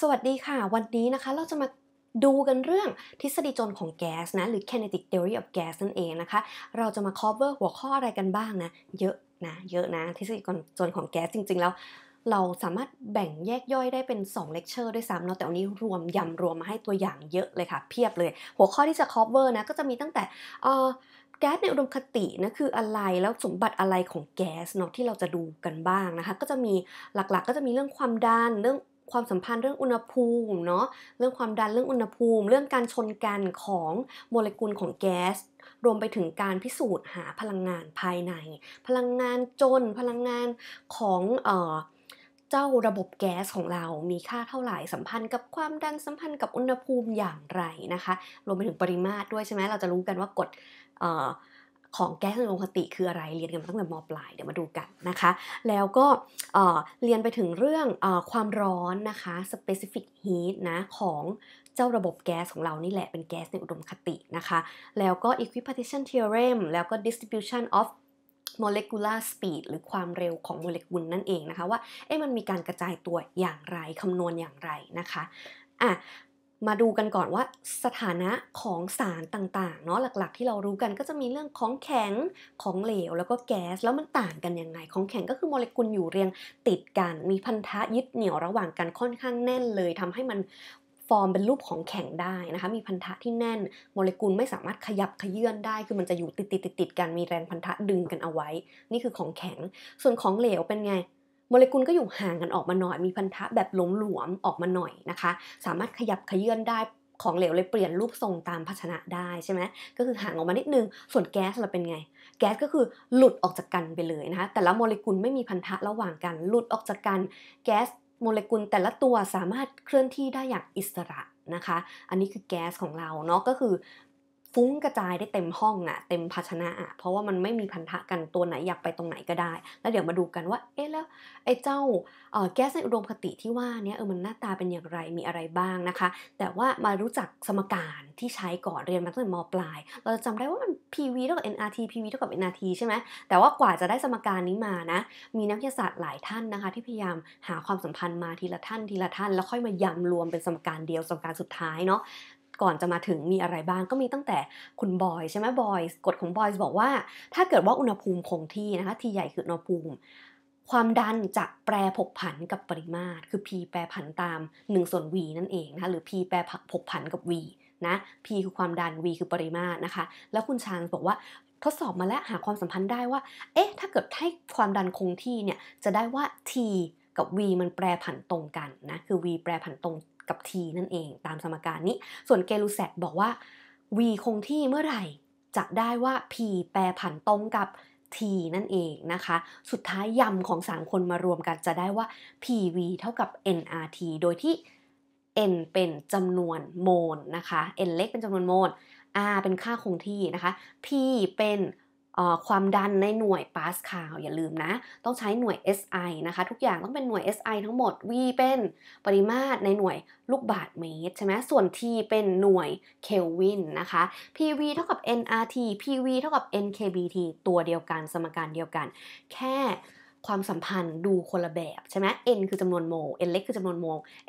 สวัสดีค่ะ วันนี้นะคะเราจะมาดูกันเรื่องทฤษฎีจนของแก๊สนะหรือ kinetic theory of gas นั่นเองนะคะ เราจะมา cover หัวข้ออะไรกันบ้างนะ เยอะนะเยอะนะ ทฤษฎีจนของแก๊สจริง ๆ แล้ว เราสามารถแบ่งแยกย่อยได้เป็น2เลคเชอร์ด้วยซ้ำเนาะแต่วันนี้รวมยำรวมมาให้ตัวอย่างเยอะเลยค่ะ เพียบเลย หัวข้อที่จะ cover นะก็จะมีตั้งแต่แก๊สในอุดมคตินะคืออะไรแล้วสมบัติอะไรของแก๊สเนาะที่เราจะดูกันบ้างนะคะ ก็จะมีหลักๆก็จะมีเรื่องความดันเรื่องความสัมพันธ์เรื่องอุณหภูมิเนาะเรื่องความดันเรื่องอุณหภูมิ เรื่องการชนกันของโมเลกุลของแก๊สรวมไปถึงการพิสูจน์ หาพลังงานภายใน พลังงานจนพลังงานของเออเจ้าระบบแก๊สของเรา มีค่าเท่าไหร่สัมพันธ์กับความดันสัมพันธ์กับอุณหภูมิอย่างไรนะคะรวมไปถึงปริมาตรด้วยใช่ไหมเราจะรู้กันว่ากฎของแก๊สเรือนคติคืออะไร เรียนกันตั้งแต่มปลาย เดี๋ยวมาดูกันนะคะ แล้วก็เรียนไปถึงเรื่องอความร้อนนะคะ specific heat นะของเจ้าระบบแก๊สของเรานี่แหละเป็นแก๊สในอุดมคตินะคะแล้วก็ equipartition theorem แล้วก็ distribution of molecular speed หรือความเร็วของโมเลกุลนั่นเองนะคะว่าเอ๊ะมันมีการกระจายตัวอย่างไร คำนวณอย่างไรนะคะอ่ะมาดูกันก่อนว่าสถานะของสารต่างๆเนาะหลักๆ ที่เรารู้กันก็จะมีเรื่องของแข็งของเหลวแล้วก็แก๊ส แล้วมันต่างกันยังไง ของแข็งก็คือโมเลกุลอยู่เรียงติดกัน มีพันธะยึดเหนี่ยวระหว่างกันค่อนข้างแน่นเลย ทำให้มันฟอร์มเป็นรูปของแข็งได้นะคะมีพันธะที่แน่น โมเลกุลไม่สามารถขยับขยื่นได้ คือมันจะอยู่ติดติดติดติดกันมีแรงพันธะดึงกันเอาไว้ นี่คือของแข็ง ส่วนของเหลวเป็นไงโมเลกุลก็อยู่ห่างกันออกมาหน่อย มีพันธะแบบหลวมๆออกมาหน่อยนะคะ สามารถขยับขยื่นได้ของเหลวเลยเปลี่ยนรูปทรงตามภาชนะได้ใช่ไหมก็คือห่างออกมานิดนึง ส่วนแก๊สเราเป็นไง แก๊สก็คือหลุดออกจากกันไปเลยนะคะ แต่ละโมเลกุลไม่มีพันธะระหว่างกัน หลุดออกจากกัน แก๊ส โมเลกุลแต่ละตัวสามารถเคลื่อนที่ได้อย่างอิสระนะคะ อันนี้คือแก๊สของเราเนาะ ก็คือฟุ้งกระจายได้เต็มห้องอะเต็มภาชนะอะเพราะว่ามันไม่มีพันธะกันตัวไหนอยากไปตรงไหนก็ได้ แล้วเดี๋ยวมาดูกันว่า เอ๊ะแล้ว ไอ้เจ้าแก๊สในอุดมคติที่ว่าเนี่ยเออมันหน้าตาเป็นอย่างไรมีอะไรบ้างนะคะ แต่ว่ามารู้จักสมการที่ใช้ก่อนเรียนมาตั้งแต่มปลาย เราจะจำได้ว่ามัน PV เท่ากับ NRT PV เท่ากับ NRT ใช่ไหมแต่ว่ากว่าจะได้สมการนี้มานะ มีนักวิทยาศาสตร์หลายท่านนะคะ ที่พยายามหาความสัมพันธ์มาทีละท่านทีละท่าน แล้วค่อยมายำรวมเป็นสมการเดียวสมการสุดท้ายเนาะก่อนจะมาถึงมีอะไรบ้างก็มีตั้งแต่คุณบอยใช่ไหมบอยกฎของบอยบอกว่าถ้าเกิดว่าอุณหภูมิคงที่นะคะทีใหญ่คืออุณหภูมิ ความดันจะแปรผกผันกับปริมาตรคือ p แปรผันตาม 1 ส่วน v นั่นเองนะคะหรือ p แปรผกผันกับ v นะ p คือความดัน v คือปริมาตรนะคะ แล้วคุณชางบอกว่าทดสอบมาแล้วหาความสัมพันธ์ได้ว่าเอ๊ะถ้าเกิดให้ความดันคงที่เนี่ยจะได้ว่า t กับ v มันแปรผันตรงกันนะคือ v แปรผันตรงกับ t นั่นเองตามสมการนี้ ส่วนเกลูแซกบอกว่า v คงที่เมื่อไหร่จะได้ว่า p แปรผันตรงกับ t นั่นเองนะคะ สุดท้ายยำของสามคนมารวมกันจะได้ว่า pv เท่ากับ nrt โดยที่ n เป็นจำนวนโมลนะคะ n เล็กเป็นจำนวนโมล r เป็นค่าคงที่นะคะ p เป็นความดันในหน่วยปาสคาลอย่าลืมนะ ต้องใช้หน่วย SI นะคะ ทุกอย่างต้องเป็นหน่วย SI ทั้งหมด V เป็นปริมาตรในหน่วยลูกบาศก์เมตรใช่ไหมส่วน T เป็นหน่วยเคลวินนะคะ PV เท่ากับ nRT PV เท่ากับ NKBT ตัวเดียวกันสมการเดียวกัน แค่ความสัมพันธ์ดูคนละแบบใช่ไหม n คือจำนวนโม n เล็กคือจำนวนโม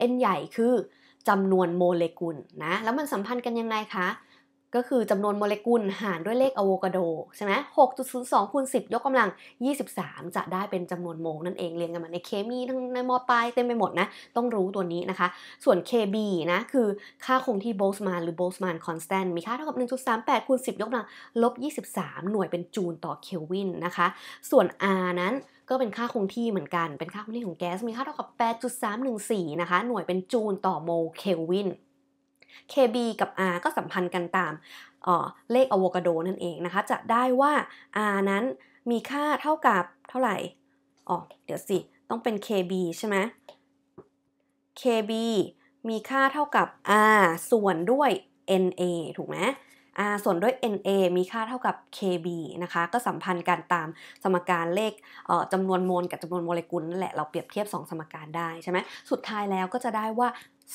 n ใหญ่คือจำนวนโมเลกุลนะแล้วมันสัมพันธ์กันยังไงคะก็คือจำนวนโมเลกุลหารด้วยเลขอะโวคาโดใช่ไหมหกจุดศูนย์สองคูณสิบยกกำลังยี่สิบสามจะได้เป็นจำนวนโมลนั่นเองเรียงกันมาในเคมีทั้งในมอปลายเต็มไปหมดนะ ต้องรู้ตัวนี้นะคะ ส่วน KB นะคือค่าคงที่โบลส์มานหรือโบลส์มานคอนสแตนต์มีค่าเท่ากับหนึ่งจุดสามแปดคูณสิบยกกำลังลบยี่สสิบามหน่วยเป็นจูลต่อเคลวินนะคะ ส่วน R นั้นก็เป็นค่าคงที่เหมือนกัน เป็นค่าคงที่ของแก๊สมีค่าเท่ากับแปดดจุสามหนะคะหน่วยเป็นจูลต่อโมลเคลวิน KB กับ R ก็สัมพันธ์กันตามเลขอะโวคาโดนั่นเองนะคะ จะได้ว่า R นั้น มีค่าเท่ากับเท่าไหร่อ๋อเดี๋ยวสิ ต้องเป็น KB ใช่ไหม KB มีค่าเท่ากับ R ส่วนด้วย NA ถูกไหม R ส่วนด้วย NA มีค่าเท่ากับ KB นะคะ ก็สัมพันธ์กันตามสมการเลขจำนวนโมลกับจำนวนโมเลกุลนั่นแหละ เราเปรียบเทียบ2สมการได้ใช่ไหมสุดท้ายแล้วก็จะได้ว่า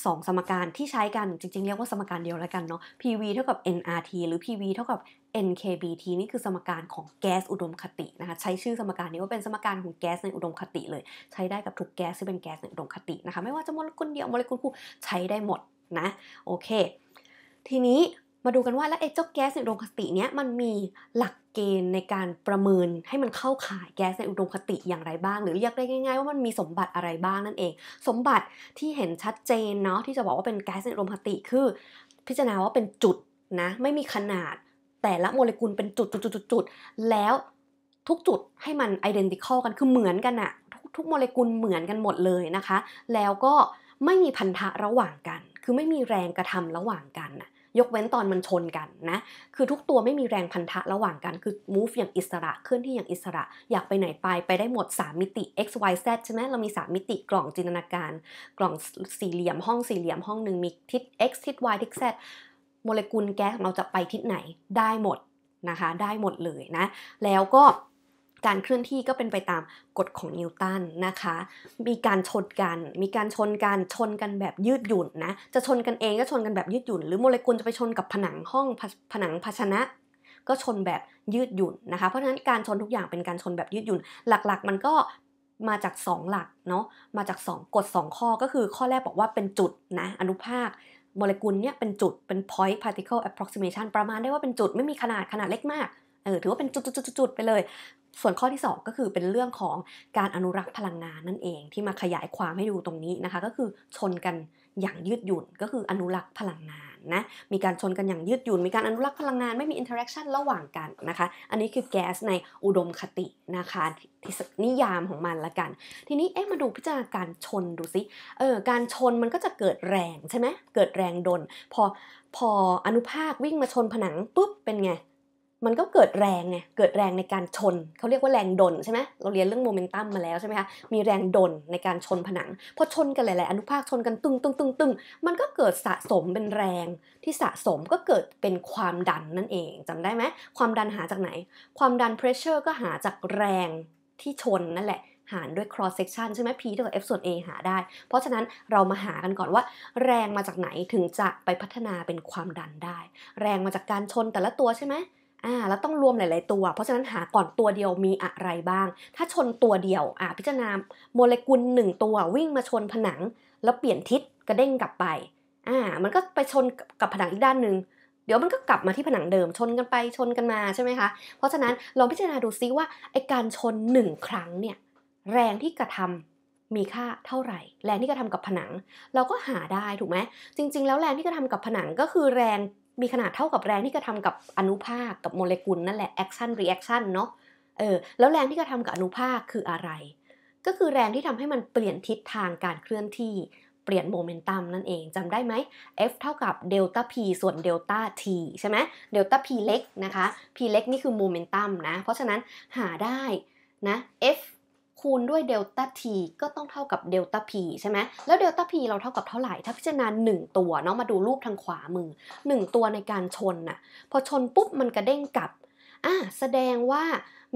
สองสมการที่ใช้กันจริงๆเรียกว่าสมการเดียวแล้วกันเนาะ PV เท่ากับ nRT หรือ PV เท่ากับ NKBT นี่คือสมการของแก๊สอุดมคตินะคะใช้ชื่อสมการนี้ว่าเป็นสมการของแก๊สในอุดมคติเลยใช้ได้กับทุกแก๊สที่เป็นแก๊สในอุดมคตินะคะไม่ว่าจะโมเลกุลเดียวโมเลกุลคู่ใช้ได้หมดนะโอเค ทีนี้มาดูกันว่า แล้วไอ้เจ้าแก๊สในอุดมคติเนี้ยมันมีหลักเกณฑ์ในการประเมินให้มันเข้าข่ายแก๊สในอุดมคติอย่างไรบ้างหรือเรียกได้ง่ายๆ ว่ามันมีสมบัติอะไรบ้างนั่นเอง สมบัติที่เห็นชัดเจนเนาะที่จะบอกว่าเป็นแก๊สในอุดมคติคือ พิจารณาว่าเป็นจุดนะไม่มีขนาดแต่ละโมเลกุลเป็นจุดจุดจุดจุด แล้วทุกจุดให้มันไอเดนติคอลกันคือเหมือนกันอะทุกโมเลกุลเหมือนกันหมดเลยนะคะ แล้วก็ไม่มีพันธะระหว่างกัน คือไม่มีแรงกระทำระหว่างกันอะยกเว้นตอนมันชนกันนะ คือทุกตัวไม่มีแรงพันธะระหว่างกัน คือ move อย่างอิสระเคลื่อนที่อย่างอิสระ อยากไปไหนไปไปได้หมด 3 มิติ x y z ใช่ไหม เรามี 3 มิติกล่องจินตนาการ กล่องสี่เหลี่ยมห้องสี่เหลี่ยมห้องหนึ่งมีทิศ x ทิศ y ทิศ z โมเลกุลแก๊สเราจะไปทิศไหนได้หมด นะคะได้หมดเลยนะ แล้วก็การเคลื่อนที่ก็เป็นไปตามกฎของนิวตันนะคะ มีการชนกัน มีการชนกัน ชนกันแบบยืดหยุ่นนะ จะชนกันเองก็ชนกันแบบยืดหยุ่น หรือโมเลกุลจะไปชนกับผนังห้อง ผนังภาชนะ ก็ชนแบบยืดหยุ่นนะคะ เพราะฉะนั้นการชนทุกอย่างเป็นการชนแบบยืดหยุ่น หลักๆมันก็มาจาก 2 หลักเนาะ มาจาก2กฎ2ข้อก็คือข้อแรกบอกว่าเป็นจุดนะอนุภาค โมเลกุลเนี่ยเป็นจุด เป็น point particle approximation ประมาณได้ว่าเป็นจุดไม่มีขนาดขนาดเล็กมาก เออถือว่าเป็นจุดๆๆไปเลยส่วนข้อที่ 2 ก็คือเป็นเรื่องของการอนุรักษ์พลังงานนั่นเอง ที่มาขยายความให้ดูตรงนี้นะคะก็คือชนกันอย่างยืดหยุ่นก็คืออนุรักษ์พลังงานนะมีการชนกันอย่างยืดหยุ่นมีการอนุรักษ์พลังงานไม่มีอินเทอร์แอคชั่นระหว่างกันนะคะอันนี้คือแก๊สในอุดมคตินะคะนิยามของมันละกัน ทีนี้เอ๊ะมาดูพิจารณาการชนดูซิเออการชนมันก็จะเกิดแรงใช่ไหมเกิดแรงดนพอพออนุภาควิ่งมาชนผนังปุ๊บเป็นไงมันก็เกิดแรงไง เกิดแรงในการชน เขาเรียกว่าแรงดนใช่ไหม เราเรียนเรื่องโมเมนตัมมาแล้วใช่ไหมคะ มีแรงดนในการชนผนังพอชนกันหลายๆอนุภาคชนกันตึงตึงตึงตึงมันก็เกิดสะสมเป็นแรง ที่สะสมก็เกิดเป็นความดันนั่นเอง จำได้ไหม ความดันหาจากไหน ความดัน pressure ก็หาจากแรงที่ชน นั่นแหละ หารด้วย cross section ใช่ไหม p เท่ากับ f ส่วน a หาได้ เพราะฉะนั้นเรามาหากันก่อนว่า แรงมาจากไหนถึงจะไปพัฒนาเป็นความดันได้ แรงมาจากการชนแต่ละตัวใช่ไหมอ่าแล้วต้องรวมหลาย ๆตัว เพราะฉะนั้นหาก่อนตัวเดียวมีอะไรบ้าง ถ้าชนตัวเดียวอ่าพิจารณาโมเลกุล1ตัววิ่งมาชนผนัง แล้วเปลี่ยนทิศกระเด้งกลับไป อ่า มันก็ไปชนกับผนังอีกด้านหนึ่งเดี๋ยวมันก็กลับมาที่ผนังเดิมชนกันไปชนกันมาใช่ไหมคะ เพราะฉะนั้นลองพิจารณาดูซิว่าไอการชน1 ครั้งเนี่ยแรงที่กระทำมีค่าเท่าไหร่ แรงที่กระทำกับผนัง เราก็หาได้ถูกไหมจริง ๆ แล้วแรงที่กระทำกับผนังก็คือแรงมีขนาดเท่ากับแรงที่กระทำกับอนุภาคกับโมเลกุลนั่นแหละแอคชั่นรีแอคชั่นเนาะเออแล้วแรงที่กระทำกับอนุภาคคืออะไร ก็คือแรงที่ทำให้มันเปลี่ยนทิศทางการเคลื่อนที่ เปลี่ยนโมเมนตัมนั่นเองจำได้ไหม F เท่ากับเดลต้า P ส่วนเดลต้า T ใช่ไหมเดลต้า P เล็กนะคะ P เล็กนี่คือโมเมนตัมนะ เพราะฉะนั้นหาได้นะ F คูณด้วยเดลต้าทีก็ต้องเท่ากับเดลต้าพีใช่ไหม แล้วเดลต้าพีเราเท่ากับเท่าไหร่ ถ้าพิจารณา1 ตัวเนาะมาดูรูปทางขวามือ 1 ตัวในการชนน่ะพอชนปุ๊บมันกระเด้งกลับอ่ะแสดงว่า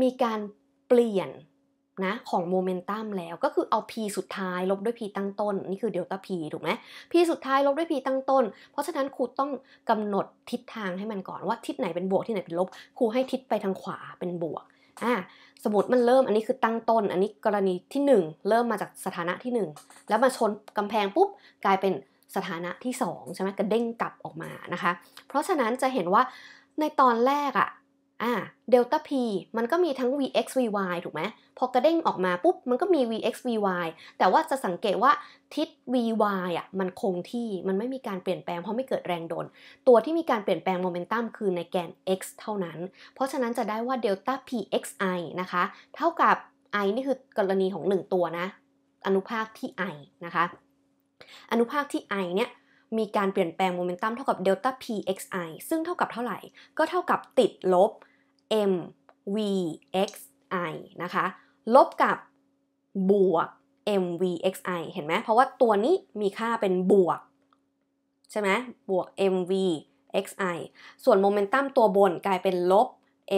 มีการเปลี่ยนนะของโมเมนตัมแล้วก็คือเอา p สุดท้ายลบด้วย p ตั้งต้น นี่คือเดลต้า p ถูกไหม p สุดท้ายลบด้วย p ตั้งต้น เพราะฉะนั้นครูต้องกำหนดทิศทางให้มันก่อนว่าทิศไหนเป็นบวกที่ไหนเป็นลบครูให้ทิศไปทางขวาเป็นบวกอ่าสมมติมันเริ่มอันนี้คือตั้งต้น อันนี้กรณีที่ 1 เริ่มมาจากสถานะที่ 1 แล้วมาชนกำแพงปุ๊บกลายเป็นสถานะที่ 2 ใช่ไหมกระเด้งกลับออกมานะคะ เพราะฉะนั้นจะเห็นว่าในตอนแรกอะ่าเดลต้า p มันก็มีทั้ง vx vy ถูกไหม พอกระเด้งออกมาปุ๊บ มันก็มี vx vy แต่ว่าจะสังเกตว่าทิศ vy อ่ะมันคงที่ มันไม่มีการเปลี่ยนแปลง เพราะไม่เกิดแรงโดน ตัวที่มีการเปลี่ยนแปลงโมเมนตัมคือในแกน x เท่านั้น เพราะฉะนั้นจะได้ว่าเดลต้า pxi นะคะ เท่ากับ i นี่คือกรณีของ 1 ตัวนะ อนุภาคที่ i นะคะ อนุภาคที่ i เนี่ย มีการเปลี่ยนแปลงโมเมนตัมเท่ากับเดลต้า pxi ซึ่งเท่ากับเท่าไหร่ ก็เท่ากับติดลบ MVXI นะคะลบกับบวก MVXI เห็นไหมเพราะว่าตัวนี้มีค่าเป็นบวกใช่ไหมบวก MVXI ส่วนโมเมนตัมตัวบนกลายเป็นลบ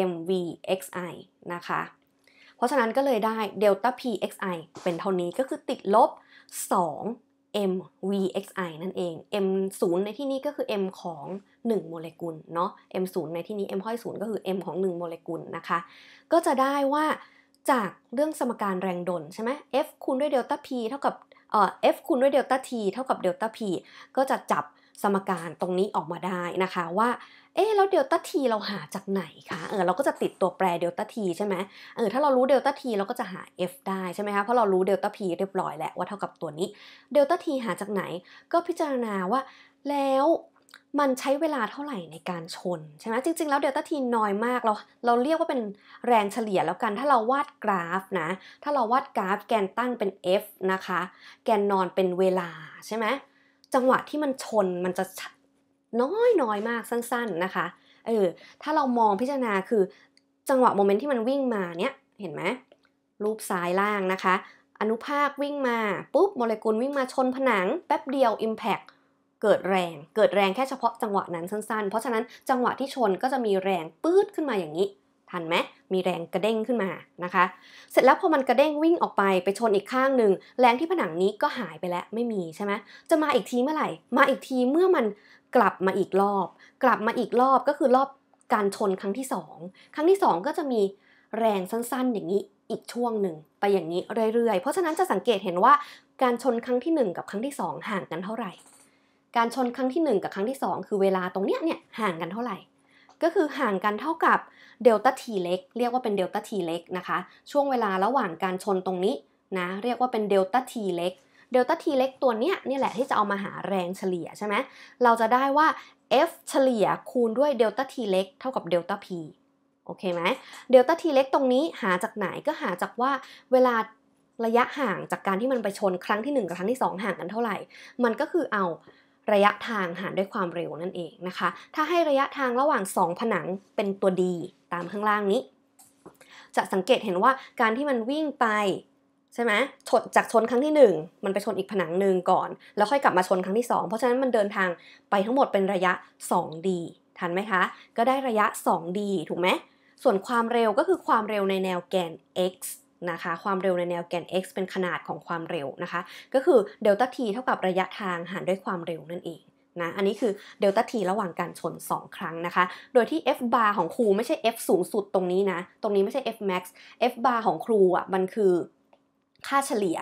MVXI นะคะ เพราะฉะนั้นก็เลยได้ delta PXI เป็นเท่านี้ก็คือติดลบ 2 MVXI นั่นเอง M 0ในที่นี้ก็คือ M ของ 1 โมเลกุล เนาะ M 0ในที่นี้ M ห้อย0ก็คือ M ของ 1 โมเลกุลนะคะ ก็จะได้ว่าจากเรื่องสมการแรงดนใช่ไหม F คูณด้วยเดลต้า P เท่ากับเอ่อ F คูณด้วยเดลต้า T เท่ากับเดลต้า P ก็จะจับสมการตรงนี้ออกมาได้นะคะว่าเออแล้วเดลต้าทีเราหาจากไหนคะเออเราก็จะติดตัวแปรเดลต้าทีใช่ไหมเออถ้าเรารู้เดลต้าทีเราก็จะหา f ได้ใช่ไหมคะเพราะเรารู้เดลต้าพีเรียบร้อยแล้วว่า เท่ากับตัวนี้ เดลต้าทีหาจากไหน ก็พิจารณาว่าแล้วมันใช้เวลาเท่าไหร่ในการชนใช่ไหมจริงๆ แล้วเดลต้าทีน้อยมากเราเราเรียกว่าเป็นแรงเฉลี่ยแล้วกัน ถ้าเราวาดกราฟนะ ถ้าเราวาดกราฟแกนตั้งเป็น f นะคะแกนนอนเป็นเวลาใช่ไหมจังหวะที่มันชนมันจะน้อยน้อยมากสั้นๆนะคะเออถ้าเรามองพิจารณาคือ จังหวะโมเมนต์ที่มันวิ่งมาเนี้ยเห็นไหม รูปซ้ายล่างนะคะ อนุภาควิ่งมาปุ๊บโมเลกุลวิ่งมาชนผนัง แป๊บเดียว Impact เกิดแรงเกิดแรงแค่เฉพาะจังหวะนั้นสั้นๆ เพราะฉะนั้นจังหวะที่ชนก็จะมีแรงปื๊ดขึ้นมาอย่างนี้ทันไหมมีแรงกระเด้งขึ้นมานะคะ เสร็จแล้วพอมันกระเด้งวิ่งออกไปไปชนอีกข้างหนึ่งแรงที่ผนังนี้ก็หายไปแล้วไม่มีใช่ไหม จะมาอีกทีเมื่อไหร่ มาอีกทีเมื่อมันกลับมาอีกรอบ กลับมาอีกรอบก็คือรอบการชนครั้งที่ 2 ครั้งที่2ก็จะมีแรงสั้นๆอย่างนี้อีกช่วงหนึ่งไปอย่างนี้เรื่อยๆ เพราะฉะนั้นจะสังเกตเห็นว่าการชนครั้งที่ 1 กับครั้งที่ 2 ห่างกันเท่าไหร่ การชนครั้งที่ 1 กับครั้งที่ 2 คือเวลาตรงเนี้ยเนี่ยห่างกันเท่าไหร่ ก็คือห่างกันเท่ากับเดลต้าทีเล็กเรียกว่าเป็นเดลต้าทีเล็กนะคะช่วงเวลาระหว่างการชนตรงนี้นะ เรียกว่าเป็นเดลต้าทีเล็กเดลต้าทีเล็กตัวเนี้ยนี่แหละที่จะเอามาหาแรงเฉลี่ยใช่ไหมเราจะได้ว่า f เฉลี่ยคูณด้วยเดลต้าทีเล็กเท่ากับเดลต้าพีโอเคไหมเดลต้าทีเล็กตรงนี้หาจากไหนก็หาจากว่าเวลาระยะห่างจากการที่มันไปชนครั้งที่1กับครั้งที่2 ห่างกันเท่าไหร่มันก็คือเอาระยะทางหารด้วยความเร็วนั่นเองนะคะ ถ้าให้ระยะทางระหว่าง 2 ผนังเป็นตัวดีตามข้างล่างนี้ จะสังเกตเห็นว่าการที่มันวิ่งไปใช่ไหมชนจากชนครั้งที่ 1 มันไปชนอีกผนังหนึ่งก่อน แล้วค่อยกลับมาชนครั้งที่2เพราะฉะนั้นมันเดินทางไปทั้งหมดเป็นระยะ 2D ทันไหมคะ ก็ได้ระยะ 2D ถูกไหมส่วนความเร็วก็คือความเร็วในแนวแกน x นะคะความเร็วในแนวแกน x เป็นขนาดของความเร็วนะคะก็คือเดลต้าทเท่ากับระยะทางหารด้วยความเร็วนั่นเองนะอันนี้คือเดลต้าทระหว่างการชน 2 ครั้งนะคะโดยที่ f bar ของครูไม่ใช่ f สูงสุดตรงนี้นะ ตรงนี้ไม่ใช่ f max f bar ของครูอ่ะมันคือค่าเฉลี่ย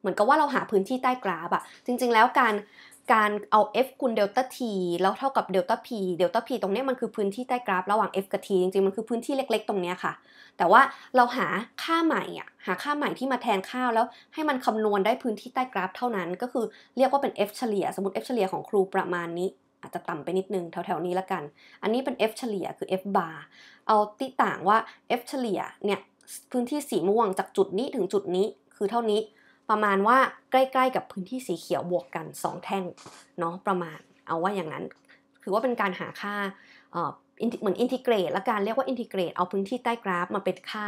เหมือนกับว่าเราหาพื้นที่ใต้กราฟอ่ะจริง ๆ แล้วการการเอา f คูณเดลต้า t แล้วเท่ากับเดลต้า p เดลต้า p ตรงนี้มันคือพื้นที่ใต้กราฟระหว่าง f กับ t จริงๆ มันคือพื้นที่เล็ก ๆ ตรงนี้ค่ะ แต่ว่าเราหาค่าใหม่อ่ะหาค่าใหม่ที่มาแทนค่าแล้วให้มันคำนวณได้พื้นที่ใต้กราฟเท่านั้น ก็คือเรียกว่าเป็น f เฉลี่ย สมมติ f เฉลี่ยของครูประมาณนี้ อาจจะต่ำไปนิดนึงแถวๆนี้ละกัน อันนี้เป็น f เฉลี่ย คือ f bar เอาติต่างว่า f เฉลี่ยเนี่ยพื้นที่สีม่วงจากจุดนี้ถึงจุดนี้คือเท่านี้ประมาณว่าใกล้ๆกับพื้นที่สีเขียวบวกกัน 2 แท่งเนาะประมาณเอาว่าอย่างนั้น ถือว่าเป็นการหาค่าเหมือนอินทิเกรตและการเรียกว่าอินทิเกรตเอาพื้นที่ใต้กราฟมาเป็นค่า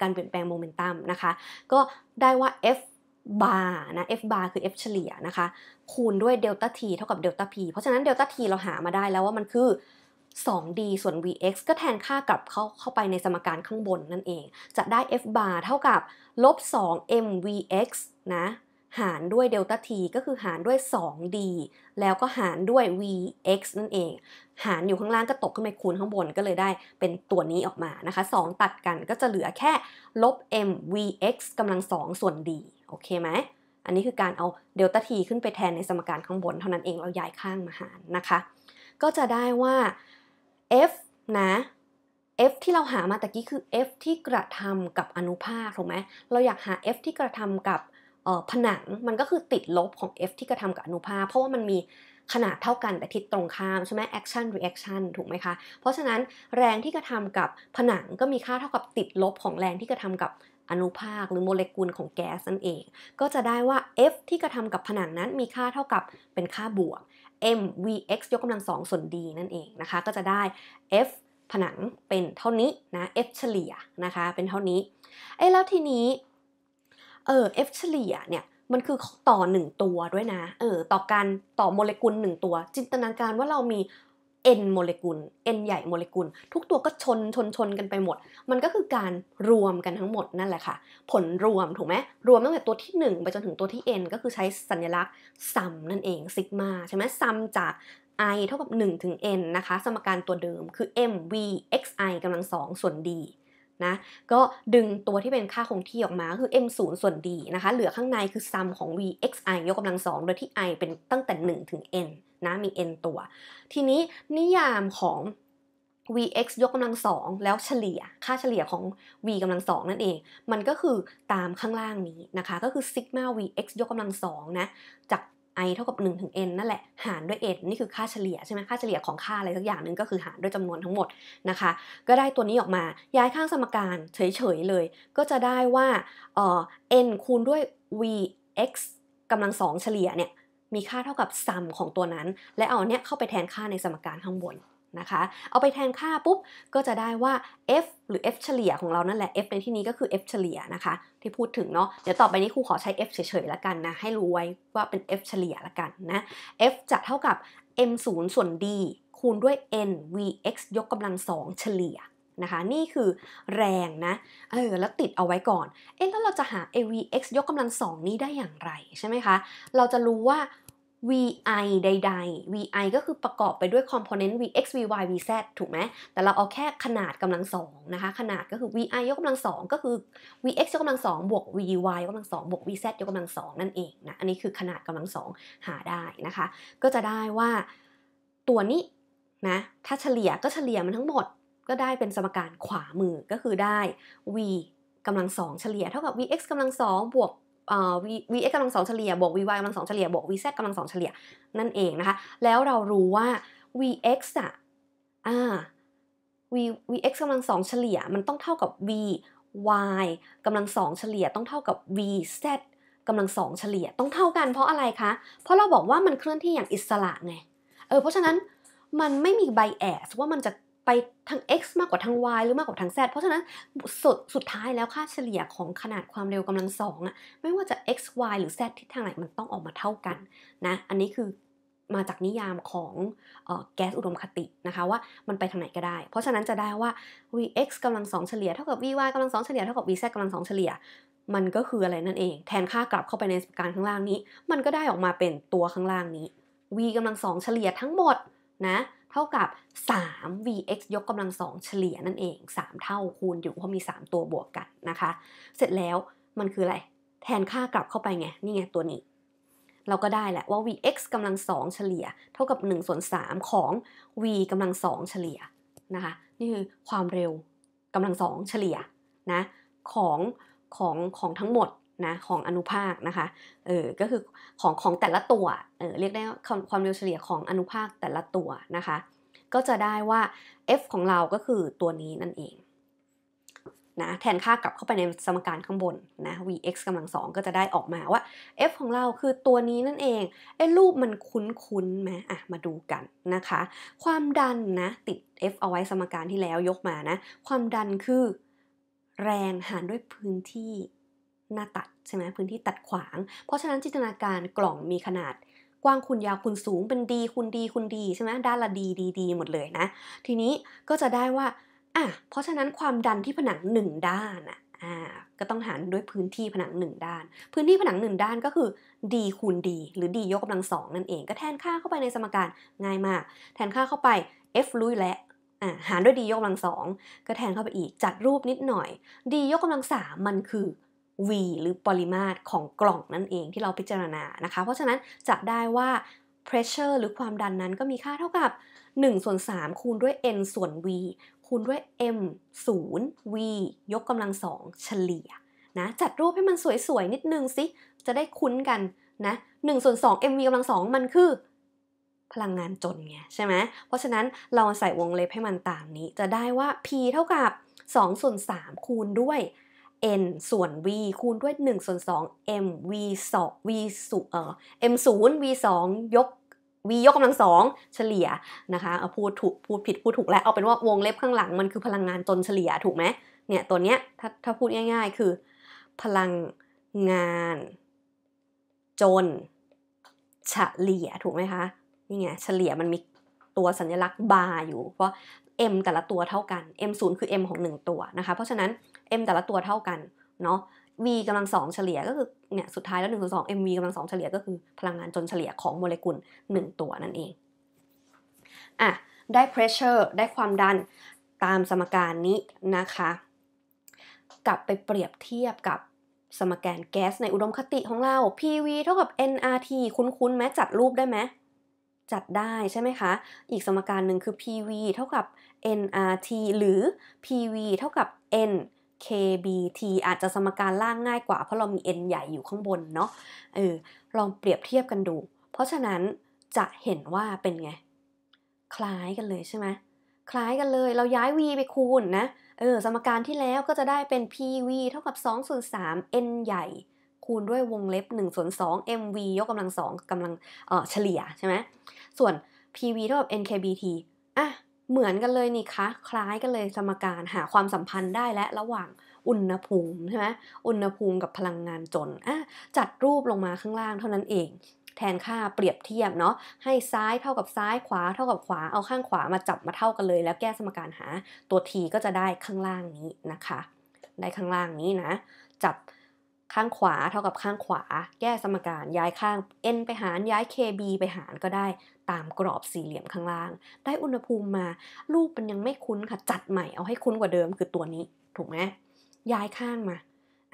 การเปลี่ยนแปลงโมเมนตัมนะคะก็ได้ว่า f bar นะ f bar คือ f เฉลี่ยนะคะคูณด้วยเดลต้า t เท่ากับเดลต้า p เพราะฉะนั้นเดลต้า t เราหามาได้แล้วว่ามันคือ 2d ส่วน vx ก็แทนค่ากลับเข้าเข้าไปในสมการข้างบนนั่นเอง จะได้ f bar เท่ากับลบ2 mvx นะ หารด้วยเดลต้า t ก็คือหารด้วย 2d แล้วก็หารด้วย vx นั่นเอง หารอยู่ข้างล่างก็ตกขึ้นไปคูณข้างบนก็เลยได้เป็นตัวนี้ออกมา นะคะ 2 ตัดกันก็จะเหลือแค่ลบ mvx กำลัง 2 ส่วน d โอเคไหม อันนี้คือการเอาเดลต้าขึ้นไปแทนในสมการข้างบน เท่านั้นเอง เราย้ายข้างมาหารนะคะ ก็จะได้ว่า f นะ f ที่เราหามาตะกี้คือ f ที่กระทำ กับอนุภาคถูกไหมเราอยากหา f ที่กระทำกับผนังมันก็คือติดลบของ f ที่กระทำกับอนุภาค เพราะว่ามันมีขนาดเท่ากันแต่ทิศตรงข้ามใช่ไหม action reaction ถูกไหมคะ เพราะฉะนั้นแรงที่กระทำกับผนังก็มีค่าเท่ากับติดลบของแรงที่กระทำกับอนุภาคหรือโมเลกุลของแก๊สนั่นเอง ก็จะได้ว่า F ที่กระทำกับผนังนั้นมีค่าเท่ากับเป็นค่าบวก mvx ยกกำลังสองส่วน d นั่นเองนะคะ ก็จะได้ f ผนังเป็นเท่านี้นะ f เฉลี่ยนะคะ เป็นเท่านี้ เอ้แล้วทีนี้ เออ f เฉลี่ยเนี่ย มันคือต่อ 1 ตัวด้วยนะ เออ ต่อการต่อโมเลกุล 1 ตัว จินตนาการว่าเรามี n โมเลกุล n ใหญ่โมเลกุล ทุกตัวก็ชนชนชนกันไปหมด มันก็คือการรวมกันทั้งหมดนั่นแหละค่ะ ผลรวมถูกไหมรวมตั้งแต่ตัวที่ 1 ไปจนถึงตัวที่ n ก็คือใช้สัญลักษณ์ซัมนั่นเองซิกมาใช่ไหมซัมจาก i เท่ากับ 1 ถึง n นะคะ สมการตัวเดิมคือ m v x i กำลังสองส่วน d นะก็ดึงตัวที่เป็นค่าคงที่ออกมาคือ m 0ส่วน d นะคะ เหลือข้างในคือซัมของ v x i ยกกำลังสองโดยที่ i เป็นตั้งแต่ 1 ถึง n นะ มี n ตัว ทีนี้นิยามของ vx ยกกำลังสองแล้วเฉลี่ยค่าเฉลี่ยของ v กำลังสองนั่นเอง มันก็คือตามข้างล่างนี้นะคะ ก็คือ sigma vx ยกกำลังสองนะจาก i เท่ากับ 1 ถึง n นั่นแหละ หารด้วย n นี่คือค่าเฉลี่ยใช่ไหมค่าเฉลี่ยของค่าอะไรสักอย่างหนึ่งก็คือหารด้วยจำนวนทั้งหมดนะคะ ก็ได้ตัวนี้ออกมา ย้ายข้างสมการเฉยๆเลย ก็จะได้ว่าเอ n คูณด้วย v x กำลังสองเฉลี่ยเนี่ย มีค่าเท่ากับซัมของตัวนั้น และเอาเนี้ยเข้าไปแทนค่าในสมการข้างบนนะคะเอาไปแทนค่าปุ๊บก็จะได้ว่า f หรือ f เฉลี่ยของเรานั่นแหละ f ในที่นี้ก็คือ f เฉลี่ยนะคะที่พูดถึงเนาะเดี๋ยวต่อไปนี้ครูขอใช้ f เฉยๆ ละกันนะ ให้รู้ไว้ว่าเป็น f เฉลี่ยละกันนะ f จะเท่ากับ m 0ส่วน d คูณด้วย n vx ยกกำลังสองเฉลี่ยนะคะ นี่คือแรงนะ เออแล้วติดเอาไว้ก่อน เอ๊ะแล้วเราจะหา avx ยกกำลังสองนี้ได้อย่างไรใช่ไหมคะเราจะรู้ว่า vi ใด ๆ vi ก็คือประกอบไปด้วยคอมโพเนนต์ vx vy vz ถูกไหม แต่เราเอาแค่ขนาดกำลังสองนะคะ ขนาดก็คือ vi ยกกำลังสองก็คือ vx ยกกำลังสองบวก vy ยกกำลังสองบวก vz ยกกำลังสองนั่นเองนะ อันนี้คือขนาดกำลังสองหาได้นะคะ ก็จะได้ว่าตัวนี้นะ ถ้าเฉลี่ยก็เฉลี่ยมันทั้งหมดก็ได้เป็นสมการขวามือก็คือได้ v กำลังสองเฉลี่ยเท่ากับ vx กำลังสองบวก v x กำลังสองเฉลี่ยบวก v y กำลังสองเฉลี่ยบวก v z กำลังสองเฉลี่ยนั่นเองนะคะแล้วเรารู้ว่า v x อ่ะอ่า v v x กำลังสองเฉลี่ยมันต้องเท่ากับ v y กำลังสองเฉลี่ยต้องเท่ากับ v z กำลังสองเฉลี่ยต้องเท่ากันเพราะอะไรคะเพราะเราบอกว่ามันเคลื่อนที่อย่างอิสระไงเออเพราะฉะนั้นมันไม่มีไบแอสว่ามันจะไปทาง x มากกว่าทาง y หรือมากกว่าทาง z เพราะฉะนั้นสุดสุดท้ายแล้วค่าเฉลี่ยของขนาดความเร็วกำลังสองอะไม่ว่าจะ x y หรือ z ทิศทางไหนมันต้องออกมาเท่ากันนะ อันนี้คือมาจากนิยามของออแก๊สอุดมคตินะคะว่ามันไปทางไหนก็ได้ เพราะฉะนั้นจะได้ว่า vx กำลังสองเฉลี่ย เท่ากับ vy กำลังสองเฉลี่ยเท่ากับ vz กำลังสองเฉลี่ยมันก็คืออะไรนั่นเอง แทนค่ากลับเข้าไปในสมการข้างล่างนี้ มันก็ได้ออกมาเป็นตัวข้างล่างนี้ v กำลังสองเฉลี่ยทั้งหมดนะท่ากับ 3 vx ยกกำลังสองเฉลี่ยนั่นเอง 3 เท่าคูณอยู่เพราะมี 3 ตัวบวกกันนะคะ เสร็จแล้วมันคืออะไรแทนค่ากลับเข้าไปไง นี่ไงตัวนี้ เราก็ได้แหละว่า vx กำลังสองเฉลี่ย เท่ากับ1ส่วน3ของ v กำลังสองเฉลี่ยนะคะ นี่คือความเร็วกำลังสองเฉลี่ยนะของของของทั้งหมดนะของอนุภาคนะคะ เออก็คือของของแต่ละตัวเออเรียกได้ความเร็วเฉลี่ยของอนุภาคแต่ละตัวนะคะ ก็จะได้ว่า f ของเราก็คือตัวนี้นั่นเอง นะ แทนค่ากลับเข้าไปในสมการข้างบน นะ vx กำลังสองก็จะได้ออกมาว่า f ของเราคือตัวนี้นั่นเอง ไอ้รูปมันคุ้นๆไหมอ่ะ มาดูกันนะคะ ความดันนะ ติด f เอาไว้สมการที่แล้วยกมานะ ความดันคือ แรงหารด้วยพื้นที่หน้าตัดใช่ไหมพื้นที่ตัดขวางเพราะฉะนั้นจินตนาการกล่องมีขนาด กว้างคูณยาวคูณสูงเป็นดีคูณดีคูณดีใช่ไหมด้านละดีดีดีหมดเลยนะ ทีนี้ก็จะได้ว่าอ่ะเพราะฉะนั้นความดันที่ผนังหนึ่งด้านอ่ะอ่าก็ต้องหารด้วยพื้นที่ผนังหนึ่งด้าน พื้นที่ผนังหนึ่งด้านก็คือดีคูณดีหรือดียกกำลังสอง นั่นเองก็แทนค่าเข้าไปในสมการง่ายมาก แทนค่าเข้าไป f ลุยและหารด้วยดียกกำลังสองก็แทนเข้าไปอีกจัดรูปนิดหน่อยดียกกำลังสามมันคือ V หรือปริมาตรของกล่องนั่นเองที่เราพิจารณานะคะ เพราะฉะนั้นจะได้ว่า pressure หรือความดันนั้นก็มีค่าเท่ากับ 1 ส่วน 3 คูณด้วย n ส่วน v คูณด้วย m 0 v ยกกำลังสองเฉลี่ยนะจัดรูปให้มันสวยๆ นิดนึงสิ จะได้คุ้นกันนะ1ส่วน 2 mv กำลังสองมันคือ พลังงานจนไงใช่ไหมเพราะฉะนั้นเราใส่วงเล็บให้มันตามนี้ จะได้ว่า p เท่ากับ2ส่วน3คูณด้วย n ส่วน v คูณด้วย 1 ส่วน 2 m v 2 v สูเอ่อ m 0 v 2ยก v ยกกำลังสองเฉลี่ย นะคะเอาพูดถูกพูดผิดพูดถูกแล้ว เอาเป็นว่าวงเล็บข้างหลังมันคือพลังงานจนเฉลี่ยถูกไหมเนี่ย ตัวเนี้ยถ้าถ้าพูดง่ายๆคือ พลังงาน จนเฉลี่ยถูกไหมคะนี่ไงเฉลี่ยมันมีตัวสัญลักษณ์บาร์อยู่ เพราะ m แต่ละตัวเท่ากัน m 0คือ m ของ 1 ตัวนะคะเพราะฉะนั้น m แต่ละตัวเท่ากันเนาะ v กำลังสองเฉลี่ยก็คือเนี่ยสุดท้ายแล้ว1นึ่งสอง mv กำลังสองเฉลี่ยก็คือพลังงานจนเฉลี่ยของโมเลกุล 1 ตัวนั่นเองอ่ะได้ pressure ได้ความดันตามสมการนี้นะคะ กลับไปเปรียบเทียบกับสมการแก๊สในอุดมคติของเรา PV เท่ากับ nRT คุ้นๆไหมจัดรูปได้ไหมจัดได้ใช่ไหมคะ อีกสมการหนึ่งคือ PV เท่ากับ nRT หรือ PV เท่ากับ n KBT อาจจะสมการล่างง่ายกว่าเพราะเรามี n ใหญ่อยู่ข้างบนเนาะเออลองเปรียบเทียบกันดู เพราะฉะนั้นจะเห็นว่าเป็นไง คล้ายกันเลยใช่ไหมคล้ายกันเลย เราย้าย v ไปคูณนะเออสมการที่แล้วก็จะได้เป็น pv เท่ากับ2ส่วน3 n ใหญ่ คูณด้วยวงเล็บ1ส่วน2 mv ยกกำลัง 2กำลังเออเฉลี่ยใช่ไหมส่วน pv เท่ากับ nkbt อ่ะเหมือนกันเลยนี่คะคล้ายกันเลยสมการหาความสัมพันธ์ได้และระหว่างอุณหภูมิใช่ไหมอุณหภูมิกับพลังงานจนอ่ะจัดรูปลงมาข้างล่างเท่านั้นเอง แทนค่าเปรียบเทียบเนาะให้ซ้ายเท่ากับซ้ายขวาเท่ากับขวาเอาข้างขวามาจับมาเท่ากันเลย แล้วแก้สมการหา ตัวทีก็จะได้ข้างล่างนี้นะคะได้ข้างล่างนี้นะ จับข้างขวาเท่ากับข้างขวา แก้สมการย้ายข้าง n ไปหารย้าย kb ไปหารก็ได้ตามกรอบสี่เหลี่ยมข้างล่าง ได้อุณหภูมิมา รูปมันยังไม่คุ้นค่ะ จัดใหม่เอาให้คุ้นกว่าเดิมคือตัวนี้ ถูกไหมย้ายข้างมา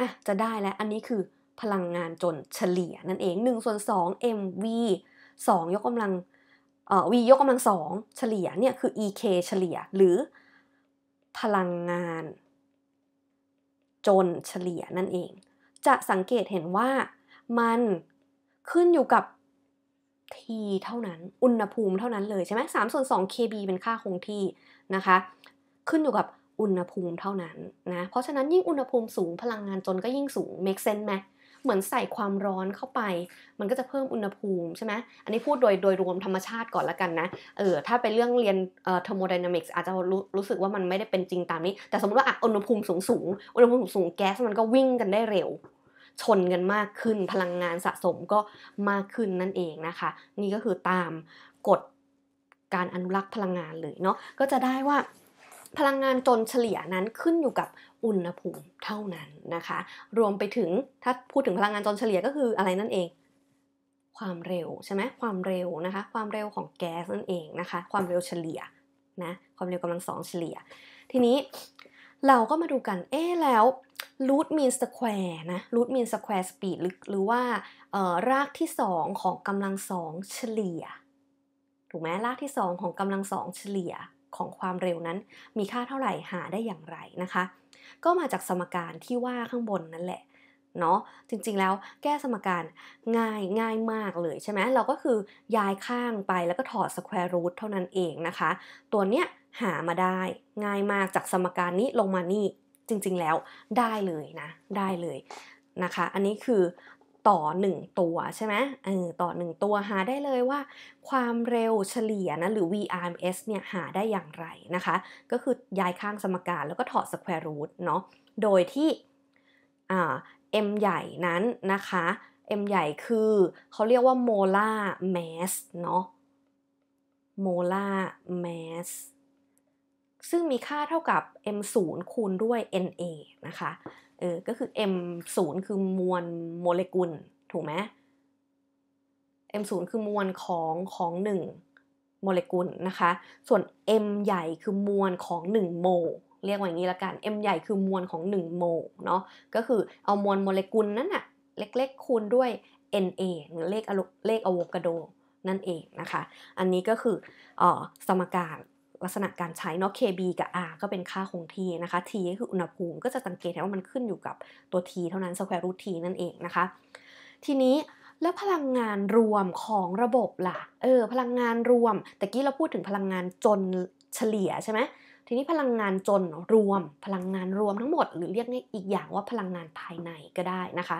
อ่ะ จะได้แล้วอันนี้คือพลังงานจนเฉลี่ยนั่นเอง 1 ส่วน 2 mv 2 ยกกำลังเอ่อ v ยกกำลังสองเฉลี่ยเนี่ย คือ ek เฉลี่ยหรือ พลังงานจนเฉลี่ยนั่นเองจะสังเกตเห็นว่ามันขึ้นอยู่กับทีเท่านั้น อุณหภูมิเท่านั้นเลยใช่ไหมสามส่วนสอง kb เป็นค่าคงที่นะคะ ขึ้นอยู่กับอุณหภูมิเท่านั้นนะ เพราะฉะนั้นยิ่งอุณหภูมิสูงพลังงานจนก็ยิ่งสูง make sense ไหมเหมือนใส่ความร้อนเข้าไป มันก็จะเพิ่มอุณหภูมิใช่ไหมอันนี้พูดโดยโดยรวมธรรมชาติก่อนละกันนะเออถ้าเป็นเรื่องเรียนเอ่อ thermodynamics อาจจะรู้รู้สึกว่ามันไม่ได้เป็นจริงตามนี้ แต่สมมติว่าอุณหภูมิสูงสูงอุณหภูมิสูงแก๊สมันก็วิ่งกันได้เร็ว ชนกันมากขึ้น พลังงานสะสมก็มากขึ้นนั่นเองนะคะ นี่ก็คือตามกฎการอนุรักษ์พลังงานเลยเนาะก็จะได้ว่า พลังงานจนเฉลี่ยนั้นขึ้นอยู่กับอุณหภูมิเท่านั้นนะคะรวมไปถึงถ้าพูดถึงพลังงานจนเฉลี่ยก็คืออะไรนั่นเอง ความเร็วใช่ไหมความเร็วนะคะความเร็วของแก๊สนั่นเองนะคะความเร็วเฉลี่ยนะความเร็วกำลังสองเฉลี่ยทีนี้เราก็มาดูกันเอ๊แล้วรูทมีนสแควร์นะรูทมีนสแควร์สปีดหรือว่ารากที่ 2 ของกำลังสองเฉลี่ยถูกไหมรากที่2ของกำลังสองเฉลี่ยของความเร็วนั้นมีค่าเท่าไหร่หาได้อย่างไรนะคะ ก็มาจากสมการที่ว่าข้างบนนั่นแหละเนาะจริงๆแล้วแก้สมการ ง่ายง่ายมากเลยใช่ไหมเราก็คือย้ายข้างไปแล้วก็ถอดสแควร์รูทเท่านั้นเองนะคะ ตัวเนี้ยหามาได้ง่ายมากจากสมการนี้ลงมานี่จริงๆแล้วได้เลยนะได้เลยนะคะ อันนี้คือต่อ1ตัวใช่ไหมเออต่อ1ตัวหาได้เลยว่าความเร็วเฉลี่ยนะหรือ VRMS เนี่ยหาได้อย่างไรนะคะ ก็คือย้ายข้างสมการแล้วก็ถอด square root เนาะโดยที่อ m ใหญ่นั้นนะคะ m ใหญ่คือเขาเรียกว่า molar mass เนาะ molar mass ซึ่งมีค่าเท่ากับ m 0คูณด้วย na นะคะเออก็คือ m 0คือมวลโมเลกุล ถูกไหม m 0คือมวลของ ของหนึ่งโมเลกุลนะคะ ส่วน m ใหญ่ คือมวลของ 1 โม เรียกว่าอย่างนี้ละกัน m ใหญ่ คือมวลของ 1 โมเนาะก็คือเอามวลโมเลกุลนั้นอะเล็กๆคูณด้วย na หรือเลขเลขอะโวคาโดนั่นเองนะคะ อันนี้ก็คืออสมการลักษณะการใช้เนาะ KB กับ R ก็เป็นค่าคงที่นะคะ T คืออุณหภูมิ ก็จะสังเกตว่ามันขึ้นอยู่กับตัว T เท่านั้น square root T นั่นเองนะคะ ทีนี้แล้วพลังงานรวมของระบบล่ะ เออ พลังงานรวม แต่กี้เราพูดถึงพลังงานจนเฉลี่ยใช่ไหม ทีนี้พลังงานจนรวม พลังงานรวมทั้งหมดหรือเรียกอีกอย่างว่าพลังงานภายในก็ได้นะคะ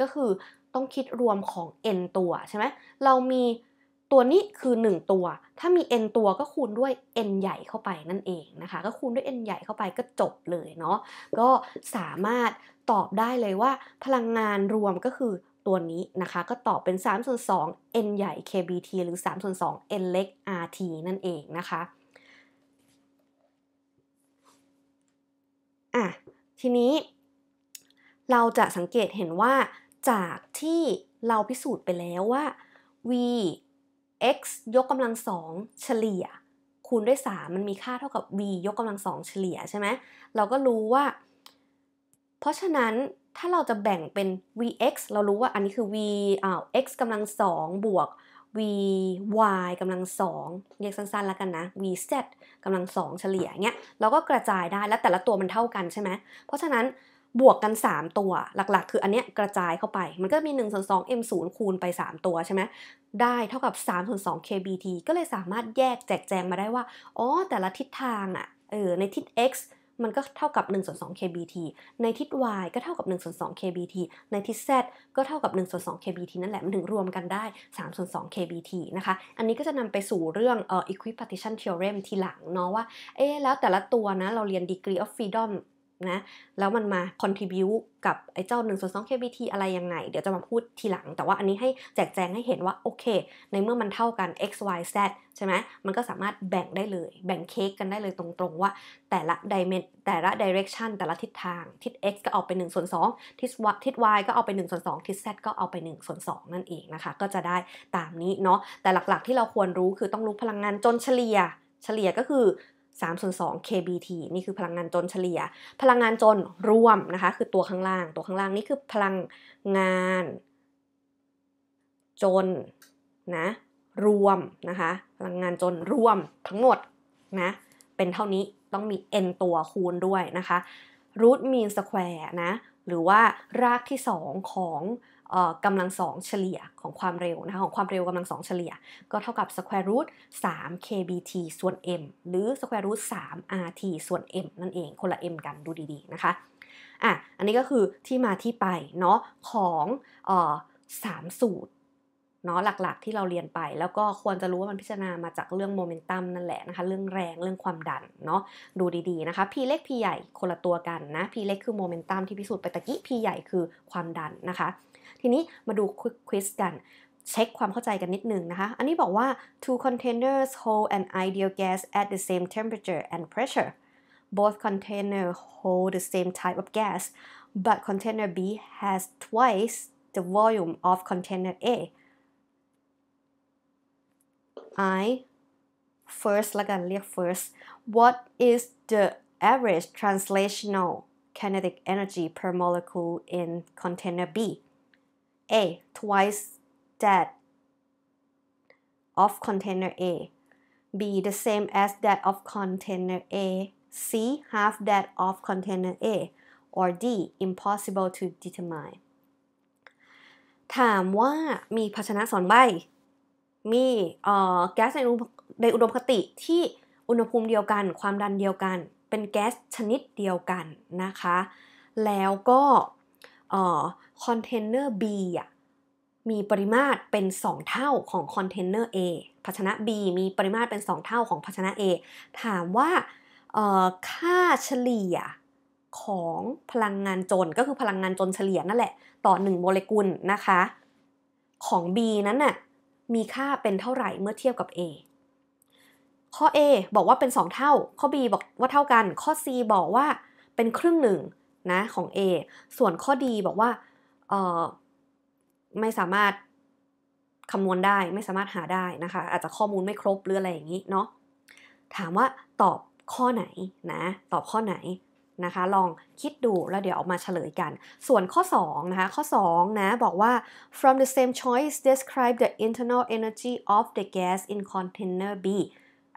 ก็คือต้องคิดรวมของ n ตัวใช่ไหมเรามีตัวนี้คือ 1 ตัว ถ้ามี n ตัวก็คูณด้วย n ใหญ่เข้าไปนั่นเองนะคะ ก็คูณด้วย n ใหญ่เข้าไปก็จบเลยเนาะ ก็สามารถตอบได้เลยว่า พลังงานรวมก็คือตัวนี้นะคะ ก็ตอบเป็น3ส่วน2 n ใหญ่ kBt หรือ3ส่วน2 n เล็ก rt นั่นเองนะคะอ่ะทีนี้เราจะสังเกตเห็นว่าจากที่เราพิสูจน์ไปแล้วว่า v x ยกกำลังสองเฉลี่ย คูณด้วย 3 มันมีค่าเท่ากับ v ยกกำลังสองเฉลี่ยใช่ไหมเราก็รู้ว่า เพราะฉะนั้นถ้าเราจะแบ่งเป็น vx เรารู้ว่าอันนี้คือ v อ่า x กำลังสองบวก v y กำลังสองเรียกสั้นๆแล้วกันนะ v z กำลังสองเฉลี่ยเงี้ยเราก็กระจายได้แล้วแต่ละตัวมันเท่ากันใช่ไหมเพราะฉะนั้นบวกกัน 3 ตัวหลักๆ คืออันเนี้ยกระจายเข้าไปมันก็มี1ส่วนส2 m0 คูณไป 3 ตัวใช่ไหมได้เท่ากับ3ส่วนสง kbt ก็เลยสามารถแยกแจกแจงมาได้ว่า อ๋อ แต่ละทิศทางอ่ะเออในทิศ x มันก็เท่ากับ 1ส่วนสง kbt ในทิศ y ก็เท่ากับ1ส่วนสง kbt ในทิศ z ก็เท่ากับ1ส่วนสง kbt นั่นแหละ มันถึงรวมกันได้3ส่วนสง kbt นะคะอันนี้ก็จะนำไปสู่เรื่องเอ่อ equipartition theorem ทีหลังเนาะว่าเอ๊แล้วแต่ละตัวนะเราเรียน degree of freedom นะแล้วมันมาคอนทิบิวกับ ไอ้เจ้า1นึ่งส่วนสองแคทีอะไรยังไงเดี๋ยวจะมาพูดทีหลัง แต่ว่าอันนี้ให้แจกแจงให้เห็นว่า โอเค ในเมื่อมันเท่ากัน x y z ใช่ไหมมันก็สามารถแบ่งได้เลย แบ่งเค้กกันได้เลยตรงๆว่าแต่ละดิเมนแต่ละดิเรกชันแต่ละทิศทางทิศ x ก็เอาไป1นส่วนสทิศทิศ y ก็เอาไป1นส่วนสทิศ z ก็เอาไป1นส่วนสนั่นเองนะคะก็จะได้ตามนี้เนาะแต่หลักๆ ที่เราควรรู้คือต้องรู้พลังงานจนเฉลี่ย เฉลี่ยก็คือ302 kBT นี่คือพลังงานจนเฉลี่ย พลังงานจนรวมนะคะ คือตัวข้างล่าง ตัวข้างล่างนี่คือพลังงานจนนะ รวมนะคะ พลังงานจนรวมทั้งหมดนะ เป็นเท่านี้ต้องมี n ตัวคูณด้วยนะคะ root mean square นะ หรือว่ารากที่2ของกำลังสองเฉลี่ยของความเร็วนะคะของความเร็วกำลังสองเฉลี่ยก็เท่ากับ square root 3 kbt ส่วน m หรือ square root 3 rt ส่วน m นั่นเอง คนละ m กันดูดี ๆนะคะ อ่ะ อันนี้ก็คือที่มาที่ไป เนาะของออสามสูตร เนาะหลักๆที่เราเรียนไป แล้วก็ควรจะรู้ว่ามันพิจารณามาจากเรื่องโมเมนตัมนั่นแหละนะคะ เรื่องแรงเรื่องความดัน เนาะดูดีๆนะคะ p เล็ก p ใหญ่คนละตัวกันนะ p เล็กคือโมเมนตัมที่พิสูจน์ไปตะกี้ p ใหญ่คือความดันนะคะทีนี้มาดู two containers hold an ideal gas at the same temperature and pressure both container hold the same type of gas but container B has twice the volume of container A I first ละกัน เรียก first what is the average translational kinetic energy per molecule in container B A twice that of container A B the same as that of container A C half that of container A or D impossible to determine ถามว่ามีภาชนะสอนใบ มีแก๊สในอุดมคติที่อุณหภูมิเดียวกัน ความดันเดียวกัน เป็นแก๊สชนิดเดียวกันนะคะ แล้วก็คอนเทนเนอร์ B อ่ะมีปริมาตรเป็น 2 เท่าของคอนเทนเนอร์ A ภาชนะ B มีปริมาตรเป็น 2 เท่าของภาชนะ A ถามว่าค่าเฉลี่ยของพลังงานจนก็คือพลังงานจนเฉลี่ยนั่นแหละต่อ1โมเลกุลนะคะของ B นั้นน่ะมีค่าเป็นเท่าไหร่เมื่อเทียบกับ A ข้อ A บอกว่าเป็น 2 เท่า ข้อ B บอกว่าเท่ากัน ข้อ C บอกว่าเป็นครึ่งหนึ่งนะ ของ A ส่วนข้อดีบอกว่าไม่สามารถคำนวณได้ไม่สามารถหาได้นะคะ อาจจะข้อมูลไม่ครบ หรืออะไรอย่างนี้เนาะถามว่าตอบข้อไหน นะ ตอบข้อไหน นะคะ ลองคิดดูแล้วเดี๋ยวออกมาเฉลยกัน ส่วนข้อ 2 นะคะ ข้อ 2 นะ บอกว่า from the same choice describe the internal energy of the gas in container B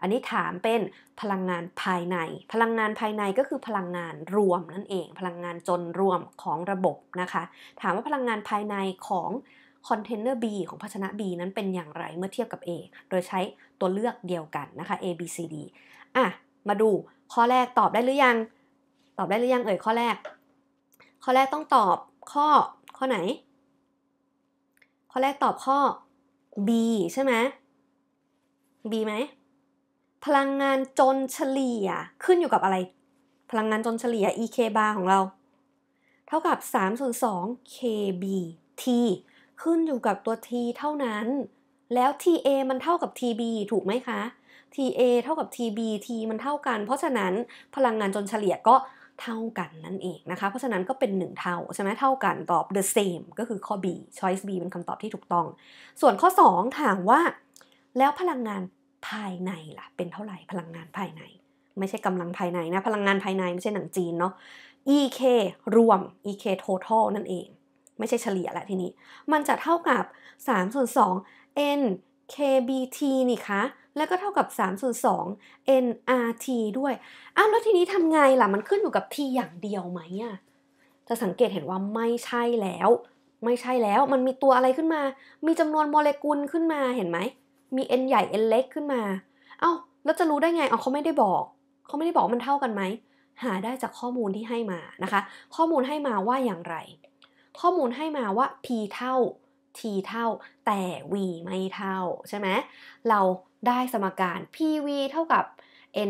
อันนี้ถามเป็นพลังงานภายใน พลังงานภายในก็คือพลังงานรวมนั่นเอง พลังงานจนรวมของระบบ นะคะ ถามว่าพลังงานภายในของคอนเทนเนอร์ B ของภาชนะ B นั้นเป็นอย่างไรเมื่อเทียบกับ A โดยใช้ตัวเลือกเดียวกันนะคะ A B C D อ่ะมาดูข้อแรกตอบได้หรือยัง ตอบได้หรือยังเอ่ยข้อแรก ข้อแรกต้องตอบข้อข้อไหน ข้อแรกตอบข้อ B ใช่ไหม B ไหมพลังงานจนเฉลี่ย ขึ้นอยู่กับอะไร พลังงานจนเฉลี่ย EK bar ของเรา เท่ากับ3ส่วน2 KBT ขึ้นอยู่กับตัว T เท่านั้น แล้ว TA มันเท่ากับ TB ถูกไหมคะ TA เท่ากับ TB T มันเท่ากัน เพราะฉะนั้นพลังงานจนเฉลี่ยก็เท่ากันนั่นเองนะคะเพราะฉะนั้นก็เป็น 1 เท่าใช่ไหมเท่ากันตอบ the same ก็คือข้อ B choice B เป็นคำตอบที่ถูกต้อง ส่วนข้อ 2 ถามว่า แล้วพลังงานภายในละ่ะเป็นเท่าไหร่พลังงานภายใน ไม่ใช่กำลังภายในนะ พลังงานภายในไม่ใช่หนังจีนเนาะ EK รวม EK total นั่นเอง ไม่ใช่เฉลี่ยละทีนี้มันจะเท่ากับ 3 ส่วน 2 N KBT นี่คะ แล้วก็เท่ากับ 3 ส่วน 2 NRT ด้วยอ้าวแล้วทีนี้ทำไงล่ะมันขึ้นอยู่กับ T อย่างเดียวไหมอะจะสังเกตเห็นว่าไม่ใช่แล้ว ไม่ใช่แล้วมันมีตัวอะไรขึ้นมา มีจำนวนโมเลกุลขึ้นมาเห็นไหมมี n ใหญ่ n เล็ก ขึ้นมา เอา้า แล้วจะรู้ได้ไงเอาเขาไม่ได้บอก เขาไม่ได้บอกมันเท่ากันไหม หาได้จากข้อมูลที่ให้มานะคะ ข้อมูลให้มาว่าอย่างไร ข้อมูลให้มาว่า p เท่า t เท่า แต่ v ไม่เท่า ใช่ไหม เราได้สมการ pv เท่ากับ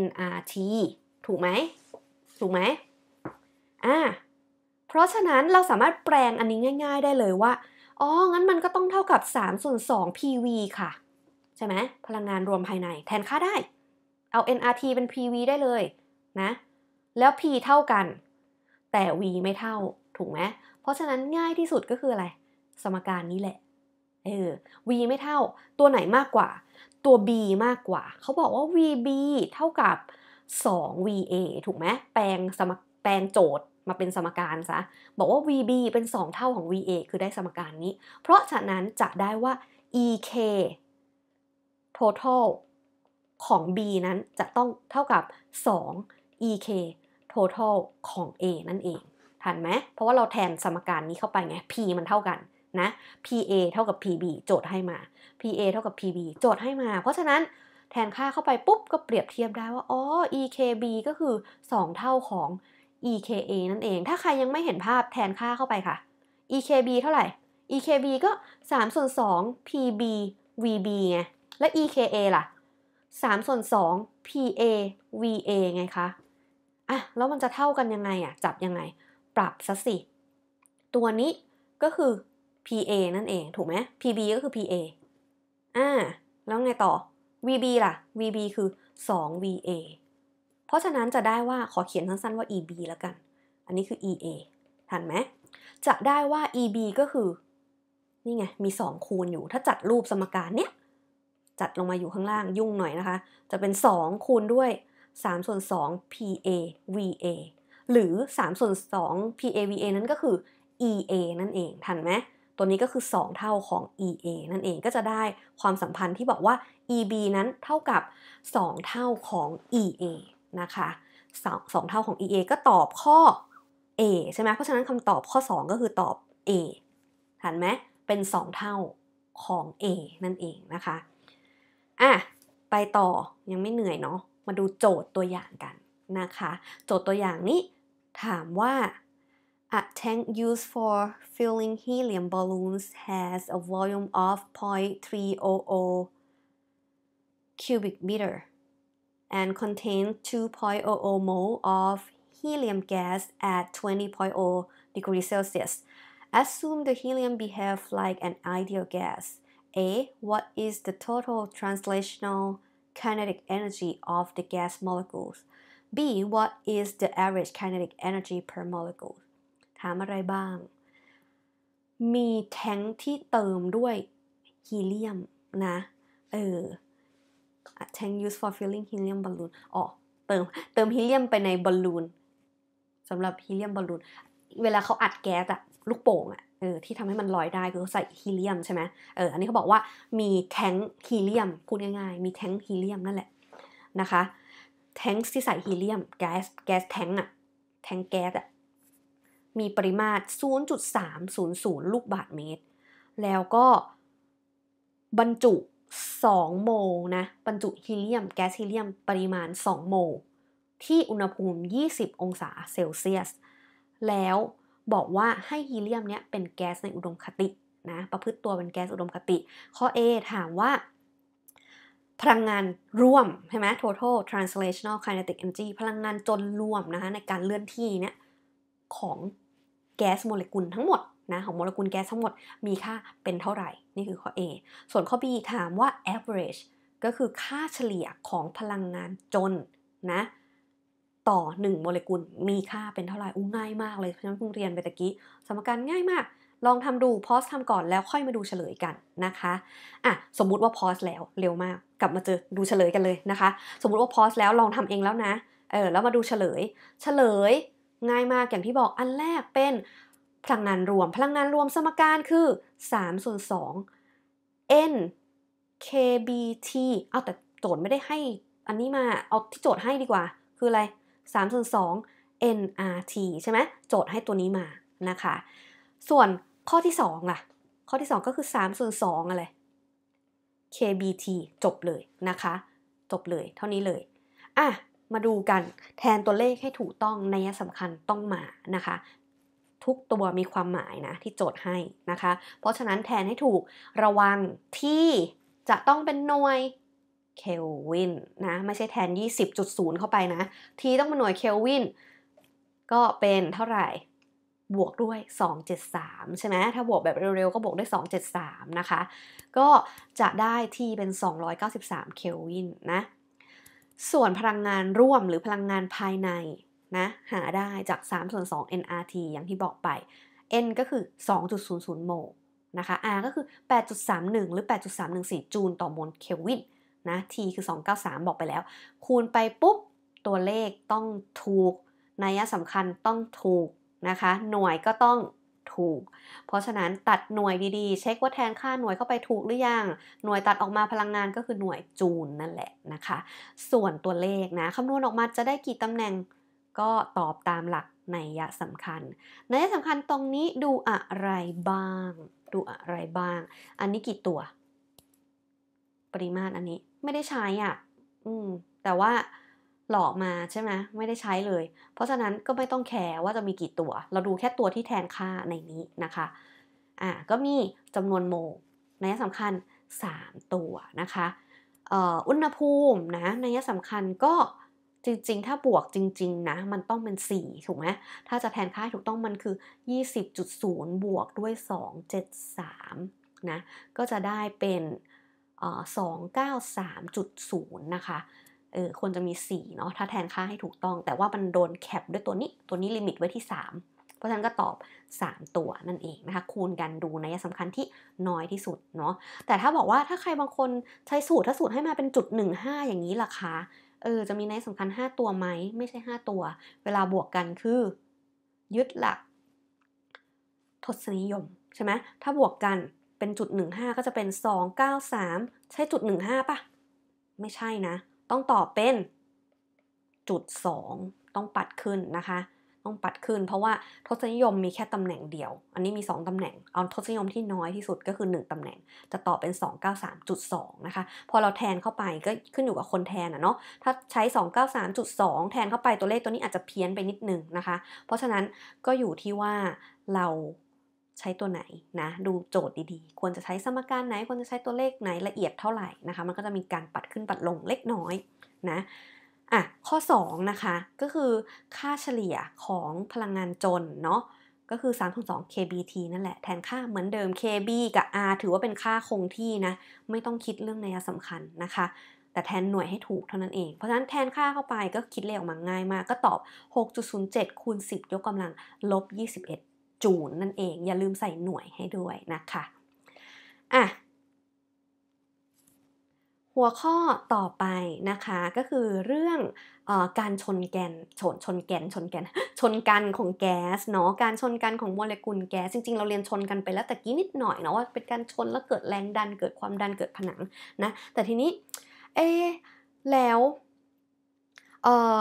nrt ถูกไหมถูกไหมอ่า เพราะฉะนั้นเราสามารถแปลงอันนี้ง่ายๆได้เลยว่า อ๋อ งั้นมันก็ต้องเท่ากับ3ส่วน2 pv ค่ะใช่ไหมพลังงานรวมภายในแทนค่าได้ เอา nRT เป็น PV ได้เลยนะ แล้ว P เท่ากัน แต่ V ไม่เท่าถูกไหมเพราะฉะนั้นง่ายที่สุดก็คืออะไร สมการนี้แหละเออ v ไม่เท่าตัวไหนมากกว่าตัว b มากกว่า เขาบอกว่า vb เท่ากับ 2va ถูกไหมแปลงสมแปลงโจทย์มาเป็นสมการ ซะ บอกว่า vb เป็น 2 เท่าของ va คือได้สมการนี้ เพราะฉะนั้นจะได้ว่า ek total ของ b นั้นจะต้องเท่ากับ 2 ek total ของ a นั่นเองทันไหม เพราะว่าเราแทนสมการนี้เข้าไปไง p มันเท่ากันนะ PA เท่ากับ PB โจทย์ให้มา PA เท่ากับ PB โจทย์ให้มา เพราะฉะนั้นแทนค่าเข้าไปปุ๊บก็เปรียบเทียบได้ว่า อ๋อ EKB ก็คือ 2 เท่าของ EKA นั่นเอง ถ้าใครยังไม่เห็นภาพแทนค่าเข้าไปค่ะ EKB เท่าไหร่ EKB ก็ 3 ส่วน2 PB VB ไงและ EKA ล่ะ3ส่วน2 PA VA ไงคะ อ่ะ แล้วมันจะเท่ากันยังไงอ่ะ จับยังไง ปรับซะสิ ตัวนี้ก็คือ PA นั่นเอง ถูกไหม PB ก็คือ PA อ่าแล้วไงต่อ VB ล่ะ VB คือ 2 VA เพราะฉะนั้นจะได้ว่า ขอเขียนสั้นๆว่า EB แล้วกัน อันนี้คือ EA ทันไหมจะได้ว่า EB ก็คือ นี่ไง มี 2 คูณอยู่ ถ้าจัดรูปสมการเนี้ยจัดลงมาอยู่ข้างล่างยุ่งหน่อยนะคะ จะเป็น 2 คูณด้วย3ส่วน2 PA VA หรือ 3 ส่วน2 PA VA นั้นก็คือ EA นั่นเอง ทันไหม ตัวนี้ก็คือ 2 เท่าของ EA นั่นเองก็จะได้ความสัมพันธ์ที่บอกว่า EB นั้นเท่ากับ 2 เท่าของ EA นะคะสองเท่าของ EA ก็ตอบข้อ A ใช่ไหมเพราะฉะนั้นคำตอบข้อ2ก็คือตอบ A ทันไหมเป็น 2 เท่าของ A นั่นเองนะคะอะไปต่อยังไม่เหนื่อยเนาะมาดูโจทย์ตัวอย่างกันนะคะโจทย์ตัวอย่างนี้ถามว่า A tank used for filling helium balloons has a volume of 0.300 cubic meter and contains 2.00 mole of helium gas at 20.0 degrees Celsius. Assume the helium behave s like an ideal gas. A. What is the total translational kinetic energy of the gas molecules? B. What is the average kinetic energy per molecule? ถามอะไรบ้าง มีแท้งที่เติมด้วยฮีเลียมนะ เออแทง used for filling helium balloon อ๋อ เติม เติมฮีเลียมไปในบอลลูนสำหรับฮีเลียมบอลลูน เวลาเขาอัดแก๊สอะลูกโป่งอะเออที่ทำให้มันลอยได้คือใส่ฮีเลียมใช่ไหมเอออันนี้เขาบอกว่ามีแท้งฮีเลียมพูดง่ายๆมีแท้งฮีเลียมนั่นแหละ นะคะ แท้งที่ใส่ฮีเลียมแก๊สแก๊สแท้งอะแท้งแก๊สอะมีปริมาตร 0.300 ลูกบาทเมตร แล้วก็ บรรจุ 2 โมลนะบรรจุฮีเลียม แก๊สฮีเลียม ปริมาณ 2 โมล ที่อุณหภูมิ 20 องศาเซลเซียส แล้วบอกว่าให้ฮีเลียมเนี่ยเป็นแก๊สในอุดมคตินะ ประพฤติตัวเป็นแก๊สอุดมคติ ข้อ A ถามว่าพลังงานร่วมใช่ไหม total translational kinetic energy พลังงานจนรวมนะคะในการเลื่อนที่เนี่ยของแก๊สโมเลกุลทั้งหมดนะของโมเลกุลแก๊สทั้งหมดมีค่าเป็นเท่าไหร่นี่คือข้อ A ส่วนข้อ B ถามว่า average ก็คือค่าเฉลี่ยของพลังงานจนนะต่อ1โมเลกุลมีค่าเป็นเท่าไหร่อู้ง่ายมากเลยเพราะฉะนั้นเพิ่งเรียนไปตะกี้สมการง่ายมากลองทำดูพอสทำก่อนแล้วค่อยมาดูเฉลยกันนะคะอ่ะสมมุติว่าพอสแล้วเร็วมากกลับมาเจอดูเฉลยกันเลยนะคะสมมุติว่าพอสแล้วลองทำเองแล้วนะเออแล้วมาดูเฉลย เฉลย ง่ายมากอย่างที่บอกอันแรกเป็น พลังงานรวมพลังงานรวมสมการคือ3ส่วน2 n kbt เอาแต่โจทย์ไม่ได้ให้ อันนี้มาเอาที่โจทย์ให้ดีกว่าคืออะไร302 nrt ใช่ไหมโจทย์ให้ตัวนี้มา นะคะ ส่วนข้อที่2ล่ะ ข้อที่2ก็คือ3ส่วน2อะไร kbt จบเลยนะคะ จบเลยเท่านี้เลย อ่ะ มาดูกันแทนตัวเลขให้ถูกต้องในยสำคัญต้องมา นะคะ ทุกตัวมีความหมายนะที่โจทย์ให้นะคะ เพราะฉะนั้นแทนให้ถูกระวังที่จะต้องเป็นหน่วยเคลวินนะ ไม่ใช่แทน 20.0 เข้าไปนะทีต้องเป็นหน่วยเคลวินก็เป็นเท่าไหร่บวกด้วย 273 ใช่ไหมถ้าบวกแบบเร็วๆ ก็บวกด้วย273นะคะก็จะได้ที่เป็น 293เคลวินนะ ส่วนพลังงานร่วมหรือพลังงานภายใน นะ หาได้จาก3ส่วน2 nRT อย่างที่บอกไป n ก็คือ 2.00โมลนะคะ r ก็คือ 8.31 หรือ 8.314 จูลต่อโมลเคลวินนะ t คือ 293 บอกไปแล้ว คูณไปปุ๊บ ตัวเลขต้องถูกนัยสำคัญต้องถูกนะคะ หน่วยก็ต้องถูก เพราะฉะนั้นตัดหน่วยดีๆเช็คว่าแทนค่าหน่วยเข้าไปถูกหรือยังหน่วยตัดออกมาพลังงานก็คือหน่วยจูลนั่นแหละนะคะส่วนตัวเลขนะคำนวณออกมาจะได้กี่ตำแหน่งก็ตอบตามหลักนยยสำคัญนยยสำคัญตรงนี้ดูอะไรบ้าง ดูอะไรบ้าง อันนี้กี่ตัว ปริมาตรอันนี้ไม่ได้ใช้อะ่ะ อืม แต่ว่าหลอกมาใช่ไหมไม่ได้ใช้เลย เพราะฉะนั้นก็ไม่ต้องแคร์ว่าจะมีกี่ตัว เราดูแค่ตัวที่แทนค่าในนี้นะคะ อ่าก็มีจำนวนโมลนัยสำคัญ 3 ตัวนะคะอุณหภูมินะนัยสำคัญก็จริง ๆ ถ้าบวกจริง ๆนะ มันต้องเป็น 4ถูกไหมถ้าจะแทนค่าถูกต้องมันคือ20.0บวกด้วย273นะ ก็จะได้เป็น293.0นะคะ เออควรจะมี4เนาะถ้าแทนค่าให้ถูกต้อง แต่ว่ามันโดนแคปด้วยตัวนี้ตัวนี้ลิมิตไว้ที่ 3 เพราะฉะนั้นก็ตอบ 3 ตัวนั่นเองนะคะคูณกันดูนัยสำคัญที่น้อยที่สุดเนาะแต่ถ้าบอกว่าถ้าใครบางคนใช้สูตรถ้าสูตรให้มาเป็นจุด15 อย่างนี้ล่ะคะเออจะมีนัยสำคัญ 5 ตัวไหมไม่ใช่ 5 ตัว เวลาบวกกันคือยึดหลักทศนิยมใช่ไหมถ้าบวกกันเป็นจุด15 ก็จะเป็น 293 ใช่จุด15ป่ะไม่ใช่นะ ต้องตอบเป็น จุด2ต้องปัดขึ้นนะคะ ต้องปัดขึ้นเพราะว่าทศนิยมมีแค่ตำแหน่งเดียว อันนี้มี 2ตำแหน่งเอาทศนิยมที่น้อยที่สุดก็คือ1ตำแหน่ง จะตอบเป็น 293.2นะคะพอเราแทนเข้าไปก็ขึ้นอยู่กับคนแทนอะเนาะถ้าใช้ 293.2 แทนเข้าไปตัวเลขตัวนี้อาจจะเพี้ยนไปนิดนึงนะคะ เพราะฉะนั้นก็อยู่ที่ว่าเราใช้ตัวไหนนะดูโจทย์ดีๆ ควรจะใช้สมการไหนควรจะใช้ตัวเลขไหน ละเอียดเท่าไหร่นะคะมันก็จะมีการปัดขึ้นปัดลงเล็กน้อยนะอ่ะข้อ2นะคะก็คือค่าเฉลี่ยของพลังงานจนเนาะก็คือ 3 2ง kBT นั่นแหละแทนค่าเหมือนเดิม kB กับ R ถือว่าเป็นค่าคงที่นะไม่ต้องคิดเรื่องในยสำคัญนะคะแต่แทนหน่วยให้ถูกเท่านั้นเอง เพราะฉะนั้นแทนค่าเข้าไปก็คิดเลขออกมาง่ายมากก็ตอบ6.07คูณ10ยกกำลังลบ21จูนนั่นเองอย่าลืมใส่หน่วยให้ด้วยนะคะอ่ะ หัวข้อต่อไปนะคะก็คือเรื่องอการชนแกนชน ชนแกนชนแกนชนกันของแก๊สเนาะการชนกันของโมเลกุลแก๊สจริงๆ เราเรียนชนกันไปแล้วแต่กี้นิดหน่อยเนาะว่าเป็นการชนแล้วเกิดแรงดันเกิดความดันเกิดผนัง นะ แต่ทีนี้ เอแล้ว เออ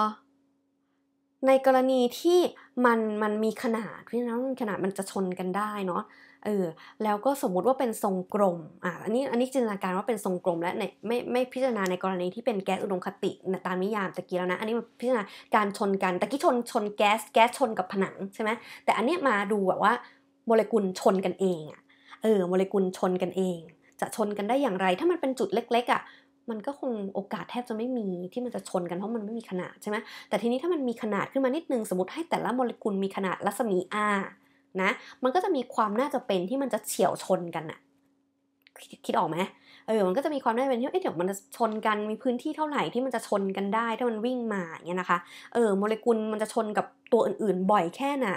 ในกรณีที่มันมันมีขนาดพี่ะน้องขนาดมันจะชนกันได้เนาะเออแล้วก็สมมุติว่าเป็นทรงกลมอ่ะอันนี้อันนี้จินตนาการว่าเป็นทรงกลมและในไม่ไม่พิจารณาในกรณีที่เป็นแก๊สอุดมคติตามนิยามตะกี้แล้วนะอันนี้มันพิจารณาการชนกันตะกี้ชนชนแก๊ส แก๊สชนกับผนังใช่ไหมแต่อันนี้มาดูแบบว่าโมเลกุลชนกันเองอ่ะเออโมเลกุลชนกันเองจะชนกันได้อย่างไร ถ้ามันเป็นจุดเล็กๆอ่ะมันก็คงโอกาสแทบจะไม่มีที่มันจะชนกันเพราะมันไม่มีขนาดใช่ไหมแต่ทีนี้ถ้ามันมีขนาดขึ้นมานิดนึงสมมติให้แต่ละโมเลกุลมีขนาดรัศมี r นะ มันก็จะมีความน่าจะเป็นที่มันจะเฉียวชนกันอะคิดออกไหมเออมันก็จะมีความน่าจะเป็นที่เอ๊ะเดี๋ยวมันจะชนกันมีพื้นที่เท่าไหร่ที่มันจะชนกันได้ถ้ามันวิ่งมาเนี่ยนะคะเออโมเลกุลมันจะชนกับตัวอื่นๆบ่อยแค่ไหน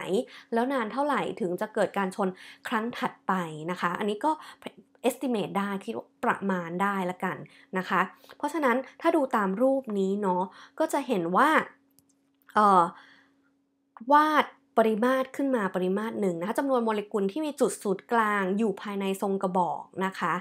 แล้วนานเท่าไหร่ถึงจะเกิดการชนครั้งถัดไปนะคะ อันนี้ก็ estimate ได้ คิดประมาณได้ละกันนะคะ เพราะฉะนั้นถ้าดูตามรูปนี้เนาะ ก็จะเห็นว่าเออวาดปริมาตรขึ้นมาปริมาตรหนึ่งนะคะจำนวนโมเลกุลที่มีจุดศูนย์กลางอยู่ภายในทรงกระบอกนะคะ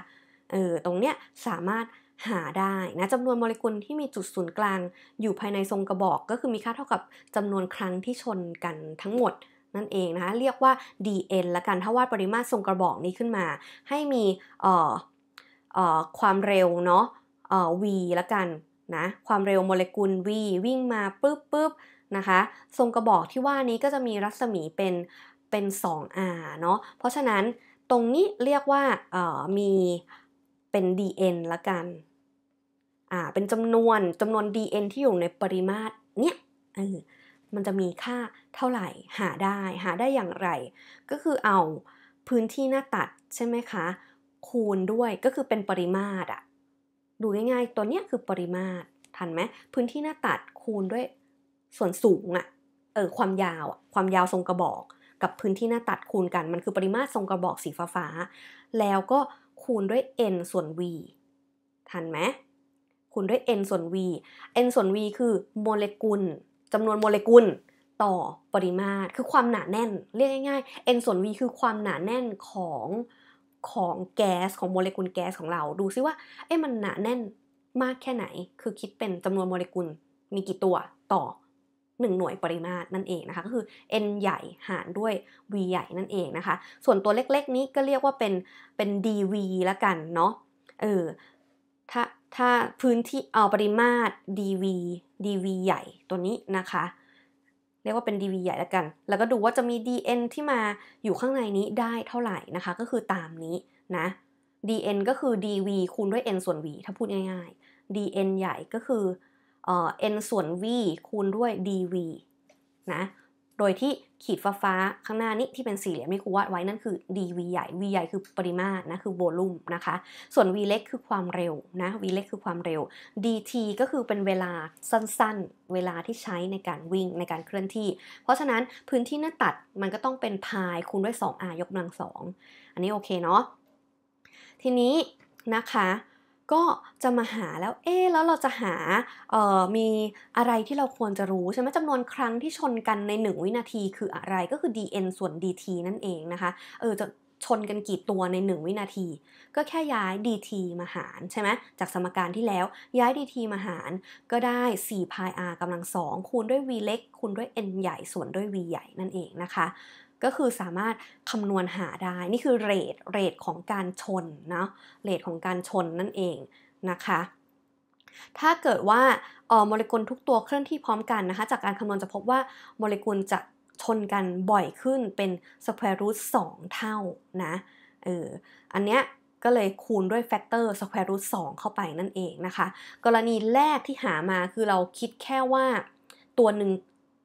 เออตรงเนี้ย สามารถหาได้นะจำนวนโมเลกุลที่มีจุดศูนย์กลางอยู่ภายในทรงกระบอก ก็คือมีค่าเท่ากับจำนวนครั้งที่ชนกันทั้งหมดนั่นเองนะคะเรียกว่า dn ละกันถ้าวาดปริมาตรทรงกระบอกนี้ขึ้นมาให้มีความเร็วเนาะ v ละกันนะความเร็วโมเลกุล v วิ่งมาปุ๊บป๊บนะคะทรงกระบอกที่ว่า นี้ก็จะมีรัศมีเป็นเป็น 2r เนาะเพราะฉะนั้นตรงนี้เรียกว่ามี เป็น dn ละกันอ่าเป็นจำนวนจำนวน dn ที่อยู่ในปริมาตรเนี่ยมันจะมีค่าเท่าไหร่หาได้หาได้อย่างไร ก็คือเอาพื้นที่หน้าตัดใช่ไหมคะคูณด้วยก็คือเป็นปริมาตรอะดูง่ายๆตัวเนี้ยคือปริมาตรทันไหมพื้นที่หน้าตัดคูณด้วยส่วนสูงอะเออความยาวความยาวทรงกระบอก กับพื้นที่หน้าตัดคูณกันมันคือปริมาตรทรงกระบอกสีฟ้าๆแล้วก็คูณด้วย n ส่วน v ทันไหมคูณด้วย n ส่วน v n ส่วน v คือโมเลกุลจำนวนโมเลกุลต่อปริมาตร คือความหนาแน่นเรียกง่าย ๆ n ส่วน v คือความหนาแน่นของของแก๊สของโมเลกุลแก๊สของเราดูซิว่าเอ๊ะมันหนาแน่นมากแค่ไหน คือคิดเป็นจำนวนโมเลกุลมีกี่ตัวต่อ 1 หน่วยปริมาตรนั่นเองนะคะก็คือ n ใหญ่หารด้วย v ใหญ่นั่นเองนะคะส่วนตัวเล็กๆนี้ก็เรียกว่าเป็นเป็น dv ละกันเนาะเออถ้าถ้าพื้นที่เอาปริมาตร dv DV ใหญ่ตัวนี้นะคะ เรียกว่าเป็น DV ใหญ่แล้วกัน แล้วก็ดูว่าจะมี DN ที่มาอยู่ข้างในนี้ได้เท่าไหร่นะคะ ก็คือตามนี้นะ dn ก็คือ dv คูณด้วย n ส่วน v ถ้าพูดง่ายๆ dn ใหญ่ก็คือเอ่อ n ส่วน v คูณด้วย dv นะโดยที่ขีดฟ้าฟ้าข้างหน้านี้ที่เป็นสี่เหลี่ยมที่ครูวาดไว้นั่นคือ dv ใหญ่ v ใหญ่คือปริมาตรนะคือโวลูมนะคะ ส่วน v เล็กคือความเร็วนะ v เล็กคือความเร็ว dt ก็คือเป็นเวลาสั้นๆ เวลาที่ใช้ในการวิ่งในการเคลื่อนที่ เพราะฉะนั้นพื้นที่หน้าตัดมันก็ต้องเป็นพายคูณด้วย 2r ยกกำลังสองอันนี้โอเคเนาะทีนี้นะคะก็จะมาหาแล้ว เอ๊แล้วเราจะหาเอ่อมีอะไรที่เราควรจะรู้ใช่ไหม จำนวนครั้งที่ชนกันใน 1 วินาทีคืออะไร ก็คือ dn ส่วน dt นั่นเองนะคะ เออ จะชนกันกี่ตัวใน 1 วินาที ก็แค่ย้าย dt มาหารใช่ไหมจากสมการที่แล้ว ย้าย dt มาหาร ก็ได้4 pi r กำลัง 2คูณด้วย v เล็กคูณด้วย n ใหญ่ส่วนด้วย v ใหญ่นั่นเองนะคะก็คือสามารถคำนวณหาได้ นี่คือเรท เรทของการชนนะเรทของการชนนั่นเองนะคะ ถ้าเกิดว่าโมเลกุลทุกตัวเคลื่อนที่พร้อมกันนะคะ จากการคำนวณจะพบว่าโมเลกุลจะชนกันบ่อยขึ้นเป็นสแควรูทสองเท่านะเอออันเนี้ยก็เลยคูณด้วยแฟกเตอร์สแควรูทสองเข้าไปนั่นเองนะคะ กรณีแรกที่หามาคือเราคิดแค่ว่าตัวหนึ่ง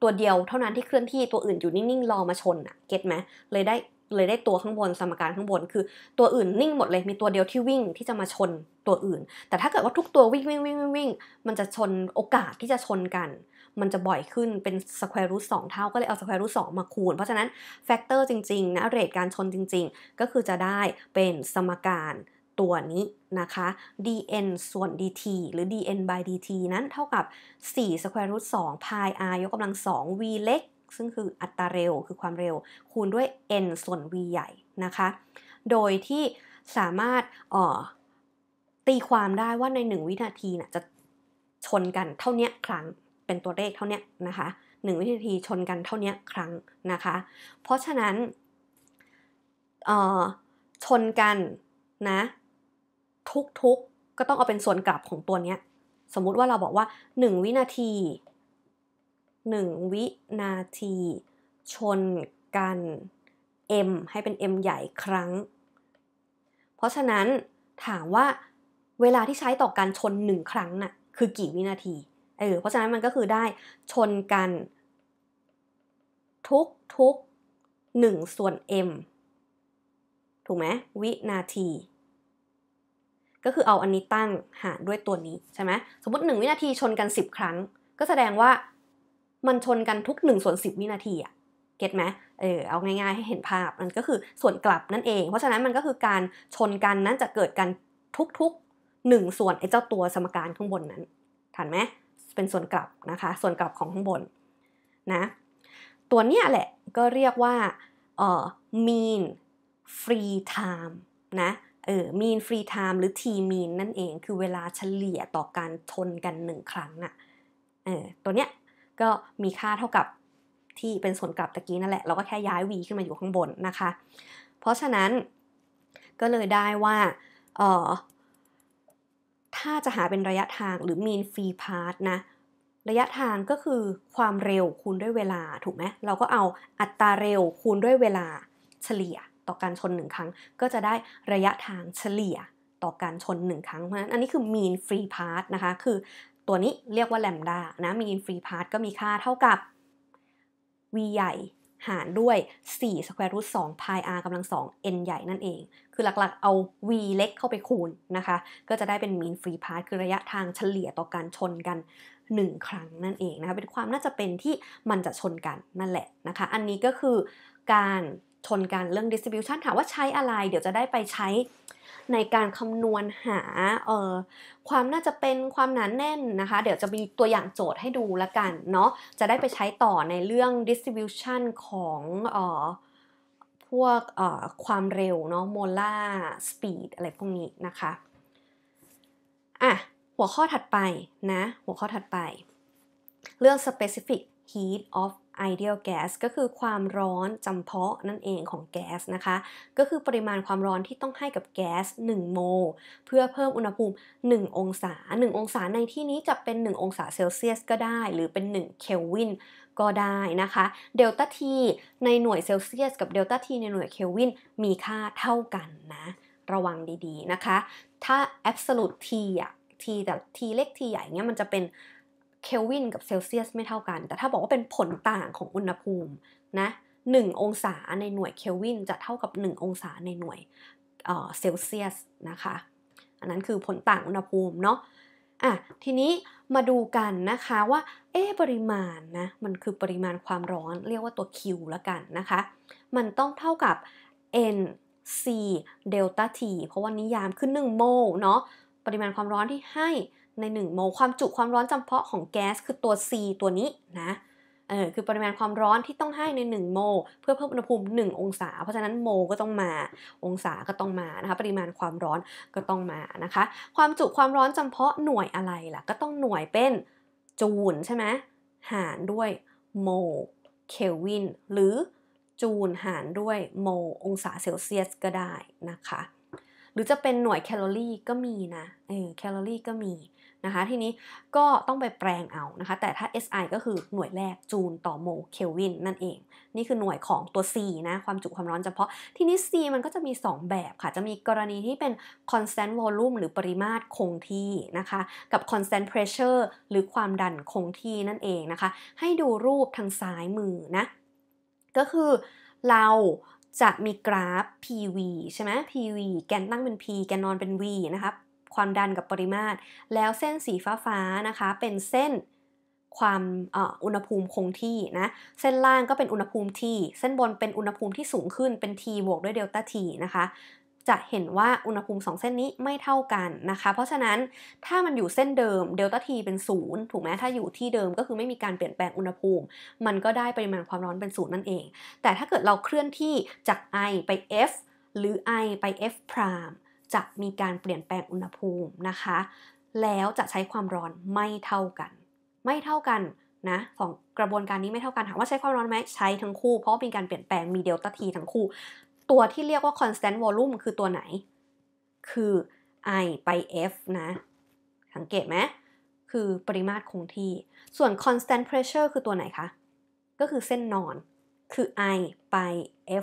ตัวเดียวเท่านั้นที่เคลื่อนที่ตัวอื่นอยู่นิ่งๆรอมาชนอะเก็ตไหมเลยได้เลยได้ตัวข้างบนสมการข้างบน คือ ตัวอื่นนิ่งหมดเลย มีตัวเดียวที่วิ่งที่จะมาชนตัวอื่น แต่ถ้าเกิดว่าทุกตัววิ่งวิ่งวิ่งวิ่งมันจะชนโอกาสที่จะชนกันมันจะบ่อยขึ้นเป็นสแควรูทสเท่าก็เลยเอาสแควรูทสมาคูณ เพราะฉะนั้นแฟกเตอร์จริงๆนะเรทการชนจริง ๆ ก็คือจะได้เป็นสมการตัวนี้นะคะ dn ส่วน dt หรือ dn by dt นั้นเท่ากับ4 square root 2 pi r ยกกำลัง 2 v เล็ก ซึ่งคืออัตราเร็วคือความเร็ว คูณด้วย n ส่วน v ใหญ่นะคะ โดยที่สามารถตีความได้ว่าใน 1 วินาทีนะจะชนกันเท่านี้ครั้ง เป็นตัวเลขเท่านี้นะคะ 1 วินาทีชนกันเท่านี้ครั้งนะคะ เพราะฉะนั้นชนกันนะทุกๆ ก็ต้องเอาเป็นส่วนกลับของตัวเนี้ยสมมุติว่าเราบอกว่า 1 วินาที 1 วินาที ชนกัน m ให้เป็น m ใหญ่ครั้ง เพราะฉะนั้นถามว่าเวลาที่ใช้ต่อการชน 1 ครั้งน่ะ คือกี่วินาที เออ เพราะฉะนั้นมันก็คือได้ชนกัน ทุกทุกงส่วน m ถูกไหมวินาทีก็คือเอาอันนี้ตั้งหารด้วยตัวนี้ใช่ไหมสมมติ1วินาทีชนกัน 10 ครั้ง ก็แสดงว่ามันชนกันทุก1ส่วน10 วินาทีอะเก็ตไหมเออเอาง่ายๆให้เห็นภาพ มันก็คือส่วนกลับนั่นเอง เพราะฉะนั้นมันก็คือการชนกันนั้นจะเกิดกันทุกๆ 1 ส่วนไอ้เจ้าตัวสมการข้างบนนั้นถันไหมเป็นส่วนกลับนะคะ ส่วนกลับของข้างบนนะ ตัวเนี้ยแหละก็เรียกว่าเอ่อ mean free time นะเออ mean free time หรือ t mean นั่นเอง คือเวลาเฉลี่ยต่อการทนกันหนึ่งครั้งอะเออ ตัวเนี้ยก็มีค่าเท่ากับที่เป็นส่วนกลับตะกี้นั่นแหละ เราก็แค่ย้าย v ขึ้นมาอยู่ข้างบนนะคะ เพราะฉะนั้นก็เลยได้ว่า เออถ้าจะหาเป็นระยะทางหรือ mean free path นะ ระยะทางก็คือความเร็วคูณด้วยเวลา ถูกไหม เราก็เอาอัตราเร็วคูณด้วยเวลาเฉลี่ยต่อการชนหนึ่งครั้งก็จะได้ระยะทางเฉลี่ยต่อการชนหนึ่งครั้ง เพราะฉะนั้นอันนี้คือ mean free path นะคะ คือตัวนี้เรียกว่าแลมดานะ mean free path ก็มีค่าเท่ากับ v ใหญ่หารด้วย4 square root 2 pi r กำลัง2 n ใหญ่นั่นเอง คือหลักๆ เอา v เล็กเข้าไปคูณนะคะ ก็จะได้เป็น mean free path คือระยะทางเฉลี่ยต่อการชนกัน 1 ครั้งนั่นเองนะคะ เป็นความน่าจะเป็นที่มันจะชนกันนั่นแหละนะคะ อันนี้ก็คือการชนกันเรื่อง distribution ถามว่าใช้อะไร เดี๋ยวจะได้ไปใช้ในการคำนวณหาเอ่อความน่าจะเป็นความหนานแน่นนะคะ เดี๋ยวจะมีตัวอย่างโจทย์ให้ดูละกันเนาะ จะได้ไปใช้ต่อในเรื่อง distribution ของเอ่อพวกเอ่อความเร็วเนาะ molar speed อะไรพวกนี้นะคะอ่ะหัวข้อถัดไปนะหัวข้อถัดไป เรื่อง specific heat of ideal gas ก็คือความร้อนจำเพาะนั่นเองของแก๊สนะคะ ก็คือปริมาณความร้อนที่ต้องให้กับแก๊ส1โมลเพื่อเพิ่มอุณหภูมิ 1 องศา 1 องศาในที่นี้จะเป็น 1 องศาเซลเซียส ก็ได้หรือเป็น1เคลวินก็ได้นะคะเดลต้าทีในหน่วยเซลเซียส กับเดลต้าทีในหน่วยเคลวินมีค่าเท่ากันนะ ระวังดีๆนะคะ ถ้า absolute t อะ t แต่ t เล็ก t ใหญ่เนี้ยมันจะเป็นเคลวินกับเซลเซียสไม่เท่ากัน แต่ถ้าบอกว่าเป็นผลต่างของอุณหภูมินะ1องศาในหน่วยเคลวินจะเท่ากับ 1 องศาในหน่วยเซลเซียสนะคะอันนั้นคือผลต่างอุณหภูมิเนาะอ่ะทีนี้มาดูกันนะคะว่าเอ๊ปริมาณนะมันคือปริมาณความร้อนเรียกว่าตัว Q ละกันนะคะมันต้องเท่ากับ n c delta t เพราะว่านิยามขึ้น1โมลเนาะปริมาณความร้อนที่ให้ใน 1 โมลความจุความร้อนจำเพาะของแก๊สคือตัว C ตัวนี้นะเออคือปริมาณความร้อนที่ต้องให้ใน 1 โมลเพื่อเพิ่มอุณหภูมิ1องศา เพราะฉะนั้นโมลก็ต้องมาองศา ก็ต้องมานะคะปริมาณความร้อนก็ต้องมานะคะ ความจุความร้อนจำเพาะหน่วยอะไรล่ะ ก็ต้องหน่วยเป็นจูลใช่ไหมหารด้วยโมลเคลวินหรือจูลหารด้วยโมลองศาเซลเซียส ก็ได้นะคะหรือจะเป็นหน่วยแคลอรี่ก็มีนะเออแคลอรี่ก็มีนะคะทีนี้ก็ต้องไปแปลงเอานะคะแต่ถ้า SI ก็คือหน่วยแรกจูลต่อโมเคลวินนั่นเอง นี่คือหน่วยของตัว C นะความจุความร้อนเฉพาะทีนี้ C มันก็จะมี 2 แบบค่ะ จะมีกรณีที่เป็น constant volume หรือปริมาตรคงที่นะคะกับ constant pressure หรือความดันคงที่นั่นเองนะคะให้ดูรูปทางซ้ายมือนะ ก็คือเราจะมีกราฟ PV ใช่ไหม PV แกนตั้งเป็น P แกนนอนเป็น V นะครับความดันกับปริมาตร แล้วเส้นสีฟ้าๆนะคะ เป็นเส้นความอุณหภูมิคงที่นะ เส้นล่างก็เป็นอุณหภูมิ T เส้นบนเป็นอุณหภูมิที่สูงขึ้นเป็น T บวกด้วยเดลต้า T นะคะจะเห็นว่าอุณหภูมิ2เส้นนี้ไม่เท่ากันนะคะ เพราะฉะนั้นถ้ามันอยู่เส้นเดิมเดลต้าทีเป็น0ถูกไหมถ้าอยู่ที่เดิมก็คือไม่มีการเปลี่ยนแปลงอุณหภูมิ มันก็ได้ปริมาณความร้อนเป็นศูนย์นั่นเอง แต่ถ้าเกิดเราเคลื่อนที่จาก i ไป f หรือ i ไป f พรามจะมีการเปลี่ยนแปลงอุณหภูมินะคะแล้วจะใช้ความร้อนไม่เท่ากัน ไม่เท่ากันนะของกระบวนการนี้ไม่เท่ากันถามว่าใช้ความร้อนไหมใช้ทั้งคู่เพราะมีการเปลี่ยนแปลงมีเดลต้าทีทั้งคู่ตัวที่เรียกว่า constant volume คือตัวไหน คือ i ไป f นะ สังเกตไหมคือปริมาตรคงที่ ส่วน constant pressure คือตัวไหนคะ ก็คือเส้นนอน คือ i ไป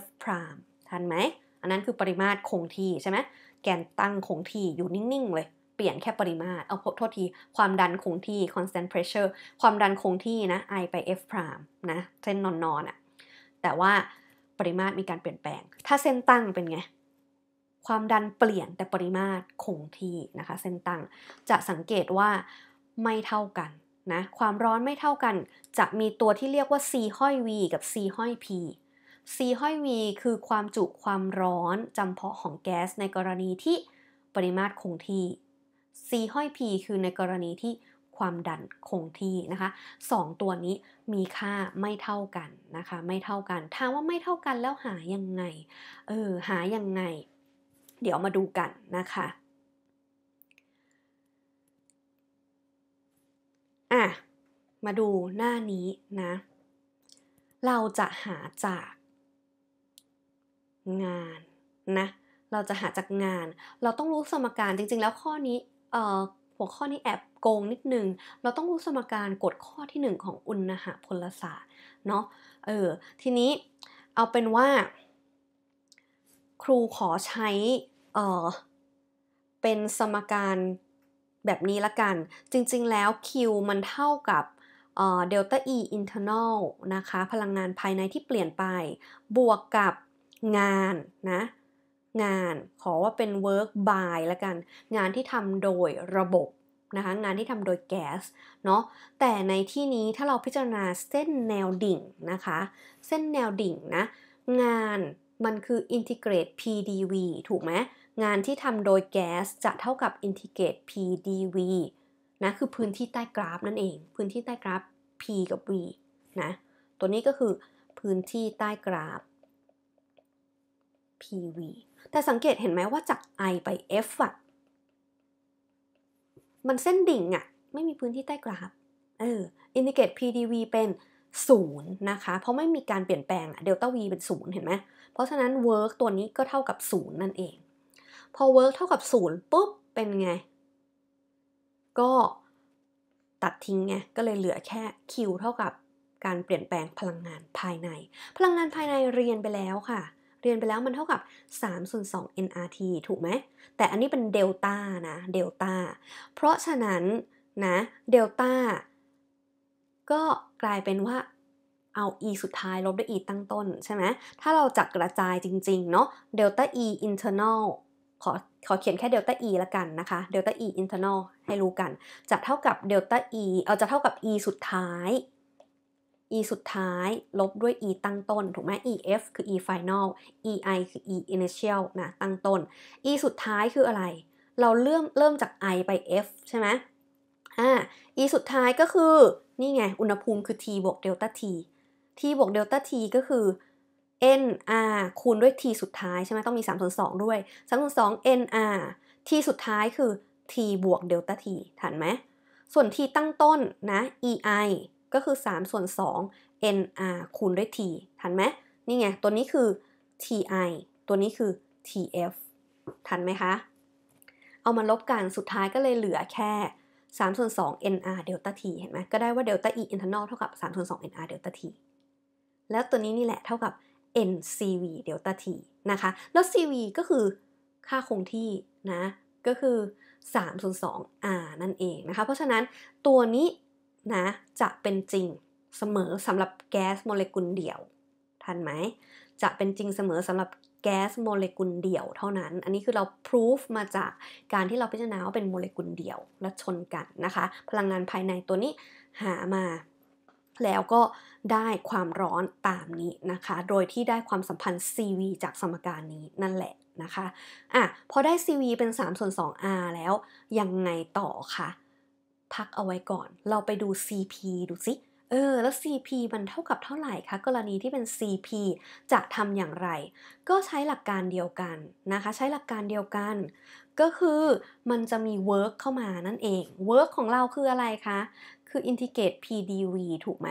f prime ทันไหม อันนั้นคือปริมาตรคงที่ใช่ไหมแกนตั้งคงที่ อยู่นิ่ง ๆ เลย เปลี่ยนแค่ปริมาตรเอาโทษที ความดันคงที่ constant pressure ความดันคงที่นะ i ไป f prime นะ เส้นนอนๆอะ่ะแต่ว่าปริมาตรมีการเปลี่ยนแปลง ถ้าเส้นตั้งเป็นไง ความดันเปลี่ยนแต่ปริมาตรคงที่นะคะ เส้นตั้งจะสังเกตว่าไม่เท่ากันนะ ความร้อนไม่เท่ากัน จะมีตัวที่เรียกว่า C ห้อย V กับ C ห้อย P C ห้อย V คือความจุความร้อนจำเพาะของแก๊สในกรณีที่ปริมาตรคงที่ C ห้อย P คือในกรณีที่ความดันคงที่นะคะ2ตัวนี้มีค่าไม่เท่ากันนะคะไม่เท่ากันถามว่าไม่เท่ากันแล้วหายังไงเออหายังไงเดี๋ยวมาดูกันนะคะอ่ะมาดูหน้านี้นะ เราจะหาจาก งานนะเราจะหาจากงาน เราต้องรู้สมการจริงๆ แล้วข้อนี้เอ่อัวข้อนี้แอบโกงนิดนึง เราต้องรู้สมการกฎข้อที่ 1 ของอุณหพลศาสตร์เนาะ เออ ทีนี้เอาเป็นว่า ครูขอใช้เออเป็นสมการแบบนี้ละกัน จริงๆ แล้ว Q มันเท่ากับเดลต้า E internal นะคะ พลังงานภายในที่เปลี่ยนไป บวกกับงานนะงานขอว่าเป็น work by ละกัน งานที่ทำโดยระบบนะคะงานที่ทำโดยแก๊สเนาะแต่ในที่นี้ถ้าเราพิจารณาเส้นแนวดิ่งนะคะเส้นแนวดิ่งนะงานมันคือ integrate PDV ถูกไหมงานที่ทำโดยแก๊สจะเท่ากับ integrate PDV นะคือพื้นที่ใต้กราฟนั่นเอง พื้นที่ใต้กราฟ P กับ V นะตัวนี้ก็คือพื้นที่ใต้กราฟ PV แต่สังเกตเห็นไหมว่าจาก I ไป F อะมันเส้นดิ่งอะไม่มีพื้นที่ใต้กราฟ เออ อินดิเกต PDV เป็น 0 นะคะ เพราะไม่มีการเปลี่ยนแปลงอะเดลต้า V เป็น 0 เห็นไหมเพราะฉะนั้น work ตัวนี้ก็เท่ากับ 0 นั่นเอง พอ work เท่ากับ 0 ปุ๊บ เป็นไง ก็ตัดทิ้งไงก็เลยเหลือแค่ Q เท่ากับการเปลี่ยนแปลงพลังงานภายใน พลังงานภายในเรียนไปแล้วค่ะเรียนไปแล้วมันเท่ากับ3ส่วน2 nrt ถูกไหม แต่อันนี้เป็นเดลต้านะ เดลต้า เพราะฉะนั้นนะ เดลต้า ก็กลายเป็นว่า เอา e สุดท้าย ลบด้วย e ตั้งต้นใช่ไหม ถ้าเราจักกระจายจริง ๆ เนาะเดลต้า e internal ขอ ขอเขียนแค่เดลต้า e ละกันนะคะ เดลต้า e internal ให้รู้กัน จะเท่ากับเดลต้า e เอาจะเท่ากับ e สุดท้าย e สุดท้าย ลบด้วย e ตั้งต้นถูกไหม e f คือ e final e i คือ e initial นะตั้งต้น e สุดท้ายคืออะไร เราเริ่ม เริ่มจาก i ไป f ใช่ไหมอ่า e สุดท้ายก็คือ นี่ไง อุณหภูมิคือ t บวกเดลต้า t t บวกเดลต้า t ก็คือ n r คูณด้วย t สุดท้ายใช่ไหมต้องมี3ส่วน2ด้วย3ส่วน2 n r t สุดท้ายคือ t บวกเดลต้า t ถันไหมส่วน t ตั้งต้นนะ e i ก็คือ 3 ส่วน2 nr คูณด้วย t ทันไหม นี่ไง ตัวนี้คือ ti ตัวนี้คือ tf ทันไหมคะ เอามาลบกัน สุดท้ายก็เลยเหลือแค่ 3 ส่วน2 nr delta t เห็นไหมก็ได้ว่า delta e internal เท่ากับ3ส่วน2 nr delta t แล้วตัวนี้นี่แหละเท่ากับ ncv delta t นะคะ แล้ว cv ก็คือค่าคงที่นะ ก็คือ3ส่วน2 r นั่นเองนะคะ เพราะฉะนั้นตัวนี้นะจะเป็นจริงเสมอสำหรับแก๊สโมเลกุลเดี่ยวทันไหมจะเป็นจริงเสมอสำหรับแก๊สโมเลกุลเดี่ยวเท่านั้น อันนี้คือเราพิสูจมาจากการที่เราพิจารณาว่าเป็นโมเลกุลเดี่ยวและชนกันนะคะ พลังงานภายในตัวนี้หามา แล้วก็ได้ความร้อนตามนี้นะคะ โดยที่ได้ความสัมพันธ์ CV จากสมการนี้นั่นแหละนะคะอ่ะพอได้ CV เป็น3ส่วน 2R แล้วยังไงต่อคะพักเอาไว้ก่อน เราไปดู CP ดูสิเออ แล้ว CP มันเท่ากับเท่าไหร่คะ กรณีที่เป็น CP จะทำอย่างไร ก็ใช้หลักการเดียวกันนะคะ ใช้หลักการเดียวกัน ก็คือมันจะมี work เข้ามานั่นเอง work ของเราคืออะไรคะ คือ integrate PDV ถูกไหม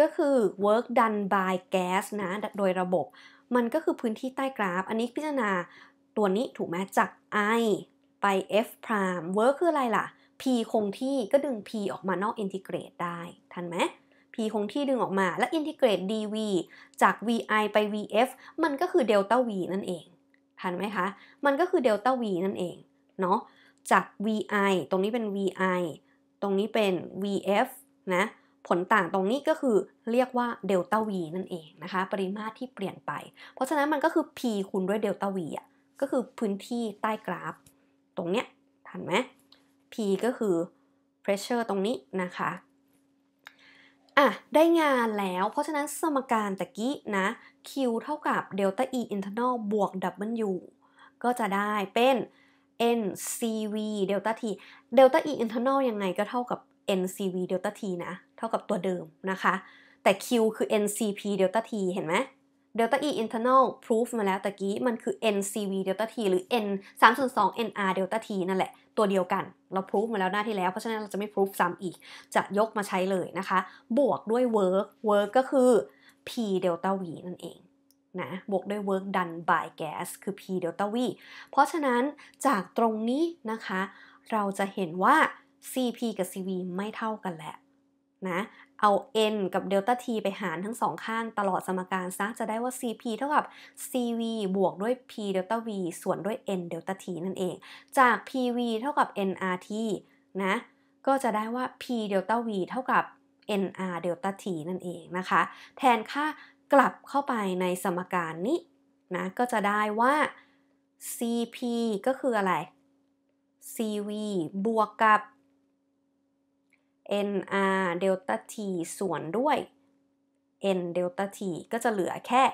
ก็คือ work done by gas นะ โดยระบบ มันก็คือพื้นที่ใต้กราฟ อันนี้พิจารณาตัวนี้ถูกไหมจาก I ไป F prime work คืออะไรล่ะ p คงที่ก็ดึง p ออกมานอกอินทิเกรตได้ ทันไหม p คงที่ดึงออกมา และอินทิเกรต dv จาก vi ไป vf มันก็คือเดลต้า v นั่นเอง ทันไหมคะมันก็คือเดลต้า v นั่นเองเนาะจาก vi ตรงนี้เป็น vi ตรงนี้เป็น vf นะผลต่างตรงนี้ก็คือเรียกว่าเดลต้า v นั่นเองนะคะปริมาตรที่เปลี่ยนไป เพราะฉะนั้นมันก็คือ p คูณด้วยเดลต้า v อ่ะก็คือพื้นที่ใต้กราฟ ตรงเนี้ยทันไหม P ก็คือ pressure ตรงนี้ นะคะอ่ะได้งานแล้ว เพราะฉะนั้นสมการตะกี้ นะ Q เท่ากับ delta E internal บวก W ก็จะได้เป็น NCV delta T delta E internal ยังไงก็เท่ากับ NCV delta T นะ เท่ากับตัวเดิม นะคะ แต่ Q คือ NCP delta T เห็นไหม delta E internal proof มาแล้วตะกี้มันคือ NCV delta T หรือ N 3 2 NR delta T นั่นแหละ ตัวเดียวกัน เรา proof มาแล้วหน้าที่แล้วเพราะฉะนั้นเราจะไม่ proof ซ้ำอีก จะยกมาใช้เลยนะคะ บวกด้วย work work ก็คือ P delta V นั่นเองนะ บวกด้วย work done by gas คือ P delta V เพราะฉะนั้นจากตรงนี้นะคะ เราจะเห็นว่า CP กับ CV ไม่เท่ากันแหละนะเอา n กับ delta t ไปหารทั้งสองข้างตลอดสมการซะจะได้ว่า cp เท่ากับ cv บวกด้วย p delta v ส่วนด้วย n delta t นั่นเอง จาก pv เท่ากับ nrt นะก็จะได้ว่า p delta v เท่ากับ nr delta t นั่นเองนะคะแทนค่ากลับเข้าไปในสมการนี้นะก็จะได้ว่า cp ก็คืออะไร cv บวกกับ nr delta t ส่วนด้วย n delta t ก็จะเหลือแค่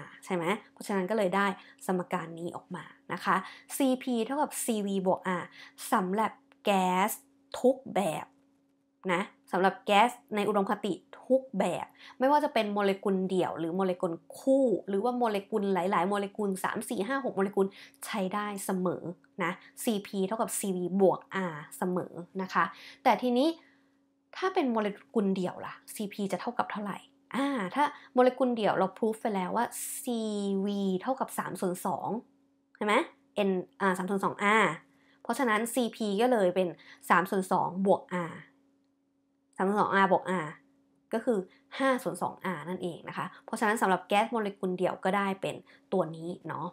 r ใช่ไหมเพราะฉะนั้นก็เลยได้สมการนี้ออกมานะคะ cp เท่ากับ cv บวก r สำหรับแก๊สทุกแบบนะสำหรับแก๊สในอุดมคติทุกแบบ ไม่ว่าจะเป็นโมเลกุลเดี่ยวหรือโมเลกุลคู่ หรือว่าโมเลกุลหลายๆ โมเลกุล3 4 5 6 โมเลกุล ใช้ได้เสมอนะ Cp เท่ากับ Cv บวก R เสมอนะคะ แต่ทีนี้ถ้าเป็นโมเลกุลเดี่ยวล่ะ Cp จะเท่ากับเท่าไหร่ อ่า ถ้าโมเลกุลเดี่ยวเราพิสูจไปแล้วว่า Cv เท่ากับ 3 ส่วน2ใช่ไหม N อ่า3ส่วน2 R เพราะฉะนั้น Cp ก็เลยเป็น3ส่วน2บวก R 3ส่วน2 R บวก R ก็คือ5ส่วน2 R นั่นเองนะคะ เพราะฉะนั้นสำหรับแก๊สโมเลกุลเดี่ยวก็ได้เป็นตัวนี้เนาะ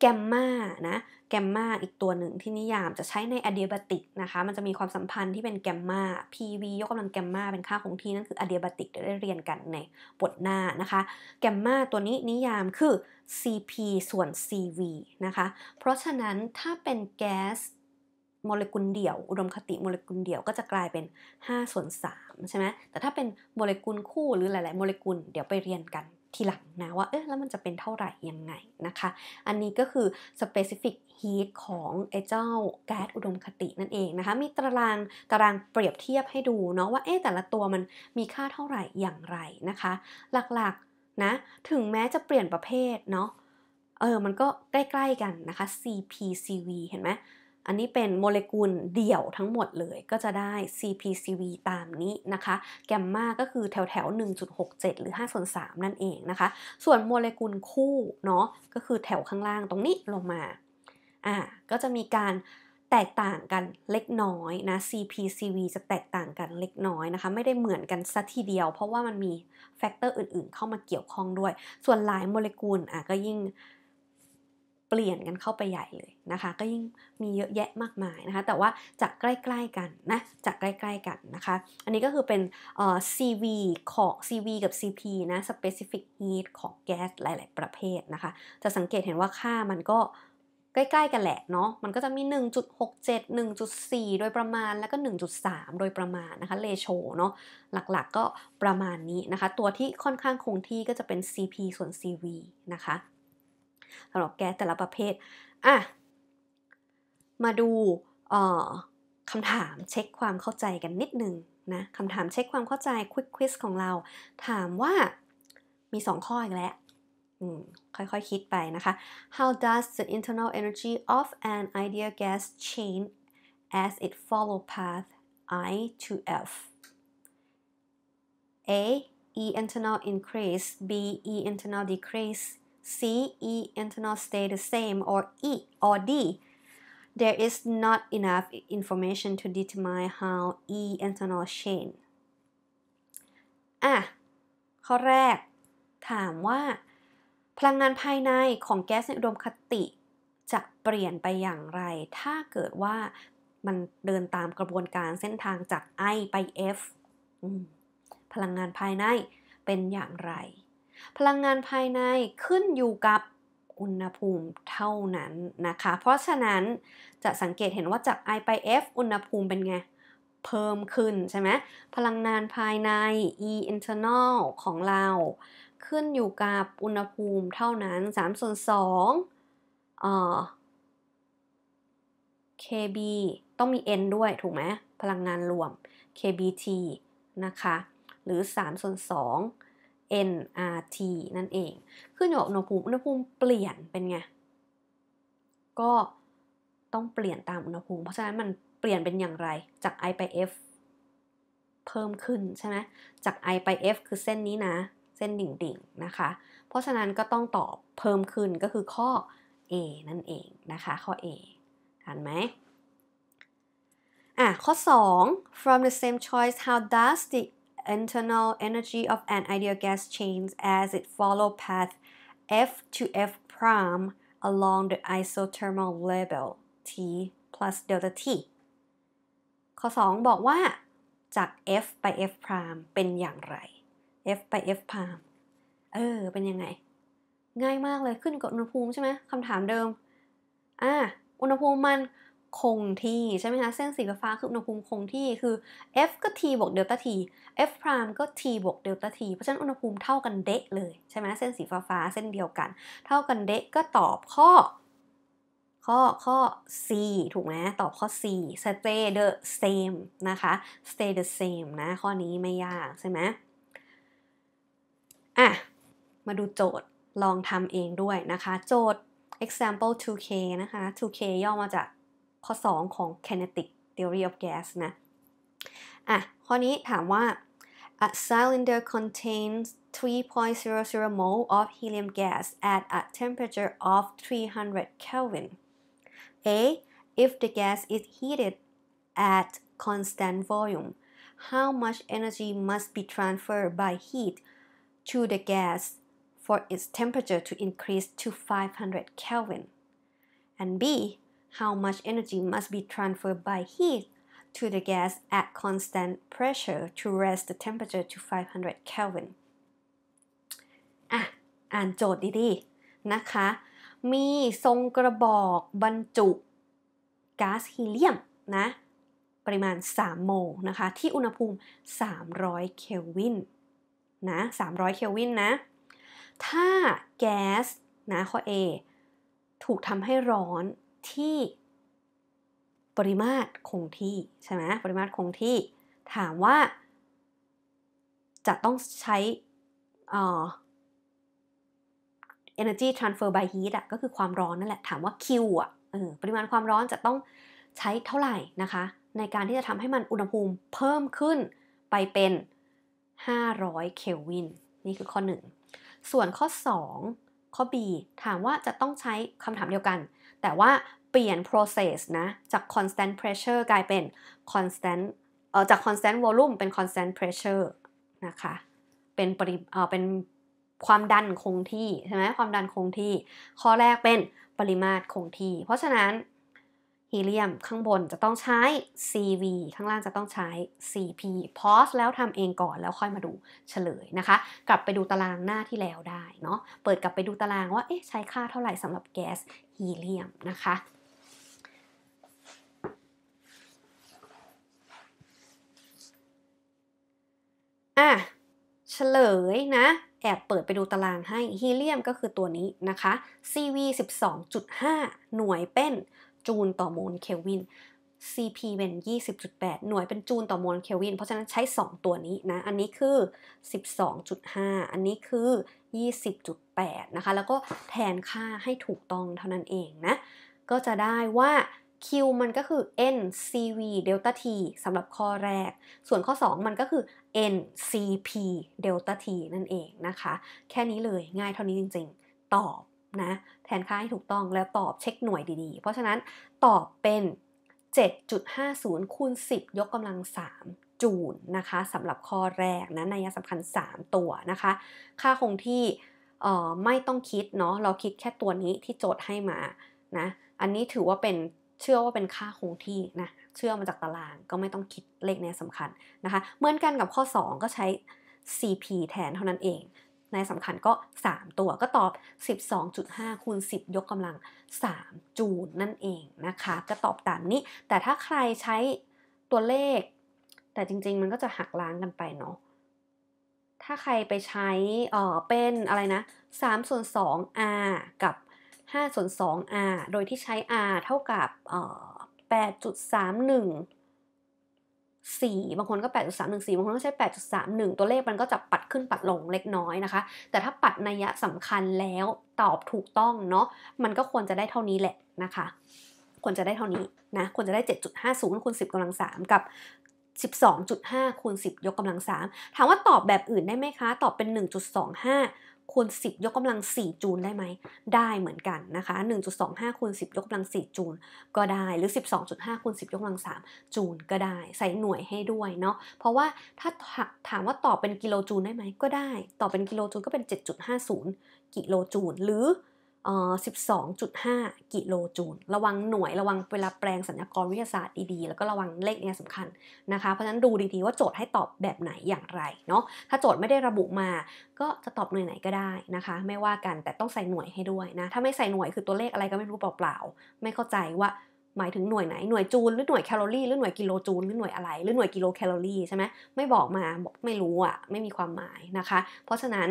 แกมมานะ แกมมาอีกตัวหนึ่งที่นิยามจะใช้ในอะเดียบติกนะคะ มันจะมีความสัมพันธ์ที่เป็นแกมมา PV ยกกำลังแกมมาเป็นค่าคงที่นั่น คืออะเดียบติกเดี๋ยวได้เรียนกันในบทหน้านะคะ แกมมาตัวนี้นิยามคือ CP ส่วน CV นะคะ เพราะฉะนั้นถ้าเป็นแก๊สโมเลกุลเดี่ยว อุดมคติโมเลกุลเดี่ยวก็จะกลายเป็น 5 ส่วน 3 ใช่ไหม แต่ถ้าเป็นโมเลกุลคู่หรือหลาย ๆโมเลกุลเดี๋ยวไปเรียนกันทีหลังนะ ว่าเอ๊ะแล้วมันจะเป็นเท่าไหร่ยังไงนะคะ อันนี้ก็คือ specific heat ของ ไอเจ้าแก๊สอุดมคตินั่นเองนะคะ มีตารางตารางเปรียบเทียบให้ดูเนาะว่าเอ๊ะแต่ละตัวมันมีค่าเท่าไหร่อย่างไรนะคะ หลักๆนะถึงแม้จะเปลี่ยนประเภทเนาะเออมันก็ใกล้ๆกันนะคะ CPCV เห็นไหมอันนี้เป็นโมเลกุลเดี่ยวทั้งหมดเลยก็จะได้ CpCv ตามนี้นะคะ แกมมาก็คือแถวแถว1.67 หรือ5ส่วน3นั่นเองนะคะ ส่วนโมเลกุลคู่เนาะก็คือแถวข้างล่างตรงนี้ลงมา อ่าก็จะมีการแตกต่างกันเล็กน้อยนะ CpCv จะแตกต่างกันเล็กน้อยนะคะ ไม่ได้เหมือนกันสัทีเดียวเพราะว่ามันมีแฟกเตอร์อื่นๆเข้ามาเกี่ยวข้องด้วย ส่วนหลายโมเลกุลอ่ะก็ยิ่งเปลี่ยนกันเข้าไปใหญ่เลยนะคะ ก็ยิ่งมีเยอะแยะมากมายนะคะ แต่ว่าจากใกล้ๆกันนะจากใกล้ๆกันนะคะ อันนี้ก็คือเป็นเอ่อ CV ของ CV กับ CP นะ specific heat ของแก๊สหลายๆ ประเภทนะคะ จะสังเกตเห็นว่าค่ามันก็ใกล้ๆกันแหละเนาะมันก็จะมี 1.67 1.4 โดยประมาณแล้วก็ 1.3 โดยประมาณนะคะเลโชเนาะหลักๆก็ประมาณนี้นะคะตัวที่ค่อนข้างคงที่ก็จะเป็น CP ส่วน CV นะคะสำหรับแก๊สแต่ละประเภทอ่ะมาดูคำถามเช็คความเข้าใจกันนิดนึงนะคำถามเช็คความเข้าใจ ควิกควิสของเรา ถามว่ามี 2 ข้ออีกแล้ว ค่อยๆคคิดไปนะคะ How does the internal energy of an ideal gas change as it f o l l o w path I to F A E internal increase B E internal decrease C, E, internal stay the same, or E or D. There is not enough information to determine how E internal change. อ่ะข้อแรก ถามว่า พลังงานภายในของแก๊สในอุดมคติ จะเปลี่ยนไปอย่างไร ถ้าเกิดว่ามันเดินตามกระบวนการเส้นทางจาก I ไป F พลังงานภายในเป็นอย่างไรพลังงานภายในขึ้นอยู่กับอุณหภูมิเท่านั้นนะคะ เพราะฉะนั้นจะสังเกตเห็นว่าจาก I ไป F อุณหภูมิเป็นไง เพิ่มขึ้นใช่ไหมพลังงานภายใน E internal ของเรา ขึ้นอยู่กับอุณหภูมิเท่านั้น 3 ส่วน2เอ่อ KB ต้องมี N ด้วยถูกไหมพลังงานรวม KBT นะคะหรือ 3 ส่วน 2 nRT นั่นเองขึ้นอยู่กับอุณหภูมิอุณหภูมิเปลี่ยนเป็นไง ก็ต้องเปลี่ยนตามอุณหภูมิเพราะฉะนั้นมันเปลี่ยนเป็นอย่างไรจาก i ไป f เพิ่มขึ้นใช่ไหมจาก i ไป f คือเส้นนี้นะเส้นดิ่งๆ นะคะ เพราะฉะนั้นก็ต้องตอบเพิ่มขึ้นก็คือข้อ a นั่นเองนะคะข้อ a ทันไหมอ่ะข้อ 2 from the same choice how does the internal energy of an ideal gas change as it f o l l o w path F to F prime along the isothermal level T plus delta T ข้อ 2 บอกว่าจาก F ไป F prime เป็นอย่างไร F ไป F prime เออเป็นยังไงง่ายมากเลยขึ้นกับอุณหภูมิใช่ไหมคำถามเดิมอ่าอุณหภูมิมันคงที่ใช่ไหมคะ เส้นสีฟ้าคืออุณหภูมิคงที่คือ f ก็ t บวกเดลต้า t f พรามก็ t บวกเดลต้า t เพราะฉะนั้นอุณหภูมิเท่ากันเดะเลยใช่ไหมเส้นสีฟ้าเส้นเดียวกัน เท่ากันเดะก็ตอบข้อข้อ ข้อ c ถูกไหมตอบข้อ c stay the same นะคะ stay the same นะ ข้อนี้ไม่ยาก ใช่ไหมอ่ะ มาดูโจทย์ลองทำเองด้วยนะคะโจทย์ example 2k นะคะ 2k ย่อมาจากข้อ2 kinetic theory of gas นะ อ่ะ ข้อนี้ ถามว่า a cylinder contains 3.00 mole of helium gas at a temperature of 300 Kelvin a if the gas is heated at constant volume how much energy must be transferred by heat to the gas for its temperature to increase to 500 Kelvin and b how much energy must be transferred by heat to the gas at constant pressure to raise the temperature to 500 Kelvin อ่ะ อ่านโจทย์ดี ๆ นะคะ มีทรงกระบอกบรรจุก๊าซฮีเลียม นะ ปริมาณ 3 โมลนะคะ ที่อุณหภูมิ 300เคลวินนะ 300เคลวินนะ ถ้าแก๊สนะข้อ A ถูกทำให้ร้อนที่ปริมาตรคงที่ใช่ไหมปริมาตรคงที่ถามว่าจะต้องใช้เอ่อ energy transfer by heat อะก็คือความร้อนนั่นแหละถามว่า Q อะออปริมาณความร้อนจะต้องใช้เท่าไหร่นะคะ ในการที่จะทำให้มันอุณหภูมิเพิ่มขึ้นไปเป็น 500เคลวินนี่คือข้อ 1 ส่วนข้อ 2 ข้อ B ถามว่าจะต้องใช้คำถามเดียวกันแต่ว่าเปลี่ยน process นะจาก constant pressure กลายเป็น constant เอ่อจาก constant volume เป็น constant pressure นะคะเป็นปริเอ่อเป็นความดันคงที่ใช่ไหมความดันคงที่ ข้อแรกเป็นปริมาตรคงที่ เพราะฉะนั้นฮีเลียมข้างบนจะต้องใช้ CV ข้างล่างจะต้องใช้ CP พอสแล้วทำเองก่อนแล้วค่อยมาดูเฉลยนะคะ กลับไปดูตารางหน้าที่แล้วได้เนาะ เปิดกลับไปดูตารางว่าเอ๊ะใช้ค่าเท่าไหร่สำหรับแก๊สฮีเลียมนะคะ อ่ะ เฉลยนะ แอบเปิดไปดูตารางให้ฮีเลียมก็คือตัวนี้นะคะ CV 12.5 หน่วยเป็นจูลต่อโมลเคลวิน CP เป็น 20.8 หน่วยเป็นจูลต่อโมลเคลวิน เพราะฉะนั้นใช้ 2 ตัวนี้นะ อันนี้คือ 12.5 อันนี้คือ 20.8 นะคะ แล้วก็แทนค่าให้ถูกต้องเท่านั้นเองนะ ก็จะได้ว่า Q มันก็คือ NCV delta T สำหรับข้อแรก ส่วนข้อ 2 มันก็คือ NCP delta T นั่นเองนะคะ แค่นี้เลยง่ายเท่านี้จริงๆ ตอบนะแทนค่าให้ถูกต้องแล้วตอบเช็คหน่วยดีๆ เพราะฉะนั้นตอบเป็น 7.50คูณ10 ยกกำลัง 3 จูลนะคะสำหรับข้อแรกนะนัยสำคัญ 3 ตัวนะคะค่าคงที่ไม่ต้องคิดเนาะเราคิดแค่ตัวนี้ที่โจทย์ให้มานะอันนี้ถือว่าเป็นเชื่อว่าเป็นค่าคงที่นะเชื่อมาจากตารางก็ไม่ต้องคิดเลขในสำคัญนะคะเหมือนกันกับข้อ 2 ก็ใช้ CP แทนเท่านั้นเองในสำคัญก็ 3 ตัวก็ตอบ 12.5 คูณ 10 ยกกำลัง 3 จูลนั่นเองนะคะ ก็ตอบตามนี้ แต่ถ้าใครใช้ตัวเลข แต่จริงๆมันก็จะหักล้างกันไปเนาะถ้าใครไปใช้เออเป็นอะไรนะ3ส่วน2 r กับ 5 ส่วน2 r โดยที่ใช้ r เท่ากับ 8.31 8.4บางคนก็ 8.314บางคนก็ใช้ 8.31 ตัวเลขมันก็จะปัดขึ้นปัดลงเล็กน้อยนะคะ แต่ถ้าปัดนัยสำคัญแล้วตอบถูกต้องเนาะมันก็ควรจะได้เท่านี้แหละนะคะ ควรจะได้เท่านี้นะ ควรจะได้ 7.50คูณ10กำลัง 3 กับ 12.5คูณ10 ยกกำลัง3ถามว่าตอบแบบอื่นได้ไหมคะ ตอบเป็น 1.25คูณ10ยกกำลัง 4 จูลได้ไหมได้เหมือนกันนะคะ1.25คูณ10ยกกำลัง 4 จูลก็ได้หรือ12.5คูณ10ยกกำลัง 3 จูลก็ได้ ใส่หน่วยให้ด้วยเนาะเพราะว่าถ้าถามว่าตอบเป็นกิโลจูลได้ไหมก็ได้ตอบเป็นกิโลจูลก็เป็น 7.50 กิโลจูลหรือ12.5 กิโลจูล ระวังหน่วย ระวังเวลาแปลงสัญญากรวิทยาศาสตร์ดีๆ แล้วก็ระวังเลขเนี่ยสำคัญนะคะ เพราะฉะนั้นดูดีๆว่าโจทย์ให้ตอบแบบไหนอย่างไรเนาะ ถ้าโจทย์ไม่ได้ระบุมา ก็จะตอบหน่วยไหนก็ได้นะคะ ไม่ว่ากัน แต่ต้องใส่หน่วยให้ด้วยนะ ถ้าไม่ใส่หน่วยคือตัวเลขอะไรก็ไม่รู้เปล่าๆ ไม่เข้าใจว่าหมายถึงหน่วยไหน หน่วยจูลหรือหน่วยแคลอรี่หรือหน่วยกิโลจูลหรือหน่วยอะไรหรือหน่วยกิโลแคลอรี่ใช่ไหมไม่บอกมาบอกไม่รู้อ่ะ ไม่มีความหมายนะคะ เพราะฉะนั้น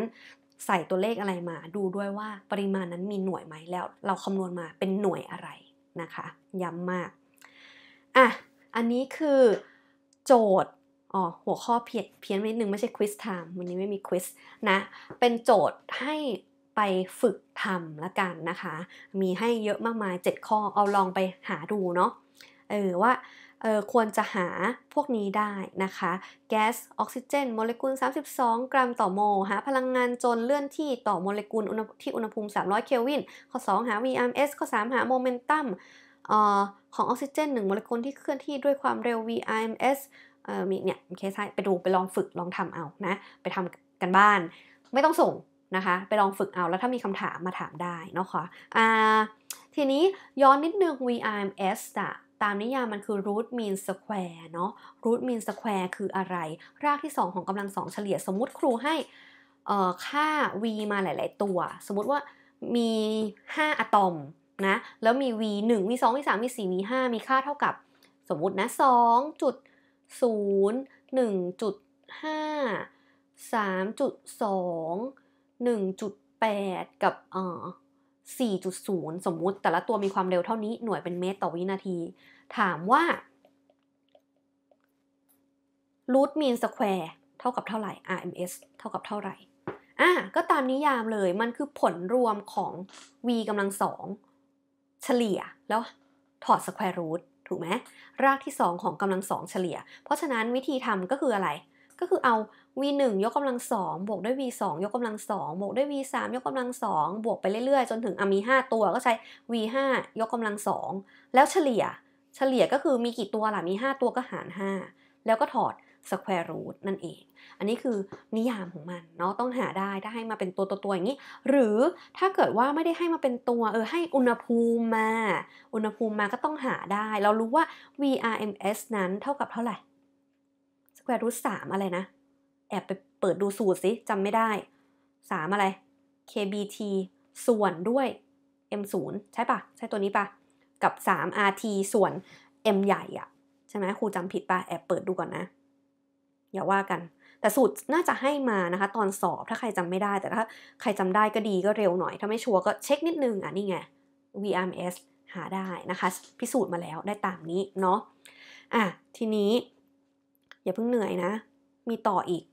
ใส่ตัวเลขอะไรมาดูด้วยว่าปริมาณนั้นมีหน่วยไหมแล้ว เราคำนวณมาเป็นหน่วยอะไรนะคะ ย้ำมากอ่ะอันนี้คือโจทย์อ๋อหัวข้อเพียเพี้ยนว้หนึงไม่ใช่ควิสไทม์วันนี้ไม่มีควิสนะ เป็นโจทย์ให้ไปฝึกทำละกันนะคะ มีให้เยอะมากมาย 7 ข้อเอาลองไปหาดูเนาะเออว่าควรจะหาพวกนี้ได้นะคะแก๊สออกซิเจนโมเลกุล32 กรัมต่อโมลหาพลังงานจนเลื่อนที่ต่อโมเลกุลที่อุณหภูมิ 300 เคลวินข้อ 2 หา VRMS ข้อ 3 หาโมเมนตัมของออกซิเจน1โมเลกุลที่เคลื่อนที่ด้วยความเร็ว VRMS มีเนี่ยเคสไปดูไปลองฝึกลองทำเอานะ ไปทำกันบ้าน ไม่ต้องส่งนะคะ ไปลองฝึกเอาแล้วถ้ามีคำถามมาถามได้นะคะะทีนี้ย้อนนิดนึง VRMS อะตามนิยามมันคือ root mean square เนาะ root mean square คืออะไร รากที่2ของกำลังสองเฉลี่ยสมมติครูให้ค่า v มาหลาย ๆตัว สมมติว่ามี 5 อะตอมนะ แล้วมี v 1ี2ี3ี4ี5 มีค่าเท่ากับ สมมตินะ 2 0 1.5 3.2 1.8 กับเอ่อ4.0สมมุติแต่ละตัวมีความเร็วเท่านี้หน่วยเป็นเมตร ต่อวินาที ถามว่ารูทม a นสแควร์เท่ากับเท่าไหร่ RMS เท่ากับเท่าไหร่อ่ะก็ตามนิยามเลยมันคือผลรวมของ v กำลังสองเฉลี่ย แล้วถอดสแควร์รูทถูกไหมรากที่ 2 ของกำลังสองเฉลี่ย เพราะฉะนั้นวิธีทำก็คืออะไรก็คือเอา v1 ยกกำลังสองบวกด้วย v2 ยกกำลังสองบวกด้วย v3 ยกกำลังสองบวกไปเรื่อยๆ จนถึงอมี 5 ตัวก็ใช้ v5 ยกกำลังสองแล้วเฉลี่ยเฉลี่ยก็คือมีกี่ตัวล่ะมี 5 ตัวก็หาร 5แล้วก็ถอด square root นั่นเอง อันนี้คือนิยามของมันเนาะต้องหาได้ถ้าให้มาเป็นตัวตัวตัวอย่างนี้ หรือถ้าเกิดว่าไม่ได้ให้มาเป็นตัว เออให้อุณหภูมิมาอุณหภูมิมาก็ต้องหาได้ เรารู้ว่า VRMS นั้นเท่ากับเท่าไหร่ควรูทสามอะไรนะ แอบไปเปิดดูสูตรสิจำไม่ได้สามอะไร kbt ส่วนด้วย m 0ใช่ปะใช่ตัวนี้ปะกับ 3 rt ส่วน m ใหญ่อะใช่ไหมครูจำผิดปะแอบเปิดดูก่อนนะอย่าว่ากัน แต่สูตรน่าจะให้มานะคะ ตอนสอบ ถ้าใครจำไม่ได้ แต่ถ้าใครจำได้ก็ดีก็เร็วหน่อย ถ้าไม่ชัวร์ก็เช็คนิดนึงอ่ะนี่ไง vms หาได้นะคะ พิสูจน์มาแล้วได้ตามนี้เนาะ อ่ะ ทีนี้อย่าเพิ่งเหนื่อยนะ มีต่ออีก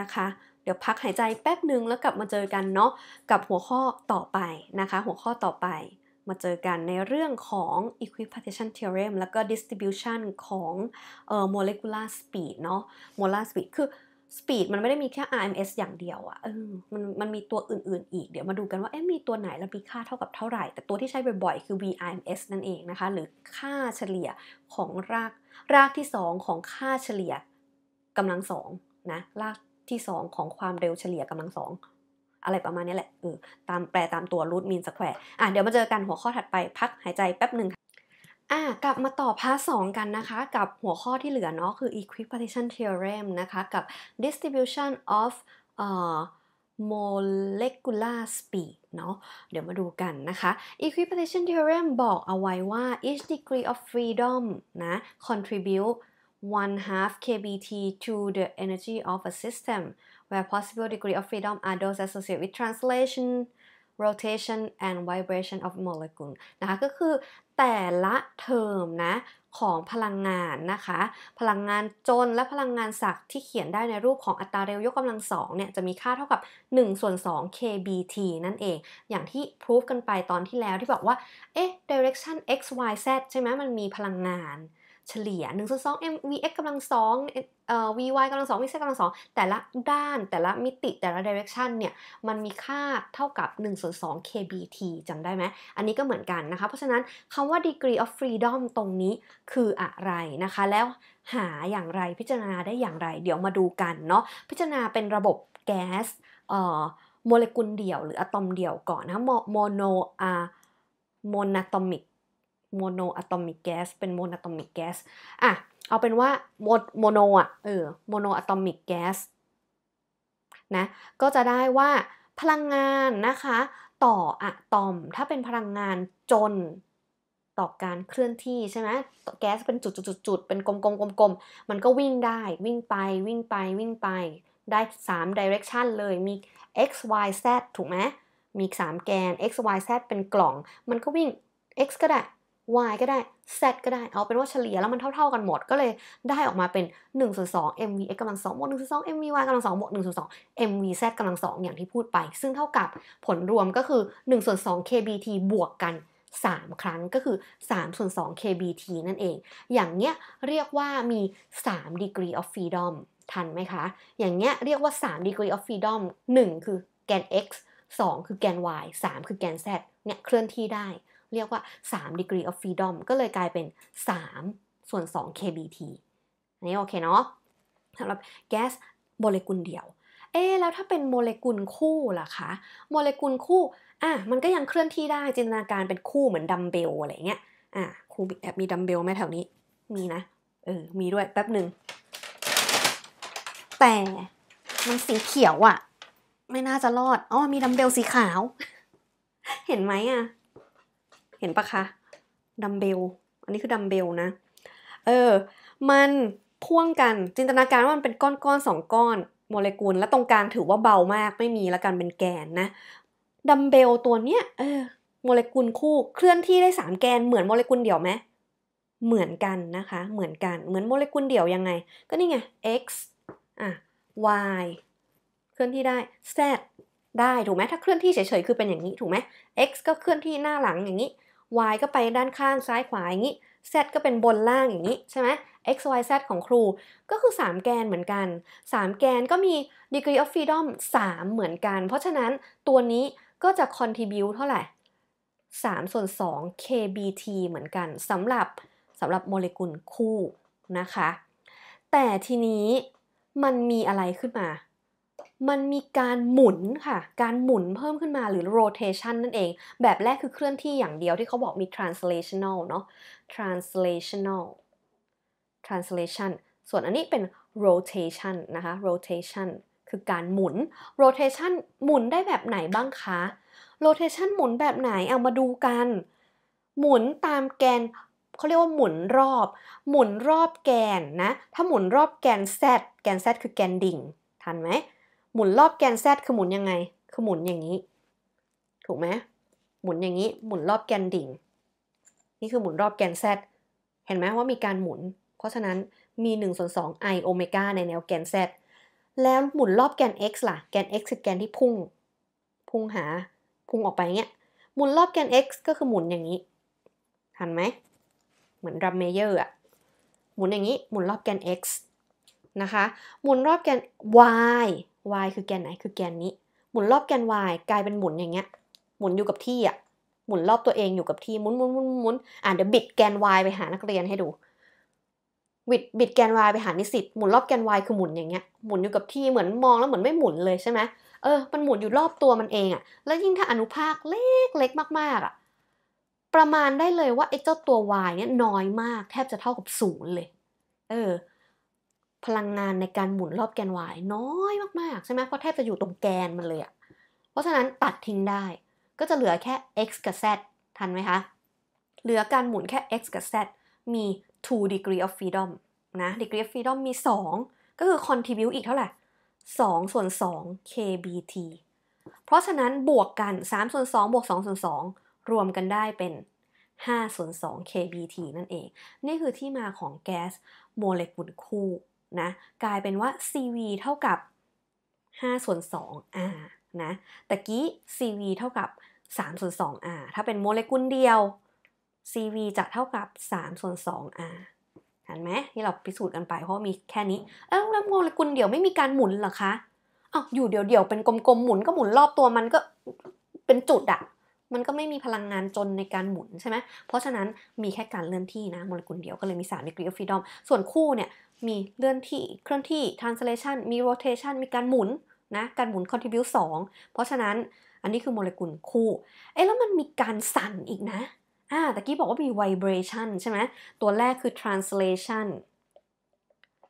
นะคะ เดี๋ยวพักหายใจแป๊บหนึ่งแล้วกลับมาเจอกันเนาะ กับหัวข้อต่อไปนะคะ หัวข้อต่อไป มาเจอกันในเรื่องของ equipartition theorem แล้วก็ distribution ของเอ่อ molecular speed เนาะ molar speed คือ speed มันไม่ได้มีแค่ RMS อย่างเดียวอะเออมันมันมีตัวอื่นๆอีก เดี๋ยวมาดูกันว่าเอ๊ะมีตัวไหนแล้วมีค่าเท่ากับเท่าไหร่ แต่ตัวที่ใช้บ่อยๆคือ VRMS นั่นเองนะคะ หรือค่าเฉลี่ยของรากรากที่2ของค่าเฉลี่ยกำลังสองนะลากที่ 2 ของความเร็วเฉลี่ยกำลังสองอะไรประมาณนี้แหละเออตามแปลตามตัวรูทมีนสแควร์อ่ะเดี๋ยวมาเจอกันหัวข้อถัดไปพักหายใจแป๊บหนึ่งอ่ะกลับมาต่อพาร์ทสกันนะคะ กับหัวข้อที่เหลือเนาะคือ equipartition theorem นะคะกับ distribution of uh, molecular speed เนาะเดี๋ยวมาดูกันนะคะ equipartition theorem บอกเอาไว้ว่า each degree of freedom นะ contribute one half kBT to the energy of a system where possible degree of freedom are those associated with translation rotation and vibration of molecule นะคะก็คือแต่ละเทอมนะ ของพลังงานนะคะ พลังงานจนและพลังงานศักที่เขียนได้ในรูปของอัตราเร็วยกกำลังสองเนี่ย จะมีค่าเท่ากับ1ส่วน2 kBt นั่นเอง อย่างที่พสูฟกันไปตอนที่แล้วที่บอกว่า เอ๊ะ direction x y z ใช่ไหมมันมีพลังงานเฉลี่ย1ส่วนสอง mvx กำลังงเอ่อ vy กำลังสอง v z กำลังสองแต่ละด้านแต่ละมิติแต่ละ direction เนี่ยมันมีค่าเท่ากับ1ส่วนสอง kbt จำได้ไหมอันนี้ก็เหมือนกันนะคะ เพราะฉะนั้นคำว่า degree of freedom ตรงนี้คืออะไรนะคะ แล้วหาอย่างไรพิจารณาได้อย่างไร เดี๋ยวมาดูกันเนาะพิจารณาเป็นระบบแก๊สเอ่อโมเลกุลเดี่ยว หรืออะตอมเดี่ยวก่อนนะโมโนอะโมนาตอมิกโมโนอะตอมิกแก๊สเป็นโมนอะตอมิกแก๊สอ่ะ เอาเป็นว่าโมโมโนอ่ะเออโมโนอะตอมิกแก๊สนะก็จะได้ว่าพลังงานนะคะ ต่ออะตอมถ้าเป็นพลังงานจนต่อการเคลื่อนที่ใช่ไหมแก๊สเป็นจุดๆๆเป็นกลมๆกลมๆมันก็วิ่งได้วิ่งไปวิ่งไปวิ่งไปได้ 3 direction เลยมี x y z ถูกไหมมี 3 แกน x y z เป็นกล่อง มันก็วิ่ง x ก็ได้ y ก็ได้ z ก็ได้ เอาเป็นว่าเฉลี่ยแล้วมันเท่าๆกันหมดก็เลยได้ออกมาเป็น 1 ส่วน 2 mv x กำลัง2บวก1ส่วน2 mv y กำลัง2บวก1ส่วน2 mv z กำลัง2อย่างที่พูดไป ซึ่งเท่ากับผลรวมก็คือ 1 ส่วน 2 kbt บวกกัน 3 ครั้งก็คือ 3 ส่วน 2 kbt นั่นเอง อย่างเนี้ยเรียกว่ามี 3 degree of freedom ทันไหมคะ อย่างเนี้ยเรียกว่า 3 degree of freedom 1 คือแกน x 2 คือแกน y 3 คือแกน z เนี่ยเคลื่อนที่ได้เรียกว่า 3 degree of freedom ก็เลยกลายเป็น 3 ส่วน 2 kBT อันนี้โอเคเนาะสำหรับแก๊สโมเลกุลเดียว เอ๊แล้วถ้าเป็นโมเลกุลคู่ล่ะคะ โมเลกุลคู่ อ่ะ มันก็ยังเคลื่อนที่ได้จินตนาการเป็นคู่เหมือนดัมเบล อะไรเงี้ยอ่ะครูแอบมีดัมเบลไหมแถวนี้ มีนะ เออ มีด้วย แป๊บหนึ่งแต่มันสีเขียวอะ่ะ ไม่น่าจะรอดอ๋อมีดัมเบลสีขาว เห็นไหมอะ่ะเห็นปะคะดัมเบล อันนี้คือ ดัมเบลนะเออมันพ่วงกันจินตนาการว่ามันเป็นก้อนก้อนสองก้อนโมเลกุลและตรงกลางถือว่าเบามากไม่มีแล้วกันเป็นแกนนะดัมเบลตัวเนี้ยเออโมเลกุลคู่เคลื่อนที่ได้สามแกนเหมือนโมเลกุลเดี่ยวไหมเหมือนกันนะคะเหมือนกันเหมือนโมเลกุลเดี่ยวยังไงก็นี่ไง x อ่ะ y เคลื่อนที่ได้ z ได้ถูกไหมถ้าเคลื่อนที่เฉยๆคือเป็นอย่างนี้ถูกไหม x ก็เคลื่อนที่หน้าหลังอย่างนี้ y ก็ไปด้านข้างซ้ายขวาอย่างนี้ z ก็เป็นบนล่างอย่างนี้ใช่ไหม x y z ของครูก็คือ 3 แกนเหมือนกัน 3 แกนก็มี degree of freedom 3 เหมือนกัน เพราะฉะนั้นตัวนี้ก็จะ contribute เท่าไหร่3ส่วน 2 kbt เหมือนกันสำหรับสำหรับโมเลกุลคู่นะคะแต่ทีนี้มันมีอะไรขึ้นมามันมีการหมุนค่ะ การหมุนเพิ่มขึ้นมาหรือ rotation นั่นเอง แบบแรกคือเคลื่อนที่อย่างเดียวที่เขาบอกมี translational เนาะ translational translation ส่วนอันนี้เป็น rotation นะคะ rotation คือการหมุน rotation หมุนได้แบบไหนบ้างคะ rotation หมุนแบบไหน เอามาดูกัน หมุนตามแกนเขาเรียกว่าหมุนรอบ หมุนรอบแกนนะ ถ้าหมุนรอบแกน z แกน z คือแกนดิ่ง ทันไหมหมุนรอบแกน z คือหมุนยังไง คือหมุนอย่างนี้ ถูกไหม หมุนอย่างนี้ หมุนรอบแกนดิ่ง นี่คือหมุนรอบแกน z เห็นไหมว่ามีการหมุน เพราะฉะนั้นมี1ส่วน2 i โอเมก้าในแนวแกน z แล้วหมุนรอบแกน x ล่ะ แกน x คือแกนที่พุ่ง พุ่งหา พุ่งออกไปเงี้ย หมุนรอบแกน x ก็คือหมุนอย่างนี้ ทันไหม เหมือนรัมเมเยอร์อะหมุนอย่างนี้ หมุนรอบแกน x นะคะ หมุนรอบแกน y y คือแกนไหนคือแกนนี้หมุนรอบแกน y กลายเป็นหมุนอย่างเงี้ย หมุนอยู่กับที่อ่ะหมุนรอบตัวเองอยู่กับที่หมุนหมุนหมุนหมุนอ่าเดี๋ยวบิดแกน y ไปหานักเรียนให้ดูบิดบิดแกน y ไปหานิสิตหมุนรอบแกน y คือหมุนอย่างเงี้ยหมุนอยู่กับที่เหมือนมองแล้วเหมือนไม่หมุนเลยใช่ไหมเออมันหมุนอยู่รอบตัวมันเองอ่ะแล้วยิ่งถ้าอนุภาคเล็กเล็กมากๆอ่ะประมาณได้เลยว่าไอ้เจ้าตัว y เนี่ยน้อยมากแทบจะเท่ากับศูนย์เลย เออพลังงานในการหมุนรอบแกนวายน้อยมาก ๆ ใช่ไหม เพราะแทบจะอยู่ตรงแกนมันเลยอะเพราะฉะนั้นตัดทิ้งได้ ก็จะเหลือแค่ x กับ z ทันไหมคะ เหลือการหมุนแค่ x กับ z มี two degree of freedom นะ degree of freedom มี 2 ก็คือ contribute อีกเท่าไหร่2ส่วน 2 kbt เพราะฉะนั้นบวกกัน 3 ส่วน 2 บวก 2 ส่วน 2 รวมกันได้เป็น 5 ส่วน 2 kbt นั่นเอง นี่คือที่มาของแก๊สโมเลกุลคู่นะกลายเป็นว่า CV เท่ากับ5ส่วน2 R นะตะกี้ CV เท่ากับ3ส่วน2 R ถ้าเป็นโมเลกุลเดียว CV จะเท่ากับ3ส่วน2 R เห็นไหมที่เราพิสูจน์กันไป เพราะมีแค่นี้ เอ้าแล้วโมเลกุลเดียวไม่มีการหมุนหรอคะอ้าอยู่เดียวเดียวเป็นกลมๆ หมุนก็หมุนรอบตัว มันก็เป็นจุดอะมันก็ไม่มีพลังงานจนในการหมุนใช่ไหมเพราะฉะนั้นมีแค่การเลื่อนที่นะ โมเลกุลเดียวก็เลยมีสามดีกรีออฟฟรีดอมส่วนคู่เนี่ยมีเลื่อนที่เคลื่อนที่ translation มี rotation มีการหมุนนะ การหมุน contribute 2เพราะฉะนั้นอันนี้คือโมเลกุลคู่ เอ๊ะแล้วมันมีการสั่นอีกนะ อ่าตะกี้บอกว่ามี vibration ใช่ไหมตัวแรกคือ translation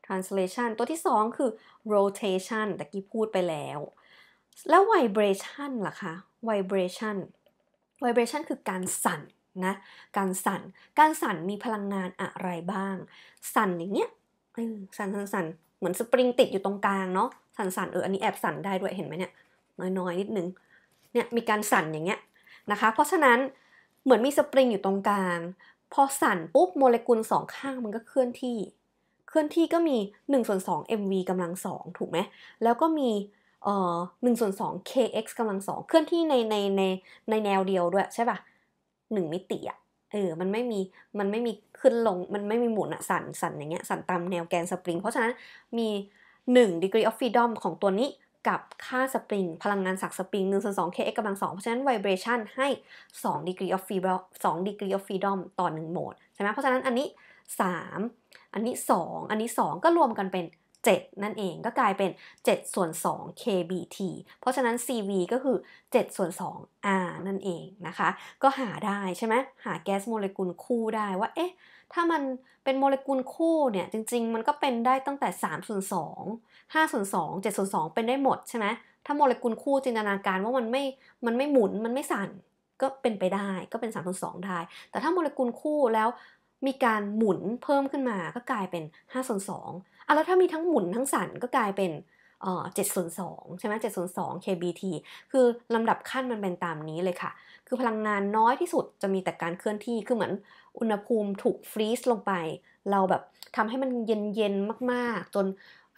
translation ตัวที่ 2 คือ rotation ตะกี้พูดไปแล้ว แล้ว vibration ล่ะคะ vibration vibration คือการสั่นนะการสั่น การสั่นมีพลังงานอะไรบ้าง สั่นอย่างเงี้ยสั่นสั่นสั่นเหมือนสปริงติดอยู่ตรงกลางเนาะสั่นสั่นเอออันนี้แอบสั่นได้ด้วยเห็นไหมเนี่ยน้อยๆนิดนึงเนี่ยมีการสั่นอย่างเงี้ยนะคะเพราะฉะนั้นเหมือนมีสปริงอยู่ตรงกลางพอสั่นปุ๊บโมเลกุลสองข้างมันก็เคลื่อนที่ เคลื่อนที่ก็มี1ส่วน2 mv กำลังสองถูกไหมแล้วก็มีเอ่อหนึ่งส่วนสอง kx กำลังสองเคลื่อนที่ในในในในแนวเดียวด้วยใช่ป่ะหนึ่งมิติอะเออ มันไม่มี มันไม่มีขึ้นลง มันไม่มีหมุนอะสั่นสั่นอย่างเงี้ย สั่นตามแนวแกนสปริง เพราะฉะนั้นมี 1 degree of freedom ของตัวนี้กับค่าสปริง พลังงานศักสปริง1ส่วนสอเ kx กำลังสองเพราะฉะนั้น vibration ให้ 2 degree of freedom 2 degree of freedom ต่อ 1 โหมดใช่ไหมเพราะฉะนั้นอันนี้ 3 อันนี้ 2 อันนี้ 2 ก็รวมกันเป็น7นั่นเองก็กลายเป็น7ส่วน2 kBT เพราะฉะนั้น CV ก็คือ7ส่วน2 R นั่นเองนะคะก็หาได้ใช่ไหมหาแก๊สโมเลกุลคู่ได้ว่าเอ๊ะถ้ามันเป็นโมเลกุลคู่เนี่ยจริง ๆ มันก็เป็นได้ตั้งแต่3ส่วน2 5ส่วน2 7ส่วน2เป็นได้หมดใช่ไหมถ้าโมเลกุลคู่จินตนาการว่ามันไม่มันไม่หมุนมันไม่สั่นก็เป็นไปได้ก็เป็น3ส่วน2ได้แต่ถ้าโมเลกุลคู่แล้วมีการหมุนเพิ่มขึ้นมาก็กลายเป็น5ส่วน2อะแล้วถ้ามีทั้งหมุนทั้งสั่นก็กลายเป็นเ่702ใช่ไหม702 kBT คือลำดับขั้นมันเป็นตามนี้เลยค่ะ คือพลังงานน้อยที่สุดจะมีแต่การเคลื่อนที่คือเหมือนอุณหภูมิถูกฟรีซลงไป เราแบบทำให้มันเย็นๆมากๆ จน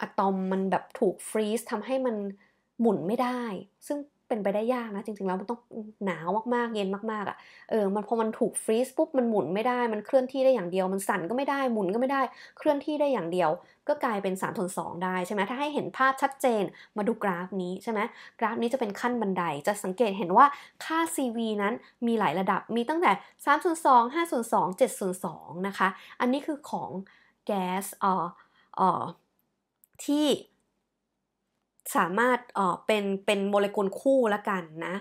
อะตอมมันแบบถูกฟรีซทำให้มันหมุนไม่ได้ ซึ่งเป็นไปได้ยากนะ จริงๆ แล้ว มันต้องหนาวมากๆเย็นมากๆอะ่ะเออมันพอมันถูกฟรีซปุ๊บมันหมุนไม่ได้มันเคลื่อนที่ได้อย่างเดียว มันสั่นก็ไม่ได้หมุนก็ไม่ได้เคลื่อนที่ได้อย่างเดียว ก็กลายเป็น3ส่วนสได้ใช่ไหมถ้าให้เห็นภาพชัดเจนมาดูกราฟนี้ใช่ไหมกราฟนี้จะเป็นขั้นบันได จะสังเกตเห็นว่าค่า CV นั้นมีหลายระดับมีตั้งแต่3ส่วนสอ้าส่วน็ดส่วนงนะคะอันนี้คือของแก๊สอ่ออ่อที่สามารถเป็นเป็นโมเลกุลคู่ละกันนะ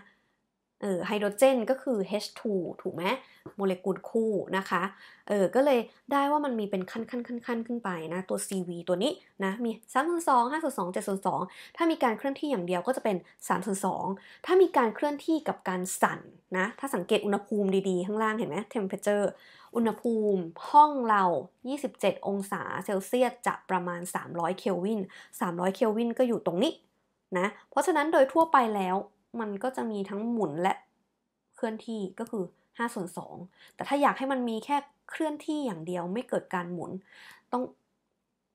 เออไฮโดรเจนก็คือ H2 ถูกไหมโมเลกุลคู่นะคะเออก็เลยได้ว่ามันมีเป็นขั้นขั้นขั้นขั้นขึ้นไปนะ ตัว CV ตัวนี้นะ มี3ส่วน2 5ส่วน2 7ส่วน2ถ้ามีการเคลื่อนที่อย่างเดียวก็จะเป็น3ส่วน2ถ้ามีการเคลื่อนที่กับการสั่นนะ ถ้าสังเกตอุณหภูมิดีๆ ข้างล่างเห็นไหม temperature อุณหภูมิห้องเรา 27 องศาเซลเซียสจะประมาณ 300 เคลวิน 300 เคลวินก็อยู่ตรงนี้นะเพราะฉะนั้นโดยทั่วไปแล้วมันก็จะมีทั้งหมุนและเคลื่อนที่ก็คือ 5 ส่วน 2 แต่ถ้าอยากให้มันมีแค่เคลื่อนที่อย่างเดียวไม่เกิดการหมุน ต้อง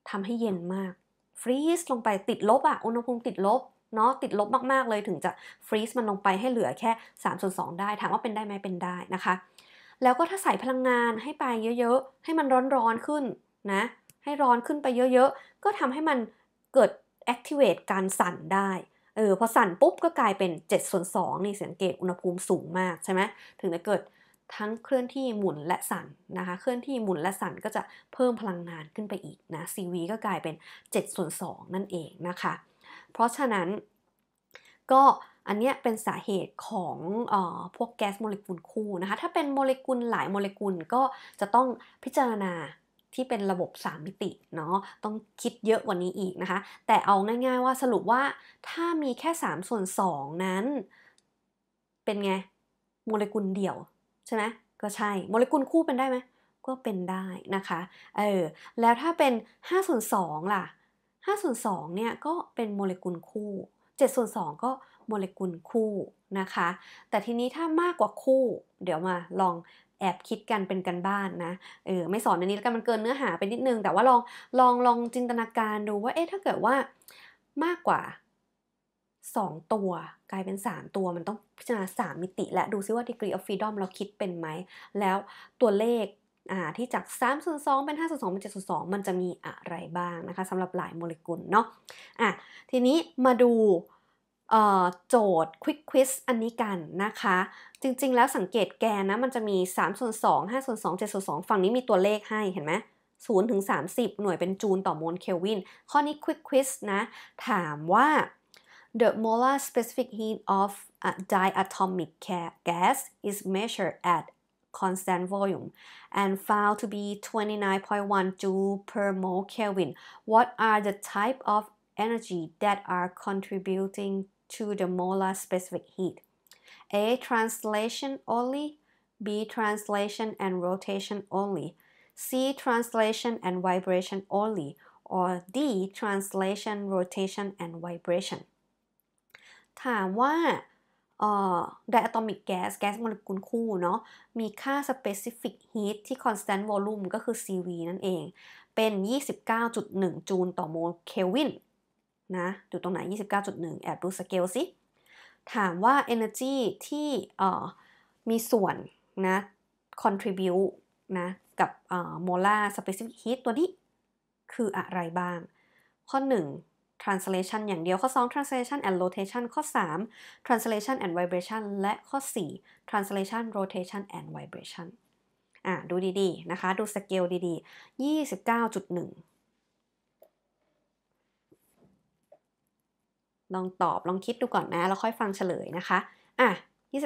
ทำให้เย็นมากฟรีซลงไปติดลบอะอุณหภูมิติดลบเนาะติดลบมาก ๆ เลยถึงจะฟรีซมันลงไปให้เหลือแค่3 ส่วน 2 ได้ ถามว่าเป็นได้ไหมเป็นได้นะคะ แล้วก็ถ้าใส่พลังงานให้ไปเยอะๆ ให้มันร้อนๆขึ้นนะให้ร้อนขึ้นไปเยอะๆก็ทำให้มันเกิด activate การสั่นได้เออพอสั่นปุ๊บ ก็กลายเป็น7ส่วน2นี่สังเกตอุณหภูมิสูงมากใช่ไหมถึงจะเกิดทั้งเคลื่อนที่หมุนและสั่นนะคะเคลื่อนที่หมุนและสั่นก็จะเพิ่มพลังงานขึ้นไปอีกนะ CV ก็กลายเป็น7 ส่วน2นั่นเองนะคะเพราะฉะนั้นก็อันนี้เป็นสาเหตุของออพวกแก๊สโมเลกุลคู่นะคะถ้าเป็นโมเลกุลหลายโมเลกุลก็จะต้องพิจารณาที่เป็นระบบ 3 มิติเนาะต้องคิดเยอะกว่านี้อีกนะคะแต่เอาง่าย ๆว่าสรุปว่าถ้ามีแค่ 3ส่วน2นั้น เป็นไงโมเลกุลเดี่ยวใช่ไหมก็ใช่โมเลกุลคู่เป็นได้ไหมก็เป็นได้นะคะเออแล้วถ้าเป็น 5 ส่วน2ล่ะ5ส่วน2เนี่ยก็เป็นโมเลกุลคู่7ส่วน 2 ก็โมเลกุลคู่นะคะแต่ทีนี้ถ้ามากกว่าคู่ เดี๋ยวมาลองแอบคิดกันเป็นกันบ้านนะ เออไม่สอนในนี้แล้วกันมันเกินเนื้อหาไปนิดนึง แต่ว่าลองลองลองจินตนาการดูว่าเอ๊ะถ้าเกิดว่ามากกว่า 2 ตัวกลายเป็น 3 ตัวมันต้องพิจารณา3มิติและดูซิว่า degree of freedom เราคิดเป็นไหม แล้วตัวเลขที่จาก3ส่วน2เป็น5ส่วน2เป็น7ส่วน2มันจะมีอะไรบ้างนะคะสำหรับหลายโมเลกุลเนาะอ่ะทีนี้มาดูโจทย์ Quick Quiz อันนี้กันนะคะ จริงๆแล้วสังเกตแกนนะ มันจะมี 3 ส่วน2 5ส่วน2 7ส่วน2ฝั่งนี้มีตัวเลขให้เห็นไหม0ถึง30 หน่วยเป็นจูลต่อโมลเคลวินข้อนี้ Quick Quiz นะ ถามว่า the molar specific heat of a diatomic gas is measured at constant volume and found to be 29.1 joule per mole Kelvin. What are the type of energy that are contributing to the molar specific heat. A. Translation only. B. Translation and rotation only. C. Translation and vibration only. Or D. Translation, rotation and vibration. ถามว่าไดอะตอมิกแก๊สแก๊สโมเลกุลคู่เนาะมีค่า specific heat ที่ constant volume ก็คือ CV นั่นเอง เป็น 29.1 จูลต่อโมลเคลวินนะอยู่ตรงไหน 29.1 แอบดูสเกลสิ ถามว่า energy ที่มีส่วนนะ contribute นะกับโมลาร์ specific heat ตัวนี้ คืออะไรบ้าง ข้อ 1 translation อย่างเดียว ข้อ 2 translation and rotation ข้อ 3 translation and vibration และข้อ 4 translation rotation and vibration อ่ะดูดีๆ นะคะ ดูสเกลดีๆ 29.1ลองตอบลองคิดดูก่อนนะ แล้วค่อยฟังเฉลยนะคะ อ่ะ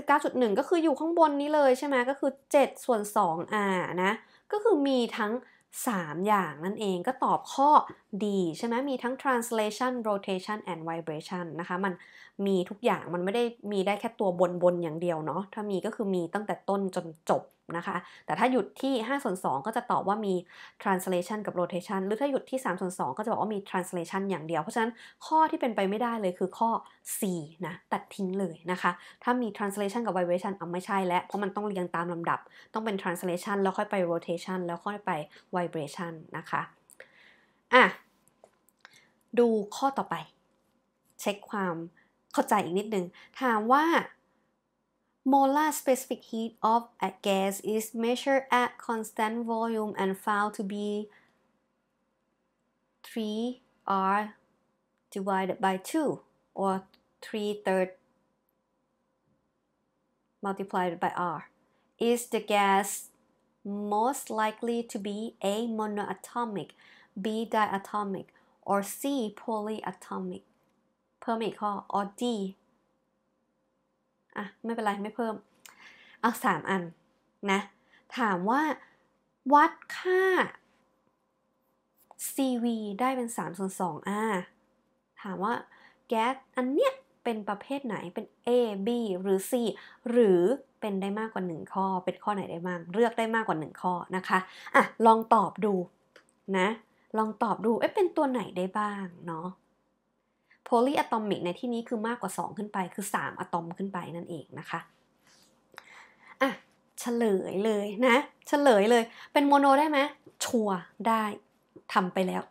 29.1 ก็คืออยู่ข้างบนนี้เลยใช่ไหมก็คือ 7 ส่วน 2R นะ ก็คือมีทั้ง 3 อย่างนั่นเองก็ตอบข้อดีใช่ไหมมีทั้ง translation rotation and vibration นะคะ มันมีทุกอย่างมันไม่ได้มีได้แค่ตัวบนบนอย่างเดียวเนาะถ้ามีก็คือมีตั้งแต่ต้นจนจบนะคะแต่ถ้าหยุดที่ 5 ส่วน2ก็จะตอบว่ามี translation กับ rotation หรือถ้าหยุดที่3ส่วน2ก็จะบอกว่ามี translation อย่างเดียว เพราะฉะนั้นข้อที่เป็นไปไม่ได้เลยคือข้อ C นะ ตัดทิ้งเลยนะคะ ถ้ามี translation กับ vibration เอาไม่ใช่แล้ว เพราะมันต้องเรียงตามลำดับ ต้องเป็น translation แล้วค่อยไป rotation แล้วค่อยไป vibration นะคะอ่ะดูข้อต่อไป เช็คความเข้าใจอีกนิดนึงถามว่า Molar specific heat of a gas is measured at constant volume and found to be 3R divided by 2 or 3 third multiplied by R. Is the gas most likely to be A. monoatomic, B. diatomic, or C. polyatomic? เพิ่มอีกข้อ or D อ่ะไม่เป็นไรไม่เพิ่มเอาสามอันนะ ถามว่าวัดค่า CV ได้เป็น3ส่วน2อ่าถามว่า แก๊สอันเนี้ยเป็นประเภทไหนเป็น A B หรือ C หรือเป็นได้มากกว่า 1 ข้อ เป็นข้อไหนได้บ้าง เลือกได้มากกว่า 1 ข้อ นะคะอ่ะลองตอบดูนะลองตอบดูเอ๊ะเป็นตัวไหนได้บ้างเนาะโพลีอะตอมิกในที่นี้คือมากกว่า 2 ขึ้นไป คือ 3 อะตอมขึ้นไปนั่นเองนะคะ อ่ะเฉลยเลยนะเฉลยเลย เป็นโมโนได้ไหมชัวได้ทำไปแล้ว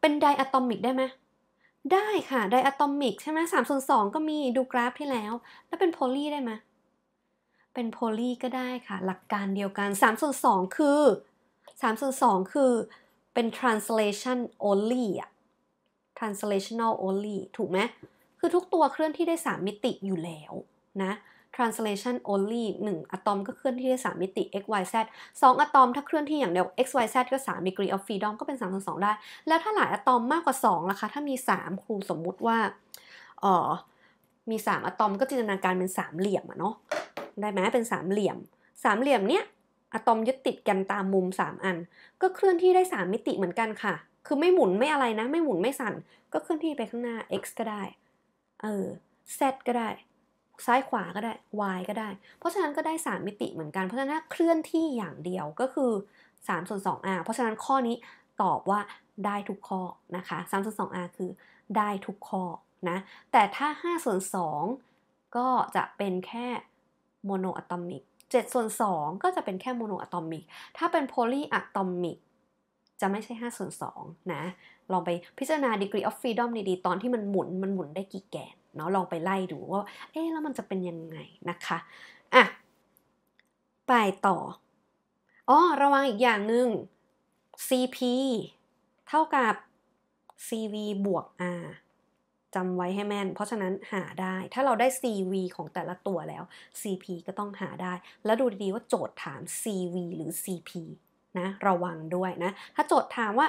เป็นไดอะตอมิกได้ไหมได้ค่ะไดอะตอมิกใช่ไหมสามส่วนสองก็มีดูกราฟที่แล้ว แล้วเป็นโพลีได้ไหมเป็นโพลีก็ได้ค่ะ หลักการเดียวกัน 3 ส่วน 2 คือ 3 ส่วน 2 คือ เป็น translation only อ่ะ translational only ถูกไหม คือทุกตัวเคลื่อนที่ได้ 3 มิติอยู่แล้วนะ translation only 1อะตอมก็เคลื่อนที่ได้ 3 มิติ x y z 2อะตอม ถ้าเคลื่อนที่อย่างเดียว x y z ก็3 degree of freedom ก็เป็น3ส่ว2ได้ แล้วถ้าหลายอะตอมมากกว่า 2ล่ะคะ ถ้ามี 3 ครูสมมุติว่าเออมี 3 อะตอมก็จินตนาการเป็นสามเหลี่ยมอะเนาะ ได้ไหมเป็นสามเหลี่ยม สามเหลี่ยมเนี้ย อะตอมยึดติดกันตามมุม 3 อัน ก็เคลื่อนที่ได้ 3 มิติเหมือนกันค่ะคือไม่หมุนไม่อะไรนะไม่หมุนไม่สั่นก็เคลื่อนที่ไปข้างหน้า x ก็ได้เออ z ก็ได้ ซ้ายขวาก็ได้ y ก็ได้ เพราะฉะนั้นก็ได้ 3 มิติเหมือนกัน เพราะฉะนั้นเคลื่อนที่อย่างเดียวก็คือ3ส่วน 2r เพราะฉะนั้นข้อนี้ตอบว่าได้ทุกข้อนะคะ3ส่วน 2r คือได้ทุกข้อนะแต่ถ้า5ส่วน2ก็จะเป็นแค่โมโนอะตอมิก7ส่วน2ก็จะเป็นแค่โมโนอะตอมิก ถ้าเป็นโพลีอะตอมิกจะไม่ใช่5ส่วน2นะ ลองไปพิจารณา degree of freedom ดี ๆ ตอนที่มันหมุน มันหมุนได้กี่แกนเนาะ ลองไปไล่ดูว่า เอ๊ะแล้วมันจะเป็นยังไงนะคะอ่ะไปต่อ อ๋อ ระวังอีกอย่างหนึ่ง CP เท่ากับ CV บวก R จำไว้ให้แม่น เพราะฉะนั้นหาได้ ถ้าเราได้ CV ของแต่ละตัวแล้ว CP ก็ต้องหาได้ แล้วดูดีๆ ว่าโจทย์ถาม CV หรือ CP นะระวังด้วยนะ ถ้าโจทย์ถามว่า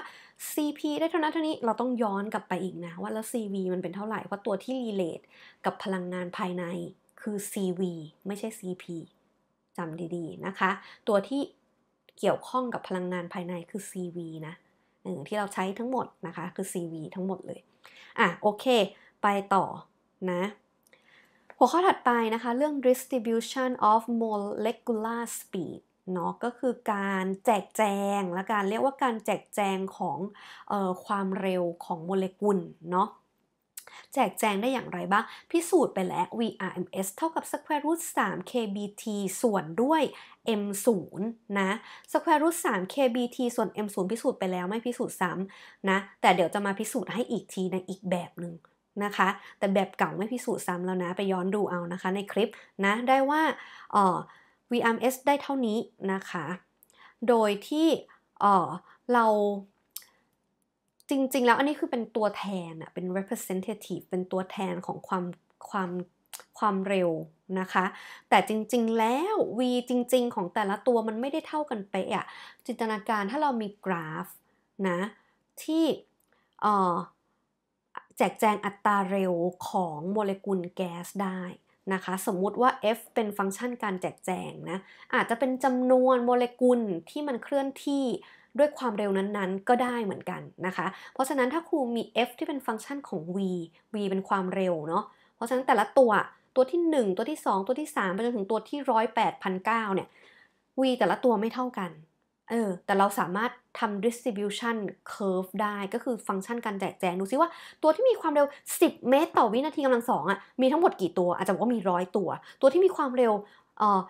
CP ได้เท่านั้นเท่านี้เราต้องย้อนกลับไปอีกนะ ว่าแล้ว CV มันเป็นเท่าไหร่ เพราะตัวที่รีเลทกับพลังงานภายในคือ CV ไม่ใช่ CP จำดีๆ นะคะ ตัวที่เกี่ยวข้องกับพลังงานภายในคือ CV นะ ที่เราใช้ทั้งหมดนะคะ คือ CV ทั้งหมดเลยอ่ะโอเค ไปต่อนะหัวข้อถัดไปนะคะ เรื่อง distribution of molecular speed เนาะก็คือการแจกแจงและการเรียกว่าการแจกแจงของออความเร็วของโมเลกุลเนาะแจกแจงได้อย่างไรบ้างพิสูจน์ไปแล้ว VRMS เท่ากับ square root 3 kBt ส่วนด้วย m0 นะ square root 3 kBt ส่วน m0 พิสูจน์ไปแล้วไม่พิสูจน์ซ้ำนะแต่เดี๋ยวจะมาพิสูจน์ให้อีกทีในอีกแบบหนึ่งนะคะแต่แบบเก่าไม่พิสูจน์ซ้ำแล้วนะ ไปย้อนดูเอานะคะในคลิปนะได้ว่าเออ v m s ได้เท่านี้นะคะ โดยที่เเราจริง ๆ แล้วอันนี้คือเป็นตัวแทนอะเป็น representative เป็นตัวแทนของความความความเร็วนะคะ แต่จริงๆ แล้ว v จริง ๆ ของแต่ละตัวมันไม่ได้เท่ากันไปอะจินตนาการถ้าเรามีกราฟนะที่แจกแจงอัตราเร็วของโมเลกุลแก๊สได้นะคะสมมุติว่า f เป็นฟังก์ชันการแจกแจงนะ อาจจะเป็นจำนวนโมเลกุลที่มันเคลื่อนที่ด้วยความเร็วนั้นๆ ก็ได้เหมือนกันนะคะเพราะฉะนั้นถ้าครูมี f ที่เป็นฟังก์ชันของ v v เป็นความเร็วเนาะเพราะฉะนั้นแต่ละตัวตัวที่ 1 ตัวที่ 2 ตัวที่3ไปจนถึงตัวที่ร้อยแปดพันเก้าเนี่ย v แต่ละตัวไม่เท่ากันเออ แต่เราสามารถทำ distribution curve ได้ ก็คือฟังก์ชัน การแจกแจง ดูซิว่า ตัวที่มีความเร็ว 10 เมตรต่อวินาทีกำลังสองอ่ะ มีทั้งหมดกี่ตัว อาจจะบอกว่ามีร้อยตัว ตัวที่มีความเร็วเอ่อ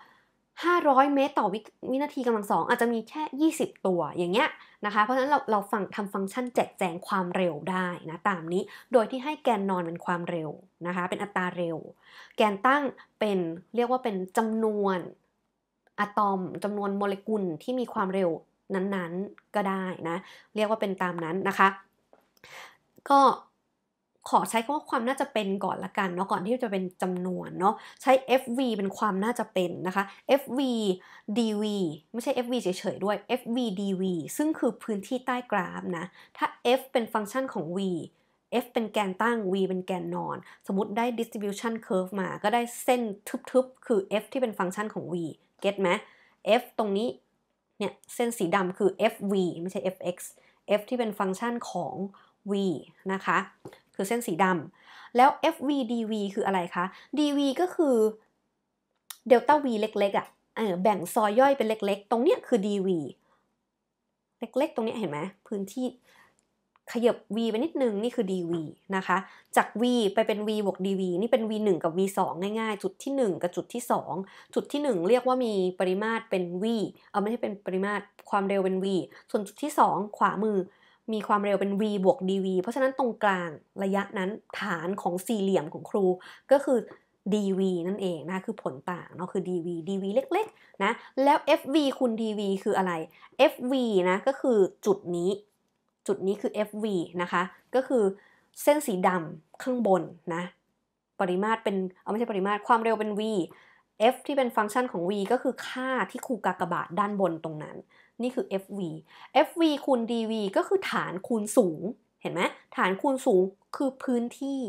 500 เมตรต่อวินาทีกำลังสองอาจจะมีแค่ 20 ตัว อย่างเงี้ยนะคะ เพราะฉะนั้นเราเราฟังทำฟังก์ชันแจกแจงความเร็วได้นะ ตามนี้ โดยที่ให้แกนนอนเป็นความเร็วนะคะ เป็นอัตราเร็ว แกนตั้งเป็นเรียกว่าเป็นจำนวนอะตอม จำนวนโมเลกุล ที่มีความเร็วนั้นๆก็ได้นะ เรียกว่าเป็นตามนั้น นะคะ ก็ขอใช้คำว่าความน่าจะเป็นก่อนละกันเนาะก่อนที่จะเป็นจำนวนเนาะ ใช้ fv เป็นความน่าจะเป็นนะคะ fv dv ไม่ใช่ fv เฉยๆด้วย fv dv ซึ่งคือพื้นที่ใต้กราฟนะ ถ้า f เป็นฟังก์ชันของ v f เป็นแกนตั้ง v เป็นแกนนอน สมมติได้ distribution curve มา ก็ได้เส้นทึบๆ คือ f ที่เป็นฟังก์ชันของ v เก็ตไหม f ตรงนี้เนี่ยเส้นสีดำคือ fv ไม่ใช่ fx f ที่เป็นฟังก์ชันของ v นะคะ คือเส้นสีดำแล้ว fv dv คืออะไรคะ dv ก็คือเดลต้า v เล็กๆอะ่ะแบ่งซอยย่อยเป็นเล็กๆ ตรงเนี้ยคือ dv เล็กๆตรงเนี้ยเห็นไหมพื้นที่ขยบ v ไปนิดนึง นี่คือ dv นะคะ จาก v ไปเป็น v บวก dv นี่เป็น v 1กับ v 2ง่ายๆ จุดที่ 1 กับจุดที่ 2 จุดที่ 1 เรียกว่ามีปริมาตรเป็น v เอาไม่ใช่เป็นปริมาตรความเร็วเป็น v ส่วนจุดที่ 2 ขวามือมีความเร็วเป็น v บวก dv เพราะฉะนั้นตรงกลางระยะนั้นฐานของสี่เหลี่ยมของครู ก็คือ dv นั่นเองนะคือผลต่างเนาะคือ dv dv เล็กๆนะแล้ว fv คูณ dv คืออะไร fv นะก็คือจุดนี้จุดนี้คือ FV นะคะ ก็คือเส้นสีดำข้างบนนะ ปริมาตรเป็น เอาไม่ใช่ปริมาตร ความเร็วเป็น v f ที่เป็นฟังก์ชันของ v ก็คือค่าที่คูกากบาทด้านบนตรงนั้น นี่คือ fv fv คูณ dv ก็คือฐานคูณสูง เห็นไหม ฐานคูณสูงคือพื้นที่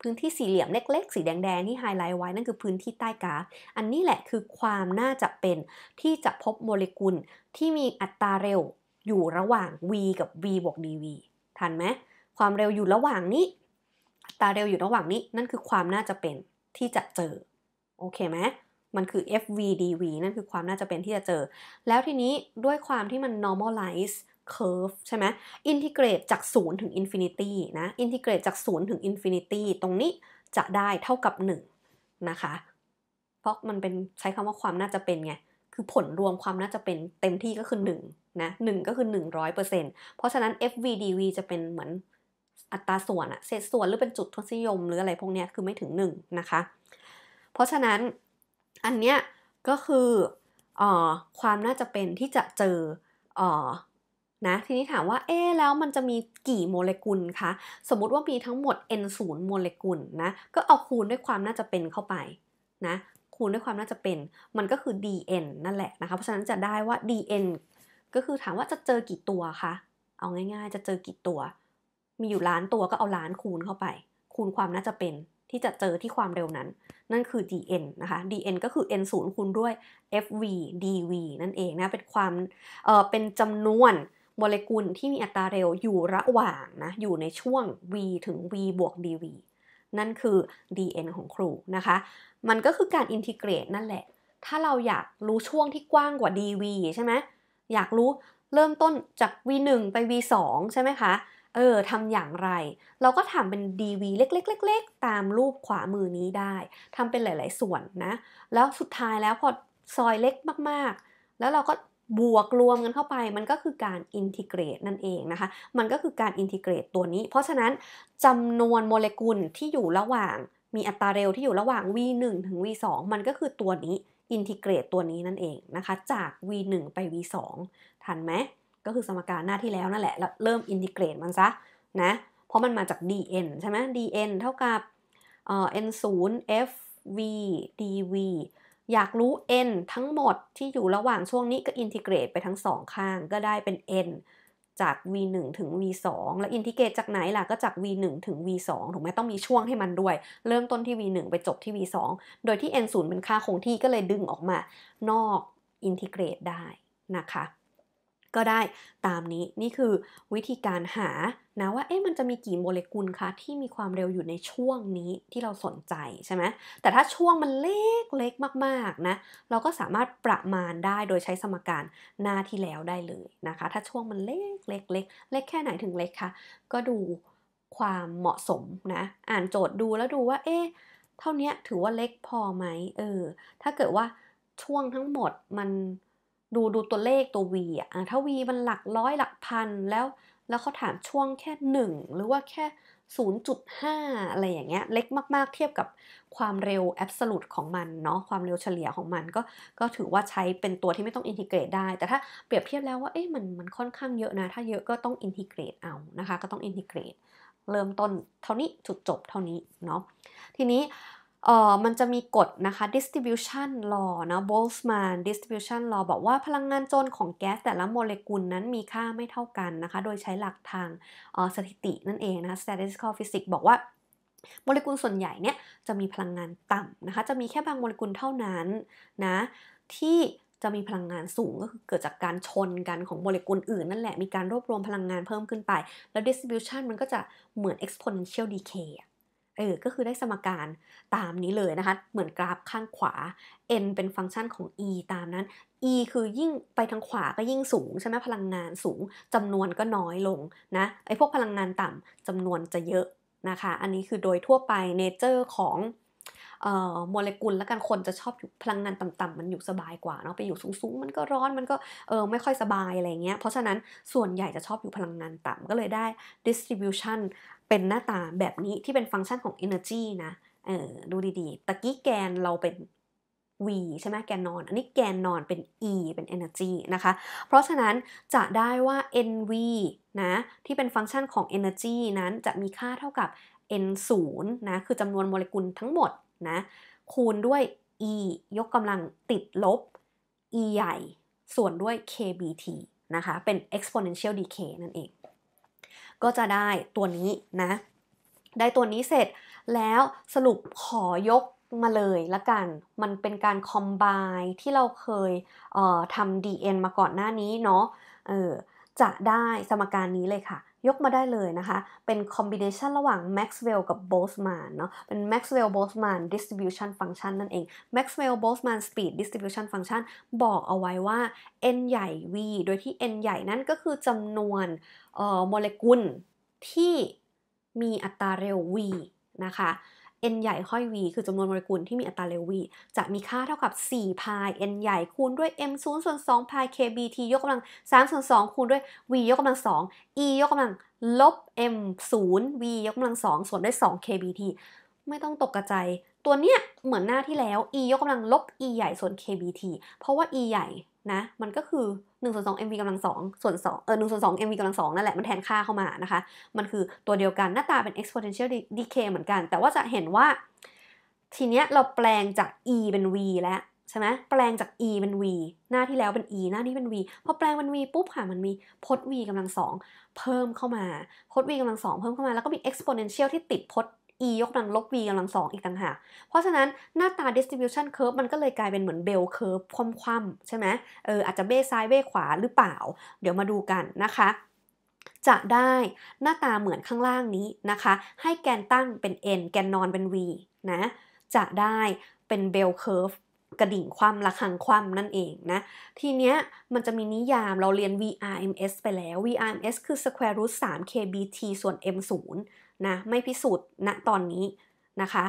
พื้นที่สี่เหลี่ยมเล็ก ๆ สีแดง ๆ ที่ไฮไลท์ไว้ นั่นคือพื้นที่ใต้กา อันนี้แหละคือความน่าจะเป็นที่จะพบโมเลกุลที่มีอัตราเร็วอยู่ระหว่าง v กับ v บวก dv ทันไหมความเร็วอยู่ระหว่างนี้ ตาเร็วอยู่ระหว่างนี้ นั่นคือความน่าจะเป็นที่จะเจอ โอเคไหม มันคือ fv dv นั่นคือความน่าจะเป็นที่จะเจอ แล้วทีนี้ด้วยความที่มัน normalize curve ใช่ไหมอินทิเกรตจาก0ถึง infinity นะอินทิเกรตจาก0ถึง infinity ตรงนี้จะได้เท่ากับ1นะคะ เพราะมันเป็นใช้คำว่าความน่าจะเป็นไงคือผลรวมความน่าจะเป็นเต็มที่ก็คือ1นะหก็คือ 100%เพราะฉะนั้น FVDV จะเป็นเหมือนอัตราส่วนอะเศษส่วนหรือเป็นจุดทศนิยม หรืออะไรพวกนี้คือไม่ถึง1นะคะเพราะฉะนั้นอันเนี้ยก็คืออความน่าจะเป็นที่จะเจออนะทีนี้ถามว่า เอ๊แล้วมันจะมีกี่โมเลกุลคะสมมติว่ามีทั้งหมด n 0โมเลกุลนะก็เอาคูณด้วยความน่าจะเป็นเข้าไปนะคูณด้วยความน่าจะเป็นมันก็คือ dn นั่นแหละนะคะ เพราะฉะนั้นจะได้ว่า dn ก็คือถามว่าจะเจอกี่ตัวคะเอาง่ายๆจะเจอกี่ตัว มีอยู่ล้านตัวก็เอาล้านคูณเข้าไป คูณความน่าจะเป็นที่จะเจอที่ความเร็วนั้น นั่นคือ dn นะคะ dn ก็คือ n 0คูณด้วย fv dv นั่นเองนะเป็นความเออเป็นจำนวนโมเลกุลที่มีอัตราเร็วอยู่ระหว่างนะอยู่ในช่วง v ถึง v บวก dv นั่นคือ DN ของครูนะคะ มันก็คือการอินทิเกรตนั่นแหละ ถ้าเราอยากรู้ช่วงที่กว้างกว่า DV ใช่ไหม อยากรู้เริ่มต้นจาก V1 ไป V2 ใช่ไหมคะ เออทำอย่างไร เราก็ทำเป็น DV เล็ก ๆ ๆ ๆ ตามรูปขวามือนี้ได้ ทำเป็นหลายๆส่วนนะ แล้วสุดท้ายแล้วพอซอยเล็กมากๆ แล้วเราก็บวกรวมกันเข้าไปมันก็คือการอินทิเกรตนั่นเองนะคะมันก็คือการอินทิเกรตตัวนี้เพราะฉะนั้นจำนวนโมเลกุลที่อยู่ระหว่างมีอัตราเร็วที่อยู่ระหว่าง v1 ถึง v2 มันก็คือตัวนี้อินทิเกรตตัวนี้นั่นเองนะคะ จาก v1 ไป v2 ทันไหมก็คือสมการหน้าที่แล้วนั่นแหละแล้วเริ่มอินทิเกรตมันซะนะเพราะมันมาจาก dn ใช่ไหม dn เท่ากับ n0 f v dv อยากรู้ n ทั้งหมดที่อยู่ระหว่างช่วงนี้ก็อินทิเกรตไปทั้งสองข้างก็ได้เป็น n จาก v 1ถึง v 2แล้วอินทิเกรตจากไหนล่ะ ก็จาก v 1ถึง v 2ถูกไหมต้องมีช่วงให้มันด้วย เริ่มต้นที่ v 1ไปจบที่ v 2โดยที่ n 0เป็นค่าคงที่ก็เลยดึงออกมานอกอินทิเกรตได้นะคะ ก็ได้ตามนี้นี่คือวิธีการหานะว่าเอ๊ะมันจะมีกี่โมเลกุลคะที่มีความเร็วอยู่ในช่วงนี้ที่เราสนใจใช่ไหมแต่ถ้าช่วงมันเล็กเล็กมากๆนะเราก็สามารถประมาณได้โดยใช้สมการหน้าที่แล้วได้เลยนะคะถ้าช่วงมันเล็กเล็กเล็กเล็กแค่ไหนถึงเล็กคะก็ดูความเหมาะสมนะอ่านโจทย์ดูแล้วดูว่าเอ๊ะเท่านี้ถือว่าเล็กพอไหมเออ ถ้าเกิดว่าช่วงทั้งหมดมันดูดูตัวเลขตัว v อ่ะถ้า v มันหลักร้อยหลักพันแล้วแล้วเขาถามช่วงแค่ 1 หรือว่าแค่ 0.5 อะไรอย่างเงี้ย เล็กมาก ๆ เทียบกับความเร็วแอบสูตของมันเนาะ ความเร็วเฉลี่ยของมันก็ ก็ถือว่าใช้เป็นตัวที่ไม่ต้องอินทิเกรตได้ แต่ถ้าเปรียบเทียบแล้วว่า เอ๊ะมัน มันค่อนข้างเยอะนะ ถ้าเยอะก็ต้องอินทิเกรตเอานะคะ ก็ต้องอินทิเกรต เริ่มต้นเท่านี้ จุดจบเท่านี้ เนาะ ทีนี้เอ่อมันจะมีกฎนะคะ distribution law นะ Boltzmann distribution law บอกว่าพลังงานโจรของแก๊สแต่ละโมเลกุลนั้นมีค่าไม่เท่ากันนะคะ โดยใช้หลักทางสถิตินั่นเองนะะ statistical physics บอกว่าโมเลกุลส่วนใหญ่เนี่ยจะมีพลังงานต่ำนะคะ จะมีแค่บางโมเลกุลเท่านั้นนะ ที่จะมีพลังงานสูงก็คือเกิดจากการชนกันของโมเลกุลอื่นนั่นแหละ มีการรวบรวมพลังงานเพิ่มขึ้นไป แล้ว distribution มันก็จะเหมือน exponential decay เออก็คือได้สมการตามนี้เลยนะคะ เหมือนกราฟข้างขวา n เป็นฟังก์ชันของ e ตามนั้น e คือยิ่งไปทางขวาก็ยิ่งสูงใช่ไหม พลังงานสูงจำนวนก็น้อยลงนะไอ้พวกพลังงานต่ำจำนวนจะเยอะนะคะ อันนี้คือโดยทั่วไปเนเจอร์ของโมเลกุลและกันคนจะชอบอยู่พลังงานต่ำๆมันอยู่สบายกว่าเนาะไปอยู่สูง ๆ มันก็ร้อนมันก็เออไม่ค่อยสบายอะไรเงี้ย เพราะฉะนั้นส่วนใหญ่จะชอบอยู่พลังงานต่ำก็เลยได้ distribution เป็นหน้าตาแบบนี้ที่เป็นฟังก์ชันของ energy นะ เออดูดีๆตะกี้แกนเราเป็น v ใช่ไหมแกนนอน อันนี้แกนนอนเป็น e เป็น energy นะคะ เพราะฉะนั้นจะได้ว่า nv นะ ที่เป็นฟังก์ชันของ energy นั้นจะมีค่าเท่ากับ n 0นะ คือจำนวนโมเลกุลทั้งหมดนะคูณด้วย e ยกกำลังติดลบ e ใหญ่ ส่วนด้วย kbt นะคะ เป็น exponential decay นั่นเองก็จะได้ตัวนี้นะ ได้ตัวนี้เสร็จแล้วสรุปขอยกมาเลยละกัน มันเป็นการคอมไบที่เราเคยเอ่อทำ DN มาก่อนหน้านี้เนาะจะได้สมการนี้เลยค่ะยกมาได้เลยนะคะ เป็นคอมบิเนชันระหว่าง Maxwell กับ Boltzmann เนาะ เป็น Maxwell Boltzmann distribution function นั่นเอง Maxwell Boltzmann speed distribution function บอกเอาไว้ว่า n ใหญ่ v โดยที่ n ใหญ่นั่นก็คือจำนวนโมเลกุลที่มีอัตราเร็ว v นะคะ n ใหญ่ค่อย v คือจำนวนโมเลกุลที่มีอัตราเร็ว v จะมีค่าเท่ากับ 4พาย n ใหญ่คูณด้วย m 0ส่วน2พาย kbt ยกกำลัง3ส่วน2คูณด้วย v ยกกำลัง 2 e ยกกำลังลบ m 0 v ยกกำลัง 2 ส่วนด้วย 2 kbt ไม่ต้องตกกระจตัวเนี้ยเหมือนหน้าที่แล้ว e ยกกำลังลบ e ใหญ่ส่วน kbt เพราะว่า e ใหญ่นะมันก็คือ1ส่วน2 mv กำลัง2ส่วน2เออ1ส่วน2 mv กำลัง2นั่นแหละมันแทนค่าเข้ามานะคะมันคือตัวเดียวกันหน้าตาเป็น exponential decay เหมือนกัน แต่ว่าจะเห็นว่า ทีเนี้ยเราแปลงจาก e เป็น v แล้วใช่ไหมแปลงจาก e เป็น v หน้าที่แล้วเป็น e หน้านี้เป็น v พอแปลงเป็น v ปุ๊บค่ะมันมีพจน์ v กำลังสองเพิ่มเข้ามาพจน์ v กำลังสองเพิ่มเข้ามาแล้วก็มี exponential ที่ติดพจน e ยกกำลังลบ v กำลังสองอีกต่างหากเพราะฉะนั้นหน้าตา distribution curve มันก็เลยกลายเป็นเหมือน bell curve คว่ำๆใช่ไหมเออ อาจจะเบ้ ซ้าย เบ้ ขวาหรือเปล่า เดี๋ยวมาดูกันนะคะ จะได้หน้าตาเหมือนข้างล่างนี้นะคะ ให้แกนตั้งเป็น n แกนนอนเป็น v นะ จะได้เป็น bell curve กระดิ่งความระคังความนั่นเองนะ ทีเนี้ยมันจะมีนิยามเราเรียน VRMS ไปแล้ว VRMS คือ square root 3 kbt ส่วน m 0นะไม่พิสูจน์ณตอนนี้นะคะ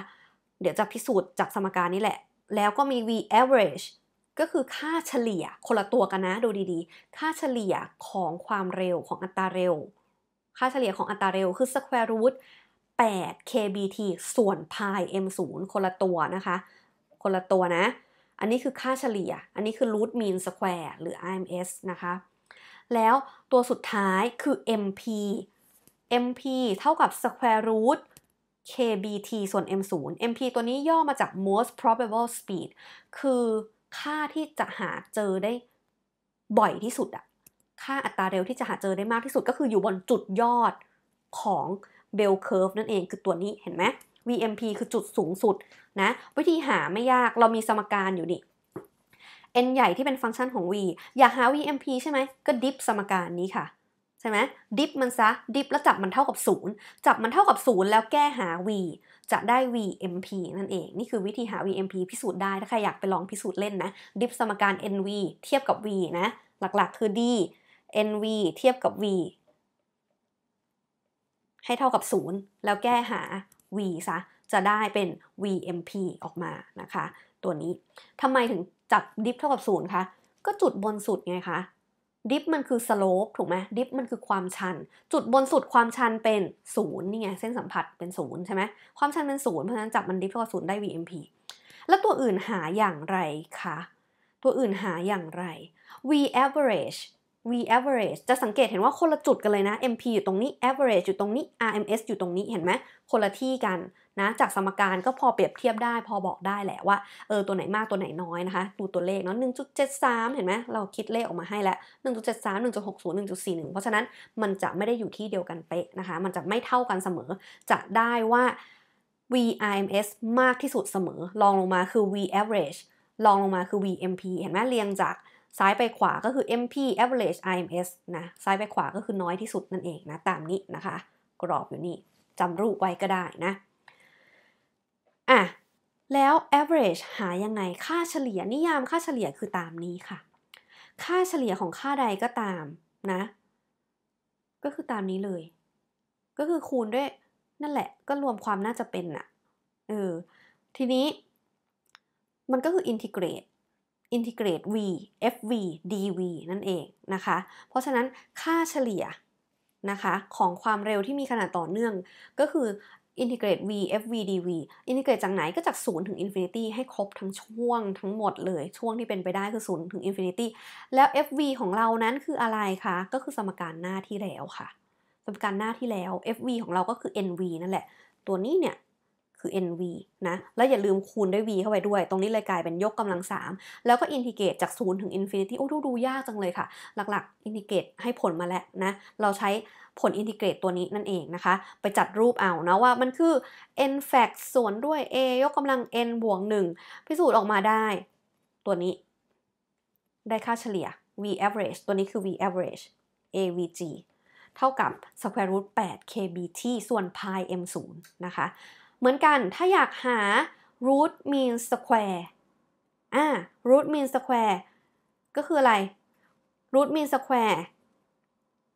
เดี๋ยวจะพิสูจน์จากสมการนี้แหละ แล้วก็มี v average ก็คือค่าเฉลี่ยคนละตัวกันนะ ดูดีๆ ค่าเฉลี่ยของความเร็วของอัตราเร็ว ค่าเฉลี่ยของอัตราเร็วคือ square root 8 kbt ส่วนพ i ย m 0คนละตัวนะคะ คนละตัวนะ อันนี้คือค่าเฉลี่ย อันนี้คือ root mean square หรือ RMS นะคะ แล้วตัวสุดท้ายคือ mp mp เท่ากับ square root kbt ส่วน m0 mp ตัวนี้ย่อมาจาก most probable speed คือค่าที่จะหาเจอได้บ่อยที่สุดอะค่าอัตราเร็วที่จะหาเจอได้มากที่สุดก็คืออยู่บนจุดยอดของ bell curve นั่นเอง คือตัวนี้เห็นไหม vmp คือจุดสูงสุดนะ วิธีหาไม่ยาก เรามีสมการอยู่นี่ n ใหญ่ที่เป็นฟังก์ชันของ v อยากหา vmp ใช่ไหม ก็ดิฟสมการนี้ค่ะช่ไหมดิฟมันซะ ดิฟแล้วจับมันเท่ากับ0จับมันเท่ากับ 0 แล้วแก้หา v จะได้ vmp นั่นเอง นี่คือวิธีหา vmp พิสูจน์ได้ ถ้าใครอยากไปลองพิสูจน์เล่นนะ ดิฟสมการ nv เทียบกับ v นะ หลักๆคือ d nv เทียบกับ v ให้เท่ากับ 0 แล้วแก้หา v ซะ จะได้เป็น vmp ออกมานะคะ ตัวนี้ทำไมถึงจับดิฟเท่ากับ0คะ ก็จุดบนสุดไงคะดิฟมันคือสโลปถูกไหมดิฟมันคือความชัน จุดบนสุดความชันเป็นศูนย์นี่ไงเส้นสัมผัสเป็นศูนย์ใช่ไหมความชันเป็นศูนย์เพราะฉะนั้นจับมันดิฟเท่ากับศูนย์ได้ VMP แล้วตัวอื่นหาอย่างไรคะ ตัวอื่นหาอย่างไร v average v average จะสังเกตเห็นว่าคนละจุดกันเลยนะ mp อยู่ตรงนี้ average อยู่ตรงนี้ rms อยู่ตรงนี้เห็นไหมคนละที่กันนะจากสมการก็พอเปรียบเทียบได้ พอบอกได้แหละว่าเออตัวไหนมากตัวไหนน้อยนะคะ ดูตัวเลขเนาะหนึ่งจุดเห็นไหมเราคิดเลขออกมาให้แล้วดสี่หนึ่งเพราะฉะนั้นมันจะไม่ได้อยู่ที่เดียวกันเป๊ะนะคะ มันจะไม่เท่ากันเสมอ จะได้ว่า VIMS มากที่สุดเสมอ ลองลงมาคือ V average ลองลงมาคือ VMP เห็นไหมเรียงจากซ้ายไปขวาก็คือ MP average IMS นะซ้ายไปขวาก็คือน้อยที่สุดนั่นเองนะตามนี้นะคะ กรอบอยู่นี่จำรูปไว้ก็ได้นะอ่ะ แล้ว average หายังไงค่าเฉลี่ยนิยามค่าเฉลี่ยคือตามนี้ค่ะ ค่าเฉลี่ยของค่าใดก็ตามนะ ก็คือตามนี้เลยก็คือคูณด้วยนั่นแหละก็รวมความน่าจะเป็นอะเออ ทีนี้ มันก็คืออินทิเกรตอินทิเกรต v fv dv นั่นเองนะคะเพราะฉะนั้นค่าเฉลี่ยนะคะของความเร็วที่มีขนาดต่อเนื่องก็คืออินทิเกรต v f v d v อินทิเกรตจากไหนก็จาก 0 ถึง infinity ให้ครบทั้งช่วงทั้งหมดเลย ช่วงที่เป็นไปได้คือ 0 ถึง infinity แล้ว f v ของเรานั้นคืออะไรคะ ก็คือสมการหน้าที่แล้วค่ะ สมการหน้าที่แล้ว f v ของเราก็คือ n v นั่นแหละ ตัวนี้เนี่ยคือ NV นะ แล้วอย่าลืมคูณด้วย V เข้าไปด้วย ตรงนี้เลยกลายเป็นยกกำลัง 3 แล้วก็อินทิเกรตจาก 0 ถึง Infinity โอ้ดูดูยากจังเลยค่ะ หลักๆ อินทิเกรตให้ผลมาแล้วนะ เราใช้ผลอินทิเกรตตัวนี้นั่นเองนะคะ ไปจัดรูปเอานะว่ามันคือ n f a c ส่วนด้วย a ยกกำลัง n บวก1พิสูจน์ออกมาได้ ตัวนี้ ได้ค่าเฉลี่ย v average ตัวนี้คือ v average avg เท่ากับ square root 8 kbt ส่วน pi m 0นะคะเหมือนกัน ถ้าอยากหา root mean square อ่า root mean square ก็คืออะไร root mean square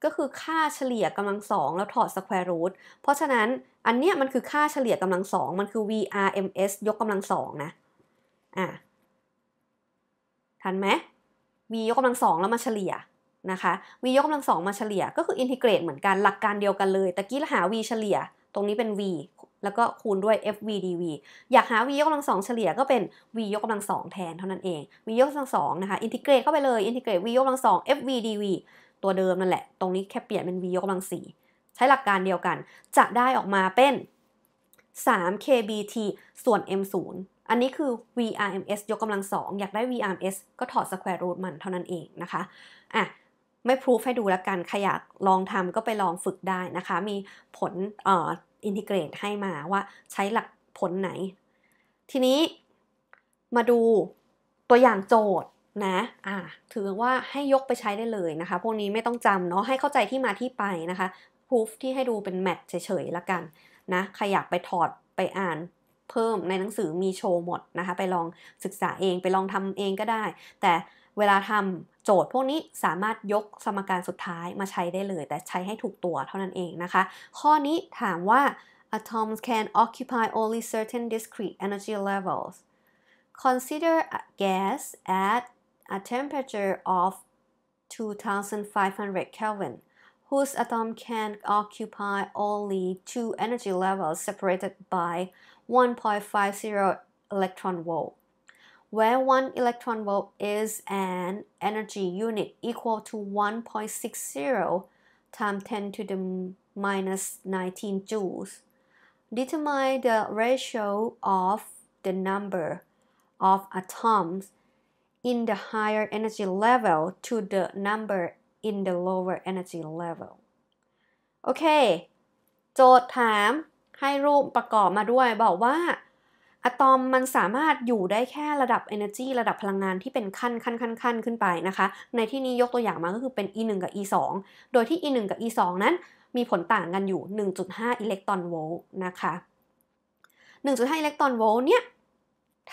ก็คือค่าเฉลี่ยกำลังสองแล้วถอด square root เพราะฉะนั้นอันเนี้ยมันคือค่าเฉลี่ยกำลังสองมันคือ vrms ยกกำลังสองนะอ่าทันไหม v ยกกำลังสองแล้วมาเฉลี่ยนะคะ v ยกกำลังสองมาเฉลี่ย ก็คืออินทิเกรตเหมือนกัน หลักการเดียวกันเลย ตะกี้หา v เฉลี่ย ตรงนี้เป็น v แล้วก็คูณด้วย fv dv อยากหา v ยกกำลังสองเฉลี่ยก็เป็น v ยกกำลังสองแทนเท่านั้นเอง v ยกกำลังสองนะคะอินทิเกรตเข้าไปเลยอินทิเกรต v ยกกำลังสอง fv dv ตัวเดิมนั่นแหละ ตรงนี้แค่เปลี่ยนเป็น v ยกกำลังสี่ใช้หลักการเดียวกัน จะได้ออกมาเป็น 3 kbt ส่วน m 0อันนี้คือ vrms ยกกำลังสองอยากได้ vrms ก็ถอด square root มันเท่านั้นเองนะคะอ่ะไม่พรูฟให้ดูแล้วกันใครอยากลองทำก็ไปลองฝึกได้นะคะมีผลอินทิเกรตให้มาว่าใช้หลักผลไหน ทีนี้มาดูตัวอย่างโจทย์นะ อ่าถือว่าให้ยกไปใช้ได้เลยนะคะ พวกนี้ไม่ต้องจำเนาะให้เข้าใจที่มาที่ไปนะคะ proof ที่ให้ดูเป็นแมทเฉยๆละกันนะ ใครอยากไปถอดไปอ่านเพิ่มในหนังสือมีโชว์หมดนะคะ ไปลองศึกษาเองไปลองทำเองก็ได้ แต่เวลาทำโจทย์พวกนี้สามารถยกสมการสุดท้ายมาใช้ได้เลย แต่ใช้ให้ถูกตัวเท่านั้นเองนะคะข้อนี้ถามว่า atoms can occupy only certain discrete energy levels consider a gas at a temperature of 2500 Kelvin whose atom can occupy only two energy levels separated by 1.50 electron volt where one electron volt is an energy unit equal to 1.60 times 10 to the minus 19 joules. Determine the ratio of the number of atoms in the higher energy level to the number in the lower energy level. โอเคโจทย์ถามให้รูปประกอบมาด้วยบอกว่าอะตอมมันสามารถอยู่ได้แค่ระดับ energy ระดับพลังงานที่เป็นขั้นขั้นขั้นขั้นขึ้นไปนะคะ ในที่นี้ยกตัวอย่างมาก็คือเป็น e 1กับ e 2โดยที่ e 1กับ e 2นั้นมีผลต่างกันอยู่ 1.5อิเล็กตรอนโวลต์นะคะ 1.5อิเล็กตรอนโวลต์เนี่ย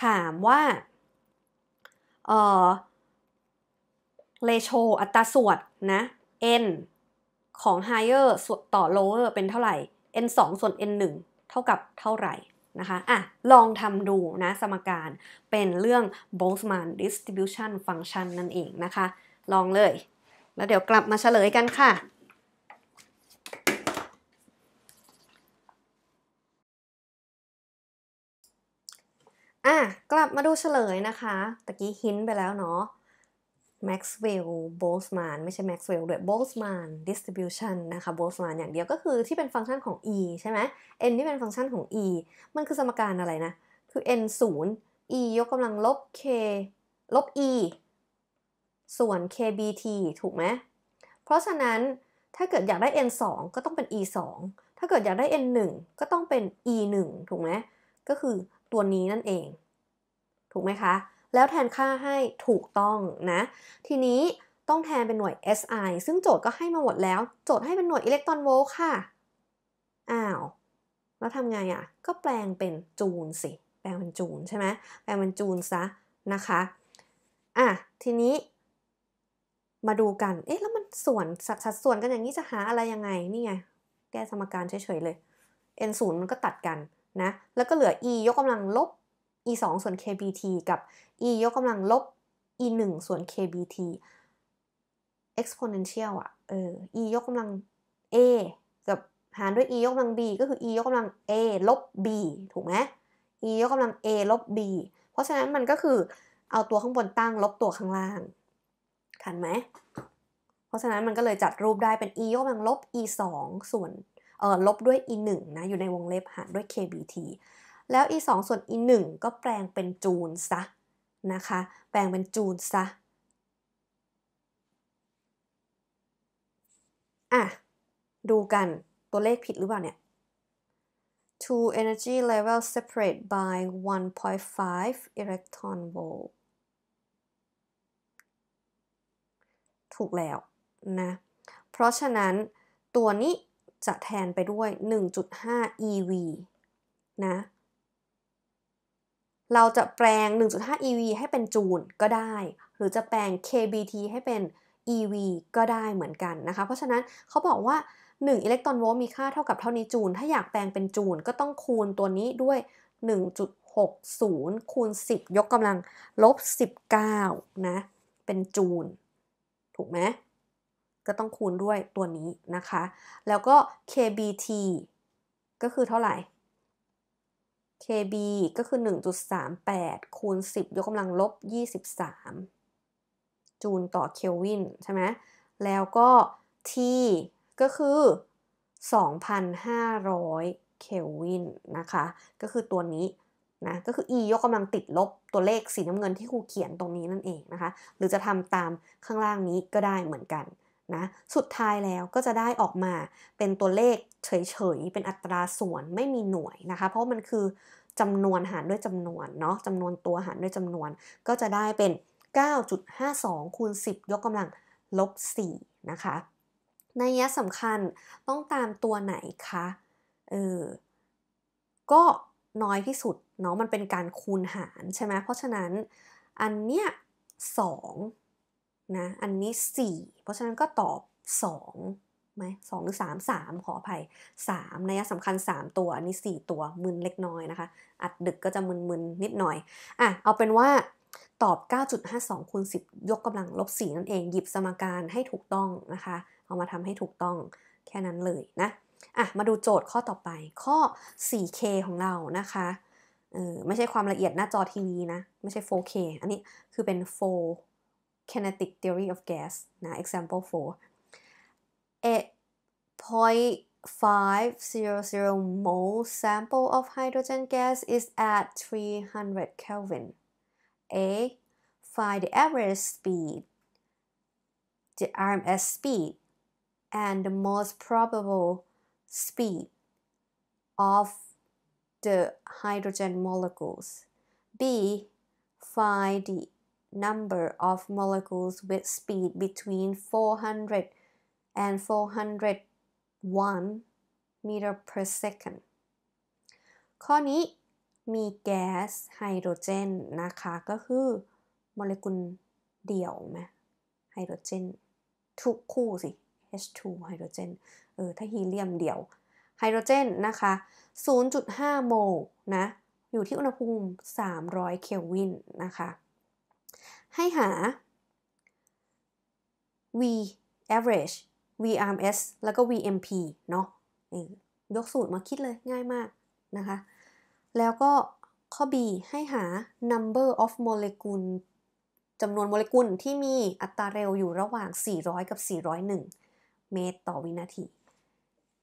ถามว่าเออเลโชอัตราส่วนนะ n ของ higher ส่วนต่อ lower เป็นเท่าไหร่ n 2ส่วน n 1เท่ากับเท่าไหร่นะคะอ่ะลองทำดูนะสมการเป็นเรื่อง Boltzmann distribution function นั่นเองนะคะ ลองเลย แล้วเดี๋ยวกลับมาเฉลยกันค่ะอ่ะกลับมาดูเฉลยนะคะ ตะกี้หินไปแล้วเนาะแม็กซ์เวลล์โบสมานไม่ใช่แม็กซ์เวลล์ด้วยโบสมานดิสติบิวชันนะคะโบสมานอย่างเดียวก็คือที่เป็นฟังก์ชันของ e ใช่ไหม n ที่เป็นฟังก์ชันของ e มันคือสมการอะไรนะ คือ n 0 e ยกกำลังลบ k ลบ e ส่วน kbt ถูกไหม เพราะฉะนั้นถ้าเกิดอยากได้ n 2ก็ต้องเป็น e 2ถ้าเกิดอยากได้ n 1ก็ต้องเป็น e 1ถูกไหม ก็คือตัวนี้นั่นเอง ถูกไหมคะแล้วแทนค่าให้ถูกต้องนะทีนี้ต้องแทนเป็นหน่วย SI ซึ่งโจทย์ก็ให้มาหมดแล้ว โจทย์ให้เป็นหน่วยอิเล็กตรอนโวลต์ค่ะอ้าวแล้วทำไงอะ่ะ ก็แปลงเป็นจูลสิ แปลงเป็นจูลใช่ไหมแปลงเป็นจูลซะนะคะ อ่ะทีนี้ มาดูกันเอ๊ะแล้วมันส่วนสัดส่วนกันอย่างนี้จะหาอะไรยังไง นี่ไง แก้สมการเฉยๆเลย n 0มันก็ตัดกันนะแล้วก็เหลือ e ยกกำลังลบ e 2ส่วน kbt กับ e ยกกำลังลบ e 1ส่วน kbt exponential อ่ะเออ e ยกกำลัง a กับหารด้วย e ยกกำลัง b ก็คือ e ยกกำลัง a ลบ b ถูกไหม e ยกกำลัง a ลบ b เพราะฉะนั้นมันก็คือเอาตัวข้างบนตั้งลบตัวข้างล่างทันไหมเพราะฉะนั้นมันก็เลยจัดรูปได้เป็น e ยกกำลังลบ e 2ส่วนเออลบด้วย e 1นะอยู่ในวงเล็บหารด้วย kbt แล้ว e 2ส่วน e 1ก็แปลงเป็นจูลซะ นะคะ แปลงเป็นจูลซะ อ่ะ ดูกัน ตัวเลขผิดหรือเปล่าเนี่ย two energy level separate by 1.5 electron volt ถูกแล้วนะ เพราะฉะนั้นตัวนี้จะแทนไปด้วย 1.5 eV นะเราจะแปลง 1.5 EV ให้เป็นจูลก็ได้ หรือจะแปลง KBT ให้เป็น EV ก็ได้เหมือนกันนะคะ เพราะฉะนั้นเขาบอกว่า 1 อิเล็กตรอนโวลต์มีค่าเท่ากับเท่านี้จูล ถ้าอยากแปลงเป็นจูลก็ต้องคูณตัวนี้ด้วย 1.60 คูณ 10 ยกกำลังลบ 19นะ เป็นจูล ถูกไหม ก็ต้องคูณด้วยตัวนี้นะคะ แล้วก็ KBT ก็คือเท่าไหร่ KB ก็คือ 1.38 คูณ 10 ยกกำลังลบ 23 จูลต่อเคลวินใช่ไหม แล้วก็ T ก็คือ 2,500เคลวินนะคะ ก็คือตัวนี้นะ ก็คือ E ยกกำลังติดลบตัวเลขสีน้ำเงินที่ครูเขียนตรงนี้นั่นเองนะคะ หรือจะทำตามข้างล่างนี้ก็ได้เหมือนกันนะสุดท้ายแล้วก็จะได้ออกมาเป็นตัวเลขเฉยๆ เป็นอัตราส่วนไม่มีหน่วยนะคะ เพราะมันคือจำนวนหารด้วยจำนวนเนาะจำนวนตัวหารด้วยจำนวนก็จะได้เป็น 9.52 คูณ 10 ยกกำลังลบ 4 นะคะ ในแยะสำคัญต้องตามตัวไหนคะ เออ ก็น้อยที่สุดเนาะ มันเป็นการคูณหารใช่ไหมเพราะฉะนั้นอันเนี้ย 2นะอันนี้ 4 เพราะฉะนั้นก็ตอบ2ไหมสองหรือสามสามขออภัยสามนัยสำคัญ 3 ตัว อันนี้ 4 ตัวมึนเล็กน้อยนะคะ อัดดึกก็จะมึนๆนิดหน่อยอ่ะเอาเป็นว่าตอบ 9.52คูณ10 ยกกำลังลบ4นั่นเองหยิบสมการให้ถูกต้องนะคะเอามาทำให้ถูกต้องแค่นั้นเลยนะอ่ะมาดูโจทย์ข้อต่อไปข้อ 4K ของเรานะคะเออไม่ใช่ความละเอียดหน้าจอทีวีนะไม่ใช่ 4K อันนี้คือเป็น4 kinetic theory of gas Now, example 4 8.500 mole sample of hydrogen gas is at 300 Kelvin A find the average speed the RMS speed and the most probable speed of the hydrogen molecules. B. Find the number of molecules with speed between 400 and 401 meter per second ข้อนี้มีแก๊สไฮโดรเจนนะคะ ก็คือโมเลกุลเดี่ยวไหมไฮโดรเจนทุกคู่สิ H2 ไฮโดรเจน เออ ถ้าฮีเลียมเดี่ยว ไฮโดรเจนนะคะ 0.5 โมลนะ อยู่ที่อุณหภูมิ 300เคลวินนะคะให้หา v average vrms แล้วก็ vmp เนาะยกสูตรมาคิดเลยง่ายมากนะคะ แล้วก็ข้อ b ให้หา number of molecule จำนวนโมเลกุลที่มีอัตราเร็วอยู่ระหว่าง 400 กับ 401 เมตรต่อวินาที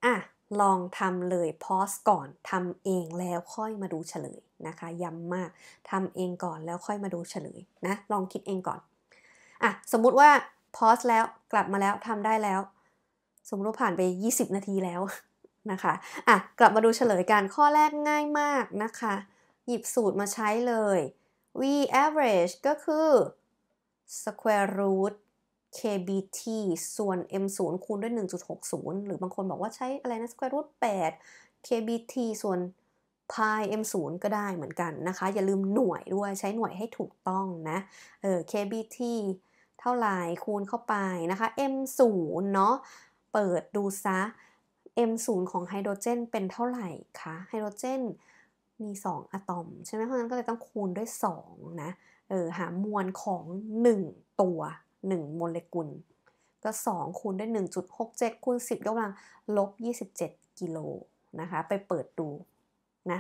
อ่ะ ลองทำเลยพอสก่อน ทำเองแล้วค่อยมาดูเฉลยนะคะย้ำมากทำเองก่อนแล้วค่อยมาดูเฉลยนะลองคิดเองก่อนอ่ะสมมุติว่าพอสแล้วกลับมาแล้วทำได้แล้ว สมมติผ่านไป 20 นาทีแล้วนะคะอ่ะกลับมาดูเฉลยกันข้อแรกง่ายมากนะคะหยิบสูตรมาใช้เลย v average ก็คือ square root kbt ส่วน m 0คูณด้วย 1.60 หรือบางคนบอกว่าใช้อะไรนะ square root 8 kbt ส่วนพ i ย M0 ก็ได้เหมือนกันนะคะอย่าลืมหน่วยด้วยใช้หน่วยให้ถูกต้องนะเออ KBT เท่าไหร่คูณเข้าไปนะคะ M0 เนาะเปิดดูซะ M0 ของไฮโดรเจนเป็นเท่าไหร่คะไฮโดรเจนมี 2อะตอม ใช่ไหมเพราะงั้นก็เลยต้องคูณด้วย 2 นะเออหามวลของ 1 ตัว 1 โมเลกุล ก็ 2 คูณด้วย1.67คูณ10ยกกำลังลบ 27 กิโลนะคะ ไปเปิดดูนะ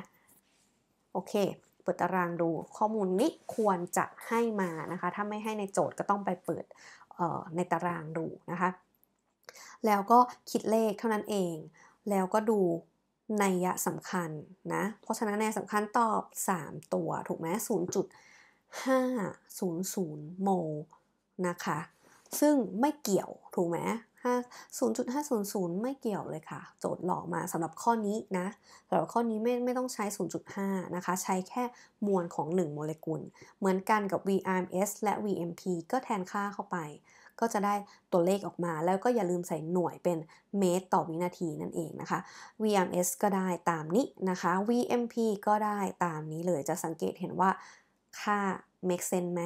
โอเคเปิดตารางดูข้อมูลนี้ควรจะให้มานะคะ ถ้าไม่ให้ในโจทย์ก็ต้องไปเปิดในตารางดูนะคะ แล้วก็คิดเลขเท่านั้นเอง แล้วก็ดูนัยะสำคัญนะเพราะฉะนั้นนัยสำคัญตอบ 3 ตัวถูกไหม0.500 โมนะคะ ซึ่งไม่เกี่ยวถูกไหม0.5 0 0 ไม่เกี่ยวเลยค่ะ โจทย์หลอกมาสำหรับข้อนี้นะสำหรับข้อนี้ไม่ไม่ต้องใช้ 0.5นะคะ ใช้แค่มวลของ 1 โมเลกุล เหมือนกันกับ VRMS และ VMP ก็แทนค่าเข้าไป ก็จะได้ตัวเลขออกมา แล้วก็อย่าลืมใส่หน่วยเป็นเมตรต่อวินาทีนั่นเองนะคะ VRMS ก็ได้ตามนี้นะคะ VMP ก็ได้ตามนี้เลย จะสังเกตเห็นว่าค่า make sense ไหม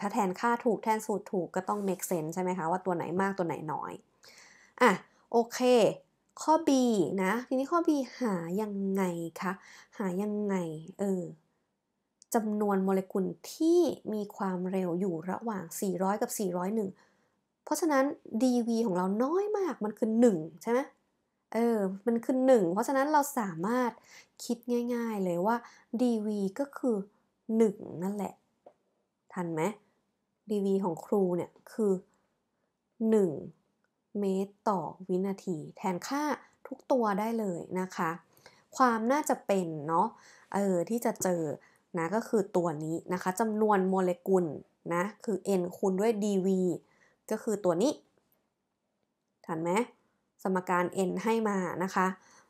ถ้าแทนค่าถูกแทนสูตรถูกก็ต้อง make sense ใช่ไหมคะ ว่าตัวไหนมากตัวไหนน้อย อ่ะ โอเค ข้อ B นะ ทีนี้ข้อ B หายังไงคะ หายังไงเออจำนวนโมเลกุลที่มีความเร็วอยู่ระหว่าง 400 กับ 401 เพราะฉะนั้น dv ของเราน้อยมากมันคือ 1 ใช่ไหมเออมันคือ 1 เพราะฉะนั้นเราสามารถคิดง่าย ๆเลยว่า dv ก็คือ 1 นั่นแหละทันไหม dV ของครูเนี่ย คือ 1 เมตรต่อวินาที แทนค่าทุกตัวได้เลยนะคะ ความน่าจะเป็นเนาะเออที่จะเจอนะก็คือตัวนี้นะคะจำนวนโมเลกุลนะคือ n คูณด้วย dv ก็คือตัวนี้ทันไหมสมการ n ให้มานะคะ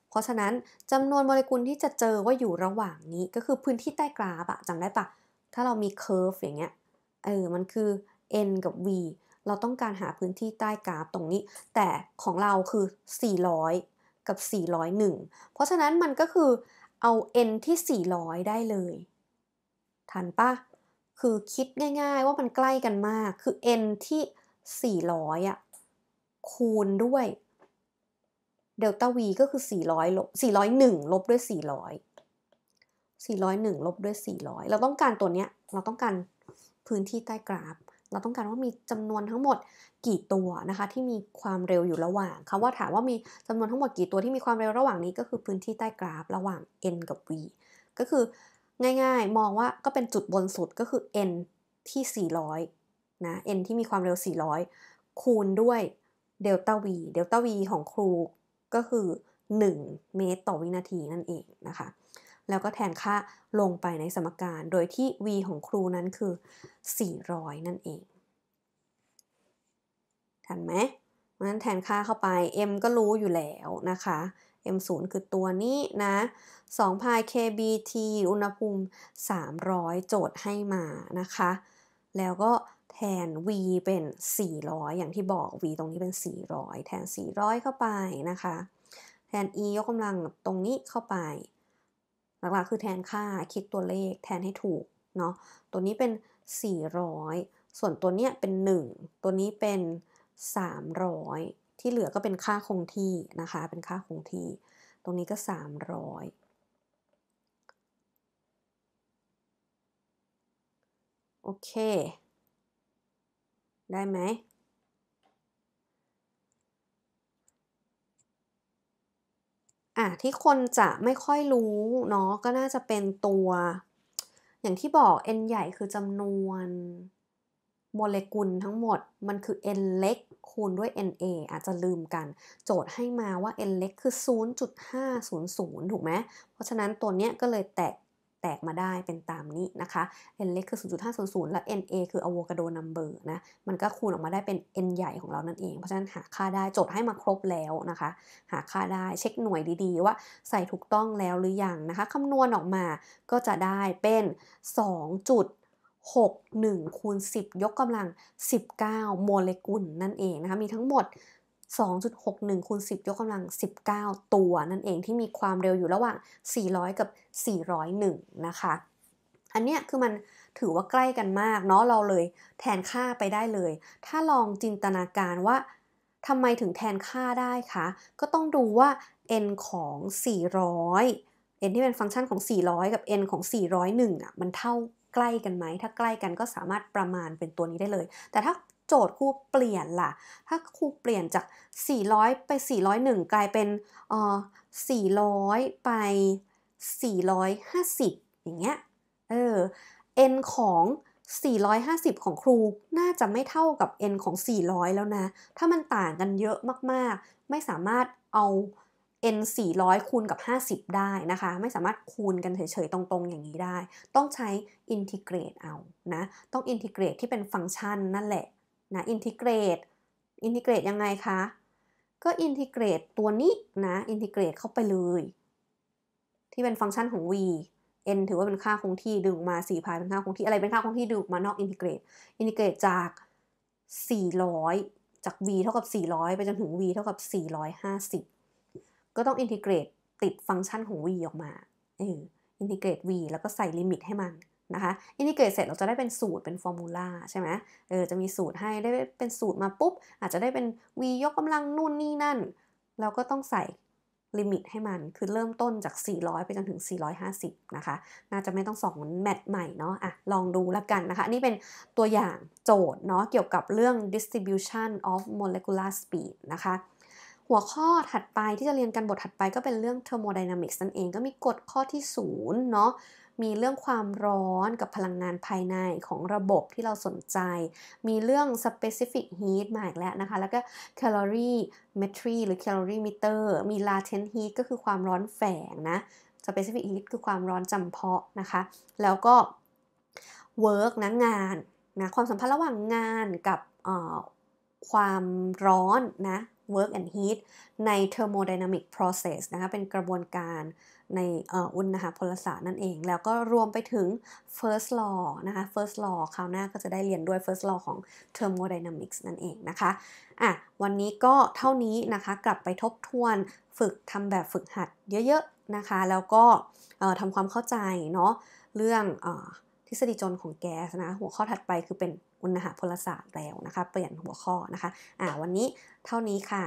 เพราะฉะนั้นจำนวนโมเลกุลที่จะเจอว่าอยู่ระหว่างนี้ก็คือพื้นที่ใต้กราฟอะจำได้ปะถ้าเรามีเคอร์ฟอย่างเงี้ย เออ มันคือ n กับ v เราต้องการหาพื้นที่ใต้กราฟตรงนี้ แต่ของเราคือ 400 กับ 401 เพราะฉะนั้นมันก็คือเอา n ที่ 400 ได้เลย ทันปะ คือคิดง่ายๆ ว่ามันใกล้กันมาก คือ n ที่ 400อ่ะคูณด้วยเดลต้า v ก็คือ 400ลบ401 ลบด้วย 400 401ลบด้วย 400 เราต้องการตัวเนี้ยเราต้องการพื้นที่ใต้กราฟ เราต้องการว่ามีจำนวนทั้งหมดกี่ตัวนะคะที่มีความเร็วอยู่ระหว่าง คำว่าถามว่ามีจำนวนทั้งหมดกี่ตัวที่มีความเร็วระหว่างนี้ก็คือพื้นที่ใต้กราฟระหว่าง n กับ v ก็คือง่ายๆ มองว่าก็เป็นจุดบนสุดก็คือ n ที่ 400นะ n ที่มีความเร็ว 400 คูณด้วยเดลต้า v เดลต้า v ของครู ก็คือ 1 เมตรต่อวินาทีนั่นเองนะคะแล้วก็แทนค่าลงไปในสมการ โดยที่ v ของครูนั้นคือ 400 นั่นเอง ทันไหมนั้นแทนค่าเข้าไป m ก็รู้อยู่แล้วนะคะ m 0คือตัวนี้นะ2พาย kbt อุณหภูมิ 300 โจทย์ให้มา นะคะ แล้วก็แทน v เป็น 400 อย่างที่บอก v ตรงนี้เป็น 400 แทน 400 เข้าไปนะคะ แทน e ยกกำลังตรงนี้เข้าไปหลักๆ คือแทนค่าคิดตัวเลขแทนให้ถูกเนาะตัวนี้เป็น 400 ส่วนตัวเนี้ยเป็น 1 ตัวนี้เป็น 300 ที่เหลือก็เป็นค่าคงที่นะคะ เป็นค่าคงที่ ตรงนี้ก็ 300 โอเค ได้ไหมอ่ะที่คนจะไม่ค่อยรู้เนาะก็น่าจะเป็นตัวอย่างที่บอก n ใหญ่คือจำนวนโมเลกุลทั้งหมดมันคือ n เล็ก คูณด้วย na อาจจะลืมกัน โจทย์ให้มาว่า n เล็กคือ 0.500 ถูกไหมเพราะฉะนั้นตัวเนี้ย ก็เลยแตกแตกมาได้เป็นตามนี้นะคะ n เล็กคือ0.500 และ na คืออ v โวคาโดนัมเบอร์นะ มันก็คูณออกมาได้เป็น n ใหญ่ของเรานั่นเอง เพราะฉะนั้นหาค่าได้จดให้มาครบแล้วนะคะ หาค่าได้เช็คหน่วยดีๆ ว่าใส่ถูกต้องแล้วหรืออยังนะคะ คำนวณออกมาก็จะได้เป็น 2. 6 1 คูณ 10 ยกกำลัง 19 โมเลกุลนั่นเองนะคะ มีทั้งหมด2.61คูณ 10 ยกกำลัง 19 ตัวนั่นเองที่มีความเร็วอยู่ระหว่าง 400 กับ 401 นะคะ อันเนี้ยคือมันถือว่าใกล้กันมากเนาะเราเลยแทนค่าไปได้เลย ถ้าลองจินตนาการว่าทำไมถึงแทนค่าได้คะก็ต้องดูว่า n ของ 400 n ที่เป็นฟังก์ชันของ 400 กับ n ของ 401อ่ะมันเท่าใกล้กันไหม ถ้าใกล้กันก็สามารถประมาณเป็นตัวนี้ได้เลย แต่ถ้าจทย์ครูเปลี่ยนล่ะ ถ้าครูเปลี่ยนจาก 400 ไป 401 กลายเป็นเอ่อ400 ไป 450 อย่างเงี้ย เออ n ของ 450 ของครู น่าจะไม่เท่ากับ n ของ 400 แล้วนะ ถ้ามันต่างกันเยอะมากๆ ไม่สามารถเอา n 400 คูณกับ 50 ได้นะคะ ไม่สามารถคูณกันเฉยๆตรงๆอย่างนี้ได้ ต้องใช้อินทิเกรตเอา นะ ต้องอินทิเกรตที่เป็นฟังก์ชันนั่นแหละนะอินทิเกรตอินทิเกรตยังไงคะ ก็อินทิเกรตตัวนี้นะอินทิเกรตเข้าไปเลย ที่เป็นฟังก์ชันของ v n ถือว่าเป็นค่าคงที่ดึงมา 4พายเป็นค่าคงที่อะไรเป็นค่าคงที่ดึงมานอกอินทิเกรตอินทิเกรตจาก 400 จาก v เท่ากับ 400 ไปจนถึง v เท่ากับ 450 ก็ต้องอินทิเกรตติดฟังก์ชันของ v ออกมาเอออินทิเกรต v แล้วก็ใส่ลิมิตให้มันนะคะอินทิเกรตเสร็จเราจะได้เป็นสูตรเป็นฟอร์มูลาใช่ไหมเออจะมีสูตรให้ได้เป็นสูตรมาปุ๊บ อาจจะได้เป็น v ยกกำลังนู่นนี่นั่นเราก็ต้องใส่ลิมิตให้มันคือเริ่มต้นจาก 400 ไปจนถึง 450 นะคะ น่าจะไม่ต้องสองแมทใหม่เนาะอ่ะลองดูละกันนะคะ นี่เป็นตัวอย่างโจทย์เนาะเกี่ยวกับเรื่อง distribution of molecular speed นะคะ หัวข้อถัดไปที่จะเรียนกันบทถัดไปก็เป็นเรื่อง thermodynamics นั่นเองก็มีกฎข้อที่ 0 เนาะมีเรื่องความร้อนกับพลังงานภายในของระบบที่เราสนใจ มีเรื่อง specific heat มาอีกแล้วนะคะ แล้วก็ calorie metry หรือ calorie meter มี latent heat ก็คือความร้อนแฝงนะ specific heat คือความร้อนจำเพาะนะคะ แล้วก็ work นะ งานนะความสัมพันธ์ระหว่างงานกับความร้อนนะ work and heat ใน thermodynamic process นะคะเป็นกระบวนการในอุณหพลศาสตร์นั่นเองแล้วก็รวมไปถึง first law นะคะ first law คราวหน้าก็จะได้เรียนด้วย first law ของ thermodynamics นั่นเองนะคะอ่ะวันนี้ก็เท่านี้นะคะกลับไปทบทวนฝึกทำแบบฝึกหัดเยอะๆนะคะ แล้วก็ทำความเข้าใจเนาะเรื่องทฤษฎีจนของแก๊สนะหัวข้อถัดไปคือเป็นอุณหพลศาสตร์แล้วนะคะเปลี่ยนหัวข้อนะคะอ่ะวันนี้เท่านี้ค่ะ